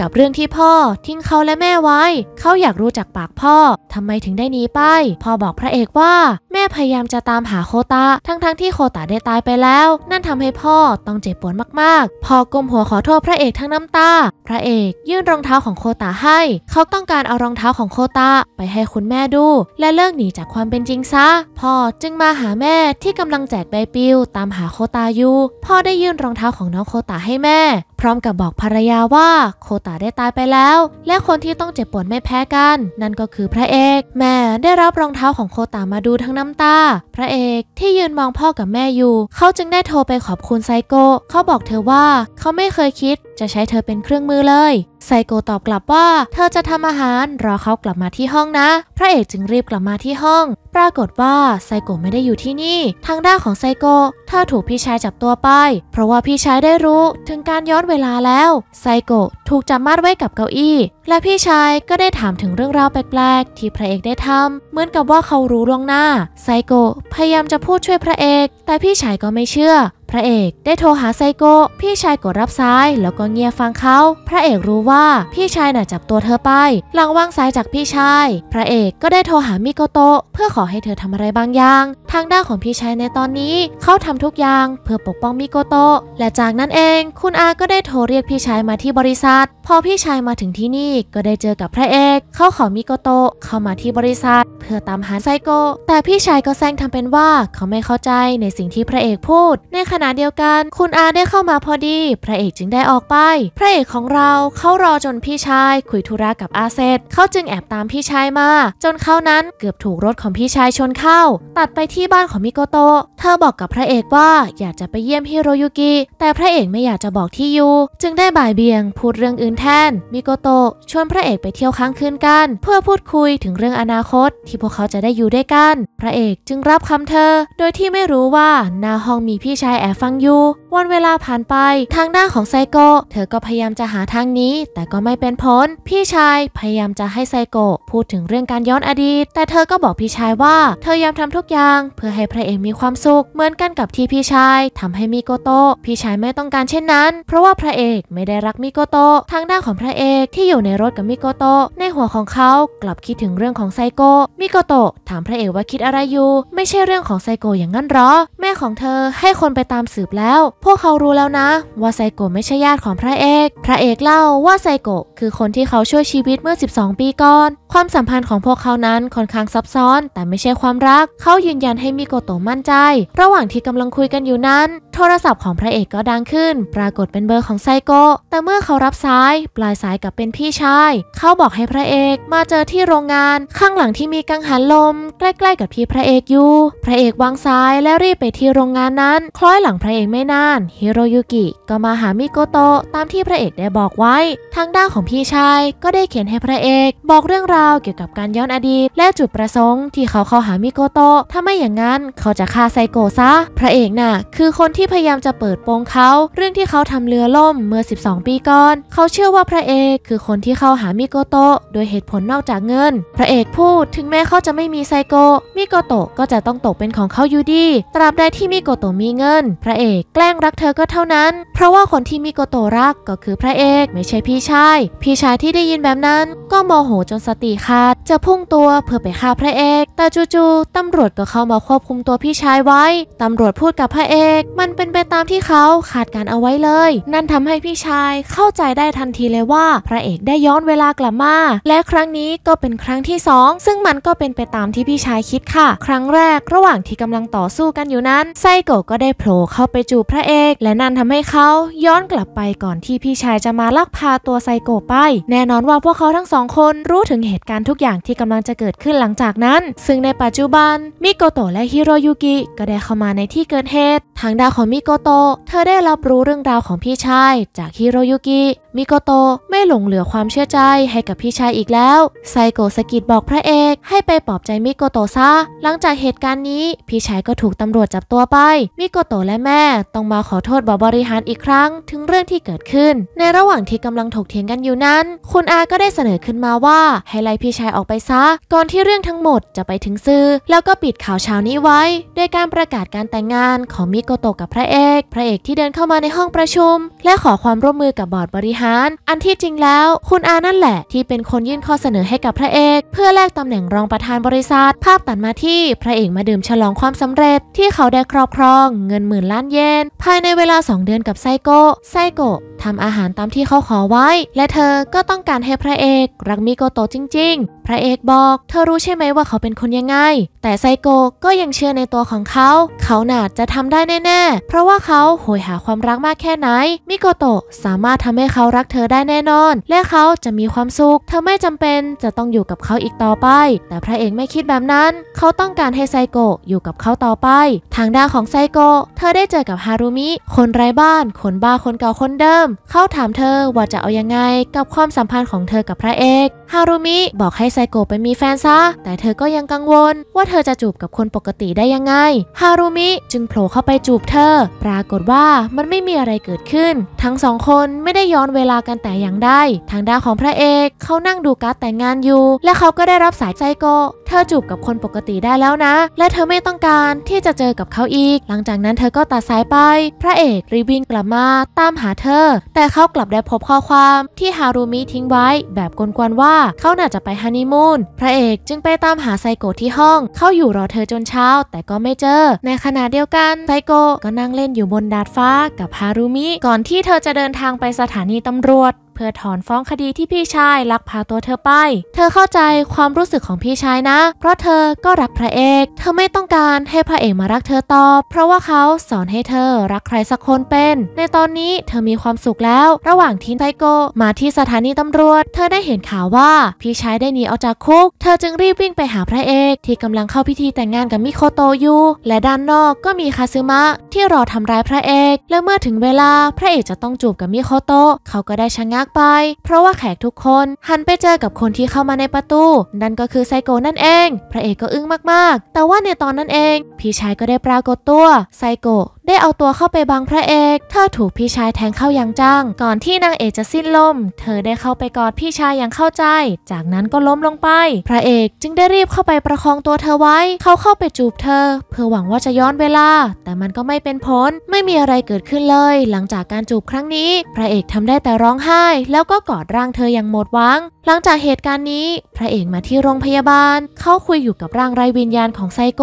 กับเรื่องที่พ่อทิ้งเขาและแม่ไว้ เขาอยากรู้จากปากพ่อทำไมถึงได้หนีไปพ่อบอกพระเอกว่า แม่พยายามจะตามหาโคตาทั้งๆทที่โคตาได้ตายไปแล้ว นั่นทำให้พ่อต้องเจ็บปวดมากๆพ่อก้มหัวขอโทษพระเอกทั้งน้ำตา พระเอกยื่นรองเท้าของโคตาให้ เขาต้องการเอารองเท้าของโคตาไปให้คุณแม่ดู และเลิกหนีจากความเป็นจริงซะพ่อจึงมาหาแม่ที่กำลังแจกใบปลิวตามหาโคตาอยู่พ่อได้ยื่นอนรองเท้าของน้องโคตาให้แม่ พร้อมกับบอกภรรยาว่าโคตาได้ตายไปแล้ว และคนที่ต้องเจ็บปวดไม่แพ้กัน นั่นก็คือพระเอก แม่ได้รับรองเท้าของโคตามาดูทั้งน้ำตา พระเอกที่ยืนมองพ่อกับแม่อยู่ เขาจึงได้โทรไปขอบคุณไซโก เขาบอกเธอว่าเขาไม่เคยคิดจะใช้เธอเป็นเครื่องมือเลย ไซโกตอบกลับว่า เธอจะทำอาหารรอเขากลับมาที่ห้องนะ พระเอกจึงรีบกลับมาที่ห้อง ปรากฏว่าไซโกไม่ได้อยู่ที่นี่ ทางด้านของไซโกเธอถูกพี่ชายจับตัวไป เพราะว่าพี่ชายได้รู้ ถึงการย้อนเวลาแล้วไซโกถูกจับมัดไว้กับเก้าอี้ และพี่ชายก็ได้ถามถึงเรื่องราวแปลกๆที่พระเอกได้ทำเหมือนกับว่าเขารู้ล่วงหน้า ไซโกพยายามจะพูดช่วยพระเอกแต่พี่ชายก็ไม่เชื่อระเอกได้โทรหาไซโกพี่ชายกดรับสาย แล้วก็เงียบฟังเขาพระเอกรู้ว่าพี่ชายน่ะจับตัวเธอไปหลังวางสายจากพี่ชาย พระเอกก็ได้โทรหามิโกโตะเพื่อขอให้เธอทำอะไรบางอย่าง ทางด้านของพี่ชายในตอนนี้เขาทำทุกอย่างเพื่อปกป้องมิโกโตะและจากนั้นเอง คุณอาก็ได้โทรเรียกพี่ชายมาที่บริษัทพอพี่ชายมาถึงที่นี่ก็ได้เจอกับพระเอกเขาขอมิโกโตะเข้ามาที่บริษัท เพื่อตามหาไซโกแต่พี่ชายก็แซงทำเป็นว่าเขาไม่เข้าใจในสิ่งที่พระเอกพูด ในขณะณะเดียวกัน คุณอาได้เข้ามาพอดี พระเอกจึงได้ออกไป พระเอกของเราเขารอจนพี่ชายคุยธุระกับอาเซตเขาจึงแอบตามพี่ชายมา จนเขานั้นเกือบถูกรถของพี่ชายชนเข้า ตัดไปที่บ้านของมิโกโตะ เธอบอกกับพระเอกว่าอยากจะไปเยี่ยมฮิโรยุกิ แต่พระเอกไม่อยากจะบอกที่อยู่ จึงได้บ่ายเบียงพูดเรื่องอื่นแทน มิโกโตะชวนพระเอกไปเที่ยวค้างคืนกัน เพื่อพูดคุยถึงเรื่องอนาคต ที่พวกเขาจะได้อยู่ด้วยกัน พระเอกจึงรับคำเธอ โดยที่ไม่รู้ว่าหน้าห้องมีพี่ชายแอบฟังอยู่วันเวลาผ่านไปทางด้านของไซโกเธอก็พยายามจะหาทางนี้แต่ก็ไม่เป็นผลพี่ชายพยายามจะให้ไซโกพูดถึงเรื่องการย้อนอดีต แต่เธอก็บอกพี่ชายว่า เธอยอมทำทุกอย่าง เพื่อให้พระเอกมีความสุข เหมือนกันกับที่พี่ชายทำให้มิโกโตะพี่ชายไม่ต้องการเช่นนั้น เพราะว่าพระเอกไม่ได้รักมิโกโตะทางด้านของพระเอกที่อยู่ในรถกับมิโกโตะในหัวของเขากลับคิดถึงเรื่องของไซโกมิโกโตะถามพระเอกว่าคิดอะไรอยู่ไม่ใช่เรื่องของไซโกอย่างนั้นหรอแม่ของเธอให้คนไปตตามสืบแล้ว พวกเขารู้แล้วนะ ว่าไซโกะไม่ใช่ญาติของพระเอกพระเอกเล่าว่าไซโกะคือคนที่เขาช่วยชีวิตเมื่อ 12 ปีก่อนความสัมพันธ์ของพวกเขานั้นค่อนข้างซับซ้อน แต่ไม่ใช่ความรักเขายืนยันให้มิโกโตะมั่นใจ ระหว่างที่กำลังคุยกันอยู่นั้น โทรศัพท์ของพระเอกก็ดังขึ้น ปรากฏเป็นเบอร์ของไซโกะแต่เมื่อเขารับสาย ปลายสายกับเป็นพี่ชายเขาบอกให้พระเอก มาเจอที่โรงงาน ข้างหลังที่มีกังหันลม ใกล้ ๆ กับที่พระเอกอยู่ พระเอกวางสายและรีบไปที่โรงงานนั้นคล้อยหลังพระเอกไม่นาน ฮิโรยุกิ ก็มาหามิโกโตะตามที่พระเอกได้บอกไว้ ทางด้านของพี่ชาย ก็ได้เขียนให้พระเอก บอกเรื่องราวเกี่ยวกับการย้อนอดีต และจุดประสงค์ ที่เขาเข้าหามิโกโตะ ถ้าไม่อย่างนั้นเขาจะฆ่าไซโกซะ พระเอกน่ะ คือคนที่พยายามจะเปิดโปงเขา เรื่องที่เขาทำเรือล่มเมื่อ 12 ปีก่อน เขาเชื่อว่าพระเอกคือคนที่เข้าหามิโกโตะโดยเหตุผลนอกจากเงิน พระเอกพูดถึงแม้เขาจะไม่มีไซโกมิโกโตะก็จะต้องตกเป็นของเขาอยู่ดี ตราบใดที่มิโกโตะมีเงินพระเอกแกล้งรักเธอก็เท่านั้น เพราะว่าคนที่มิโกโตรักก็คือพระเอกไม่ใช่พี่ชาย พี่ชายที่ได้ยินแบบนั้นก็โมโหจนสติขาด จะพุ่งตัวเพื่อไปฆ่าพระเอกแต่จู่ๆตำรวจก็เข้ามาควบคุมตัวพี่ชายไว้ ตำรวจพูดกับพระเอก มันเป็นไปตามที่เขาคาดการเอาไว้เลย นั่นทำให้พี่ชายเข้าใจได้ทันทีเลยว่า พระเอกได้ย้อนเวลากลับมา และครั้งนี้ก็เป็นครั้งที่2ซึ่งมันก็เป็นไปตามที่พี่ชายคิดค่ะ ครั้งแรกระหว่างที่กำลังต่อสู้กันอยู่นั้นไซโกะก็ได้โผล่เข้าไปจูบพระเอกและนั่นทำให้เขา ย้อนกลับไปก่อนที่พี่ชายจะมาลักพาตัวไซโกไป แน่นอนว่าพวกเขาทั้งสองคนรู้ถึงเหตุการณ์ทุกอย่างที่กำลังจะเกิดขึ้นหลังจากนั้น ซึ่งในปัจจุบันมิโกโตะและฮิโรยุกิ ก็ได้เข้ามาในที่เกิดเหตุ ทางด้านของมิโกโตะเธอได้รับรู้เรื่องราวของพี่ชาย จากฮิโรยุกิ มิโกโตะไม่หลงเหลือความเชื่อใจให้กับพี่ชายอีกแล้ว ไซโกสกิดบอกพระเอกให้ไปปลอบใจมิโกโตะซะ หลังจากเหตุการณ์นี้ พี่ชายก็ถูกตำรวจจับตัวไป มิโกโตและและแม่ต้องมาขอโทษบอบริหารอีกครั้งถึงเรื่องที่เกิดขึ้น ในระหว่างที่กำลังถกเถียงกันอยู่นั้นคุณอาก็ได้เสนอขึ้นมาว่าให้ไล่พี่ชายออกไปซะ ก่อนที่เรื่องทั้งหมดจะไปถึงซื่อแล้วก็ปิดข่าวเช้านี้ไว้ด้วยการประกาศการแต่งงานของมิโกโตกับพระเอกพระเอกที่เดินเข้ามาในห้องประชุม และขอความร่วมมือกับบอร์ดบริหาร อันที่จริงแล้ว คุณอานั่นแหละที่เป็นคนยื่นข้อเสนอให้กับพระเอกเพื่อแลกตำแหน่งรองประธานบริษัท ภาพตัดมาที่ พระเอกมาดื่มฉลองความสำเร็จ ที่เขาได้ครอบครองเงินหมื่น0ล้านเยนภายในเวลา 2 เดือนกับไซโกไซโกทำอาหารตามที่เขาขอไว้ และเธอก็ต้องการให้พระเอกรักมิโกโตจริง ๆ พระเอกบอกเธอรู้ใช่ไหมว่าเขาเป็นคนยังไง แต่ไซโกก็ยังเชื่อในตัวของเขา เขาหนาจะทำได้แน่ๆ เพราะว่าเขาโหยหาความรักมากแค่ไหน มิโกโตสามารถทำให้เขารักเธอได้แน่นอน และเขาจะมีความสุขเธอไม่จำเป็นจะต้องอยู่กับเขาอีกต่อไป แต่พระเอกไม่คิดแบบนั้น เขาต้องการให้ไซโกอยู่กับเขาต่อไป ทางด้านของไซโกเธอได้เจอกับฮารุมิคนไร้บ้าน คนบ้าคนเก่าคนเดิม เข้าถามเธอว่าจะเอายังไง กับความสัมพันธ์ของเธอกับพระเอกฮารุมิบอกให้ไซโกะไปมีแฟนซะ แต่เธอก็ยังกังวล ว่าเธอจะจูบกับคนปกติได้ยังไงฮารุมิจึงโผล่เข้าไปจูบเธอ ปรากฏว่ามันไม่มีอะไรเกิดขึ้น ทั้งสองคนไม่ได้ย้อนเวลากันแต่อย่างใดทางด้านของพระเอกเขานั่งดูการ์ดแต่งงานอยู่ และเขาก็ได้รับสายไซโกะเธอจูบกับคนปกติได้แล้วนะ และเธอไม่ต้องการที่จะเจอกับเขาอีก หลังจากนั้นเธอก็ตัดสายไป พระเอกรีวิ่งกลับมาตามหาเธอ แต่เขากลับได้พบข้อความที่ฮารุมิทิ้งไว้ แบบกวนๆว่าเขาน่าจะไปฮันนีมูน พระเอกจึงไปตามหาไซโกะที่ห้อง เขาอยู่รอเธอจนเช้า แต่ก็ไม่เจอ ในขณะเดียวกันไซโกะก็นั่งเล่นอยู่บนดาดฟ้ากับฮารุมิ ก่อนที่เธอจะเดินทางไปสถานีตำรวจเพื่อถอนฟ้องคดีที่พี่ชายลักพาตัวเธอไป เธอเข้าใจความรู้สึกของพี่ชายนะ เพราะเธอก็รักพระเอก เธอไม่ต้องการให้พระเอกมารักเธอต่อเพราะว่าเขาสอนให้เธอรักใครสักคนเป็น ในตอนนี้เธอมีความสุขแล้ว ระหว่างที่ไซโก มาที่สถานีตำรวจ เธอได้เห็นข่าวว่าพี่ชายได้หนีออกจากคุก เธอจึงรีบวิ่งไปหาพระเอกที่กำลังเข้าพิธีแต่งงานกับมิโคโตยูและด้านนอกก็มีคาซึมะ ที่รอทำร้ายพระเอก และเมื่อถึงเวลาพระเอกจะต้องจูบกับมิโคโตเขาก็ได้ชะงักากไป เพราะว่าแขกทุกคนหันไปเจอกับคนที่เข้ามาในประตู นั่นก็คือไซโกนั่นเอง พระเอกก็อึ้งมากๆ แต่ว่าในตอนนั้นเอง พี่ชายก็ได้ปรากฏตัวไซโกได้เอาตัวเข้าไปบังพระเอกเธอถูกพี่ชายแทงเข้าอย่างจังก่อนที่นางเอกจะสิ้นลม เธอได้เข้าไปกอดพี่ชายอย่างเข้าใจ จากนั้นก็ล้มลงไป พระเอกจึงได้รีบเข้าไปประคองตัวเธอไว้ เขาเข้าไปจูบเธอเพื่อหวังว่าจะย้อนเวลา แต่มันก็ไม่เป็นผล ไม่มีอะไรเกิดขึ้นเลย หลังจากการจูบครั้งนี้ พระเอกทำได้แต่ร้องไห้ แล้วก็กอดร่างเธออย่างหมดหวัง หลังจากเหตุการณ์นี้ พระเอกมาที่โรงพยาบาล เขาคุยอยู่กับร่างไร้วิญญาณของไซโก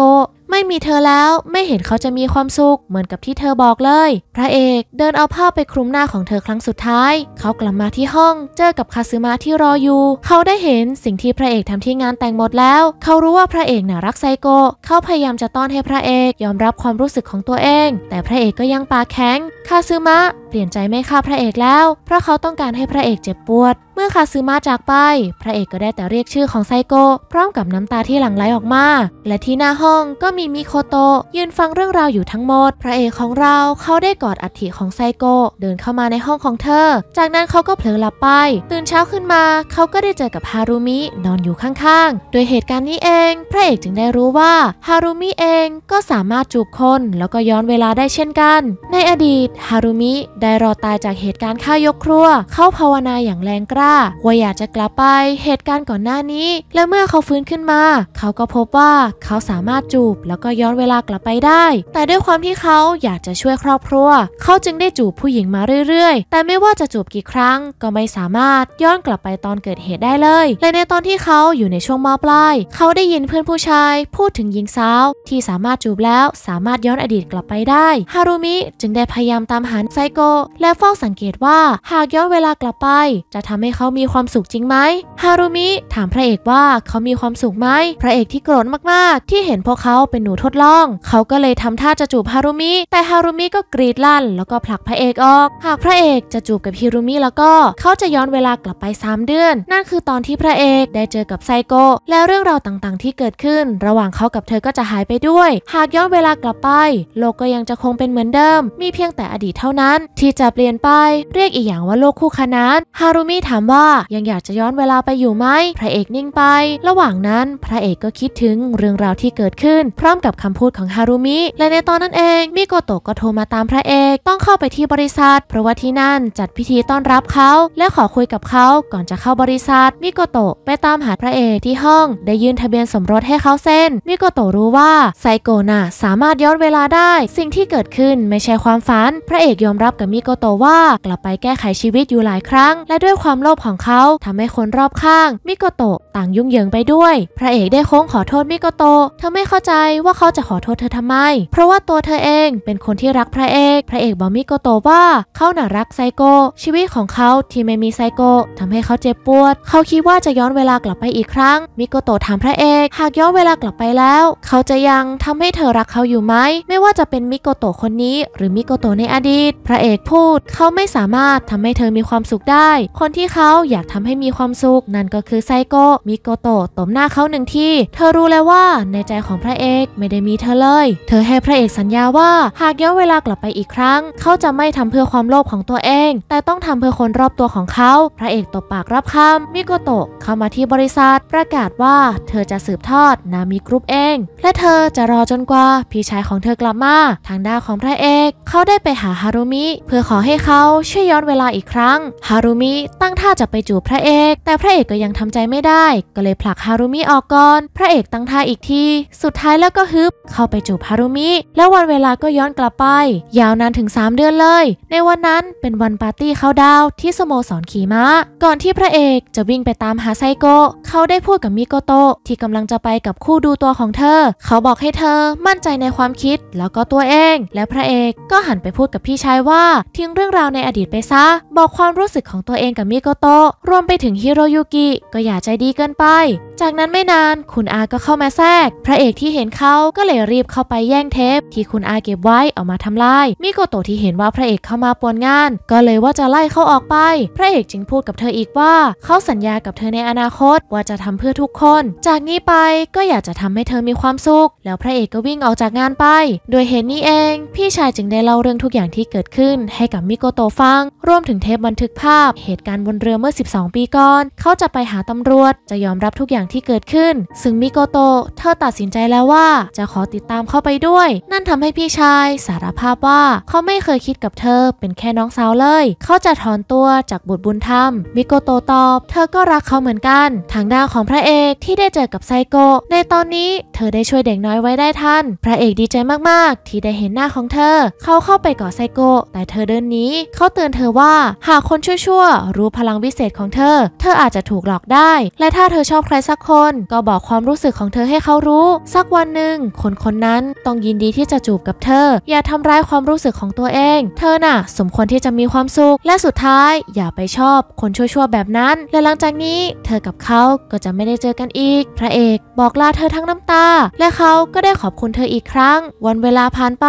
ไม่มีเธอแล้ว ไม่เห็นเขาจะมีความสุขเหมือนกับที่เธอบอกเลย พระเอกเดินเอาผ้าไปคลุมหน้าของเธอครั้งสุดท้าย เขากลับมาที่ห้องเจอกับคาซึมะที่รออยู่เขาได้เห็นสิ่งที่พระเอกทำที่งานแต่งหมดแล้ว เขารู้ว่าพระเอกน่ะรักไซโก เขาพยายามจะต้อนให้พระเอกยอมรับความรู้สึกของตัวเอง แต่พระเอกก็ยังปากแข็งคาซึมะเปลี่ยนใจไม่ฆ่าพระเอกแล้ว เพราะเขาต้องการให้พระเอกเจ็บปวด เมื่อคาซึมะจากไป พระเอกก็ได้แต่เรียกชื่อของไซโกพร้อมกับน้ำตาที่หลั่งไหลออกมา และที่หน้าห้องก็มีมิโคโตะยืนฟังเรื่องราวอยู่ทั้งหมด พระเอกของเราเขาได้กอดอัฐิของไซโกเดินเข้ามาในห้องของเธอ จากนั้นเขาก็เผลอหลับไป ตื่นเช้าขึ้นมา เขาก็ได้เจอกับฮารุมินอนอยู่ข้างๆโดยเหตุการณ์นี้เอง พระเอกจึงได้รู้ว่าฮารุมิเองก็สามารถจูบคนแล้วก็ย้อนเวลาได้เช่นกันในอดีตฮารุมิได้รอดตายจากเหตุการณ์ฆ่ายกครัว เขาภาวนาอย่างแรงกล้า ว่าอยากจะกลับไปเหตุการณ์ก่อนหน้านี้ และเมื่อเขาฟื้นขึ้นมา เขาก็พบว่าเขาสามารถจูบแล้วก็ย้อนเวลากลับไปได้ แต่ด้วยความที่เขาอยากจะช่วยครอบครัว เขาจึงได้จูบผู้หญิงมาเรื่อยๆ แต่ไม่ว่าจะจูบกี่ครั้ง ก็ไม่สามารถย้อนกลับไปตอนเกิดเหตุได้เลย และในตอนที่เขาอยู่ในช่วงมปลาย เขาได้ยินเพื่อนผู้ชายพูดถึงหญิงสาวที่สามารถจูบแล้วสามารถย้อนอดีตกลับไปได้ ฮารุมิจึงได้พยายามตามหาไซโกและเฝ้าสังเกตว่าหากย้อนเวลากลับไป จะทำให้เขามีความสุขจริงไหมฮารุมิถามพระเอกว่าเขามีความสุขไหม พระเอกที่โกรธมากๆที่เห็นพวกเขาเป็นหนูทดลอง เขาก็เลยทำท่าจะจูบฮารุมิ แต่ฮารุมิก็กรีดลั่นแล้วก็ผลักพระเอกออก หากพระเอกจะจูบกับฮิรุมิแล้วก็เขาจะย้อนเวลากลับไป3เดือน นั่นคือตอนที่พระเอกได้เจอกับไซโกและเรื่องราวต่างๆ ที่เกิดขึ้นระหว่างเขากับเธอก็จะหายไปด้วย หากย้อนเวลากลับไปโลกก็ยังจะคงเป็นเหมือนเดิม มีเพียงแต่อดีตเท่านั้นที่จะเปลี่ยนไป เรียกอีกอย่างว่าโลกคู่ขนานฮารุมิถามว่ายังอยากจะย้อนเวลาไปอยู่ไหมพระเอกนิ่งไป ระหว่างนั้นพระเอกก็คิดถึงเรื่องราวที่เกิดขึ้น พร้อมกับคำพูดของฮารุมิและในตอนนั้นเอง มิโกโตะก็โทรมาตามพระเอก ต้องเข้าไปที่บริษัท เพราะว่าที่นั่น จัดพิธีต้อนรับเขา และขอคุยกับเขาก่อนจะเข้าบริษัทมิโกโตะไปตามหาพระเอกที่ห้องได้ยื่นทะเบียนสมรสให้เขาเซ็นมิโกโตะรู้ว่าไซโกนะสามารถย้อนเวลาได้ สิ่งที่เกิดขึ้นไม่ใช่ความฝัน พระเอกยอมรับกับมิโกโตว่ากลับไปแก้ไขชีวิตอยู่หลายครั้งและด้วยความโลภของเขาทำให้คนรอบข้าง มิโกโตต่างยุ่งเหยิงไปด้วย พระเอกได้โค้งขอโทษมิโกโตเธอไม่เข้าใจว่าเขาจะขอโทษเธอทำไม เพราะว่าตัวเธอเองเป็นคนที่รักพระเอกพระเอกบอกมิโกโตว่าเขาหน่ารักไซโกชีวิตของเขาที่ไม่มีไซโกทำให้เขาเจ็บปวด เขาคิดว่าจะย้อนเวลากลับไปอีกครั้ง มิโกโตถามพระเอกหากย้อนเวลากลับไปแล้ว เขาจะยังทำให้เธอรักเขาอยู่ไหม ไม่ว่าจะเป็นมิโกโตคนนี้หรือมิโกโตในอดีต พระเอกพูดเขาไม่สามารถทำให้เธอมีความสุขได้ คนที่เขาอยากทำให้มีความสุขนั่นก็คือไซโกะมิโกโตะตบหน้าเขาหนึ่งที่เธอรู้แล้วว่า ในใจของพระเอกไม่ได้มีเธอเลย เธอให้พระเอกสัญญาว่า หากย้อนเวลากลับไปอีกครั้ง เขาจะไม่ทำเพื่อความโลภของตัวเอง แต่ต้องทำเพื่อคนรอบตัวของเขา พระเอกตบปากรับคำมิโกโตะเข้ามาที่บริษัทประกาศว่าเธอจะสืบทอดนามิกรุ๊ปเอง และเธอจะรอจนกว่าพี่ชายของเธอกลับมา ทางด้านของพระเอกเขาได้ไปหาฮารุมิเพื่อขอให้เขาช่วยย้อนเวลาอีกครั้ง ฮารุมิตั้งท่าจะไปจูบพระเอก แต่พระเอกก็ยังทำใจไม่ได้ ก็เลยผลักฮารุมิออกก่อน พระเอกตั้งท่าอีกที สุดท้ายแล้วก็ฮึบเข้าไปจูบฮารุมิ แล้ววันเวลาก็ย้อนกลับไป ยาวนานถึง3เดือนเลย ในวันนั้นเป็นวันปาร์ตี้เข้าดาวที่สโมสรขี่ม้าก่อนที่พระเอกจะวิ่งไปตามหาไซโกะเขาได้พูดกับมิโกโตะที่กำลังจะไปกับคู่ดูตัวของเธอ เขาบอกให้เธอมั่นใจในความคิดแล้วก็ตัวเอง และพระเอกก็หันไปพูดกับพี่ชายว่าทิ้งเรื่องราวในอดีตไปซะบอกความรู้สึกของตัวเองกับมิโกโตะรวมไปถึงฮิโรยุกิ ก็อย่าใจดีเกินไปจากนั้นไม่นาน คุณอาก็เข้ามาแทรก พระเอกที่เห็นเขาก็เลยรีบเข้าไปแย่งเทป ที่คุณอาเก็บไว้เอามาทำลายมิโกโตะที่เห็นว่าพระเอกเข้ามาปวนงาน ก็เลยว่าจะไล่เขาออกไป พระเอกจึงพูดกับเธออีกว่าเขาสัญญากับเธอในอนาคตว่าจะทำเพื่อทุกคน จากนี้ไปก็อยากจะทำให้เธอมีความสุข แล้วพระเอกก็วิ่งออกจากงานไป โดยเหตุนี้เอง พี่ชายจึงได้เล่าเรื่องทุกอย่างที่เกิดขึ้น ให้กับมิโกโตะฟังรวมถึงเทปบันทึกภาพ เหตุการณ์บนเรือเมื่อ 12 ปีก่อนเขาจะไปหาตำรวจ จะยอมรับทุกอย่างที่เกิดขึ้นซึ่งมิโกโตะเธอตัดสินใจแล้วว่า จะขอติดตามเข้าไปด้วย นั่นทำให้พี่ชายสารภาพว่าเขาไม่เคยคิดกับเธอเป็นแค่น้องสาวเลย เขาจะถอนตัวจากบุตรบุญธรรมมิโกโตะตอบ เธอก็รักเขาเหมือนกัน ทางด้านของพระเอกที่ได้เจอกับไซโกในตอนนี้เธอได้ช่วยเด็กน้อยไว้ได้ทันพระเอกดีใจมากๆ ที่ได้เห็นหน้าของเธอเขาเข้าไปกอดไซโกแต่เธอเดินหนีเขาเตือนเธอว่าหากคนชั่วๆรู้พลังวิเศษของเธอ เธออาจจะถูกหลอกได้ และถ้าเธอชอบใครสักคนก็บอกความรู้สึกของเธอให้เขารู้ สักวันหนึ่งคนคนนั้นต้องยินดีที่จะจูบกับเธอ อย่าทำร้ายความรู้สึกของตัวเอง เธอน่ะ สมควรที่จะมีความสุข และสุดท้ายอย่าไปชอบ คนชั่วๆแบบนั้น และหลังจากนี้ เธอกับเขาก็จะไม่ได้เจอกันอีก พระเอกบอกลาเธอทั้งน้ำตา และเขาก็ได้ขอบคุณเธออีกครั้ง วันเวลาผ่านไป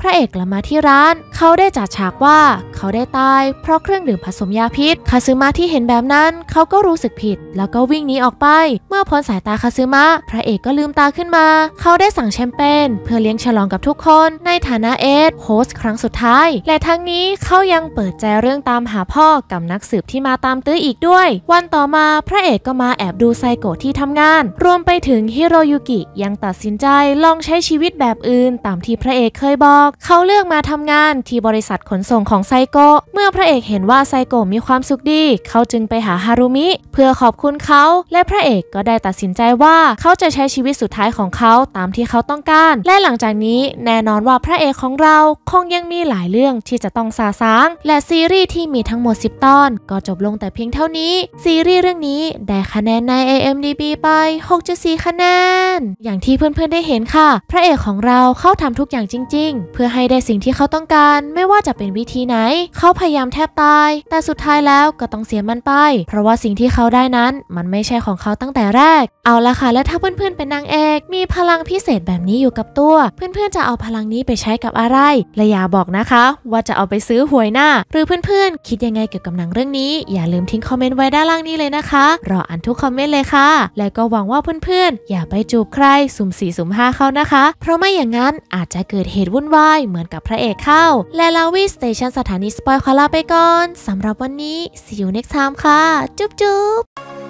พระเอกกลับมาที่ร้าน เขาได้จัดฉากว่าเขาได้ตายเพราะเครื่องดื่มผสมยาพิษคาซึมะที่เห็นแบบนั้นเขาก็รู้สึกผิด แล้วก็วิ่งหนีออกไปเมื่อพ้นสายตาคาซึมะ พระเอกก็ลืมตาขึ้นมา เขาได้สั่งแชมเปญเพื่อเลี้ยงฉลองกับทุกคน ในฐานะเอสโฮสครั้งสุดท้าย และทั้งนี้เขายังเปิดใจเรื่องตามหาพ่อกับนักสืบที่มาตามตื้ออีกด้วย วันต่อมาพระเอกก็มาแอบดูไซโกะที่ทำงาน รวมไปถึงฮิโรยุกิ ยังตัดสินใจลองใช้ชีวิตแบบอื่นตามที่พระเอกเคยบอก เขาเลือกมาทำงานที่บริษัทขนส่งของไซโกะเมื่อพระเอกเห็นว่าไซโกะมีความสุขดี เขาจึงไปหาฮารุมิเพื่อขอบคุณเขา และพระเอกก็ได้ตัดสินใจว่าเขาจะใช้ชีวิตสุดท้ายของเขาตามที่เขาต้องการ และหลังจากนี้แน่นอนว่าพระเอกของเราคงยังมีหลายเรื่องที่จะต้องซาซาง และซีรีส์ที่มีทั้งหมด10ตอนก็จบลงแต่เพียงเท่านี้ซีรีส์เรื่องนี้ได้คะแนนใน IMDb ไป6.4คะแนน อย่างที่เพื่อนๆได้เห็นค่ะ พระเอกของเราเขาทำทุกอย่างจริง ๆ เพื่อให้ได้สิ่งที่เขาต้องการ ไม่ว่าจะเป็นวิธีไหน เขาพยายามแทบตาย แต่สุดท้ายแล้วก็ต้องเสียมันไป เพราะว่าสิ่งที่เขาได้นั้นมันไม่ใช่ของเขาตั้งแต่แต่แรก เอาละค่ะแล้วถ้าเพื่อนๆ เป็นนางเอกมีพลังพิเศษแบบนี้อยู่กับตัว เพื่อนๆจะเอาพลังนี้ไปใช้กับอะไรและอย่าบอกนะคะ ว่าจะเอาไปซื้อหวยหน้า หรือเพื่อนๆ คิดยังไงเกี่ยวกับหนังเรื่องนี้ อย่าลืมทิ้งคอมเมนต์ไว้ด้านล่างนี้เลยนะคะ รออ่านทุกคอมเมนต์เลยค่ะ และก็หวังว่าเพื่อนๆอย่าไปจูบใครสุ่มสี่สุ่มห้าเขานะคะ เพราะไม่อย่างนั้นอาจจะเกิดเหตุวุ่นวายเหมือนกับพระเอกเข้า และลาวิสเตชันสถานีสปอยคาลาไปก่อนสำหรับวันนี้ see you next time ค่ะจุ๊บจุ๊บ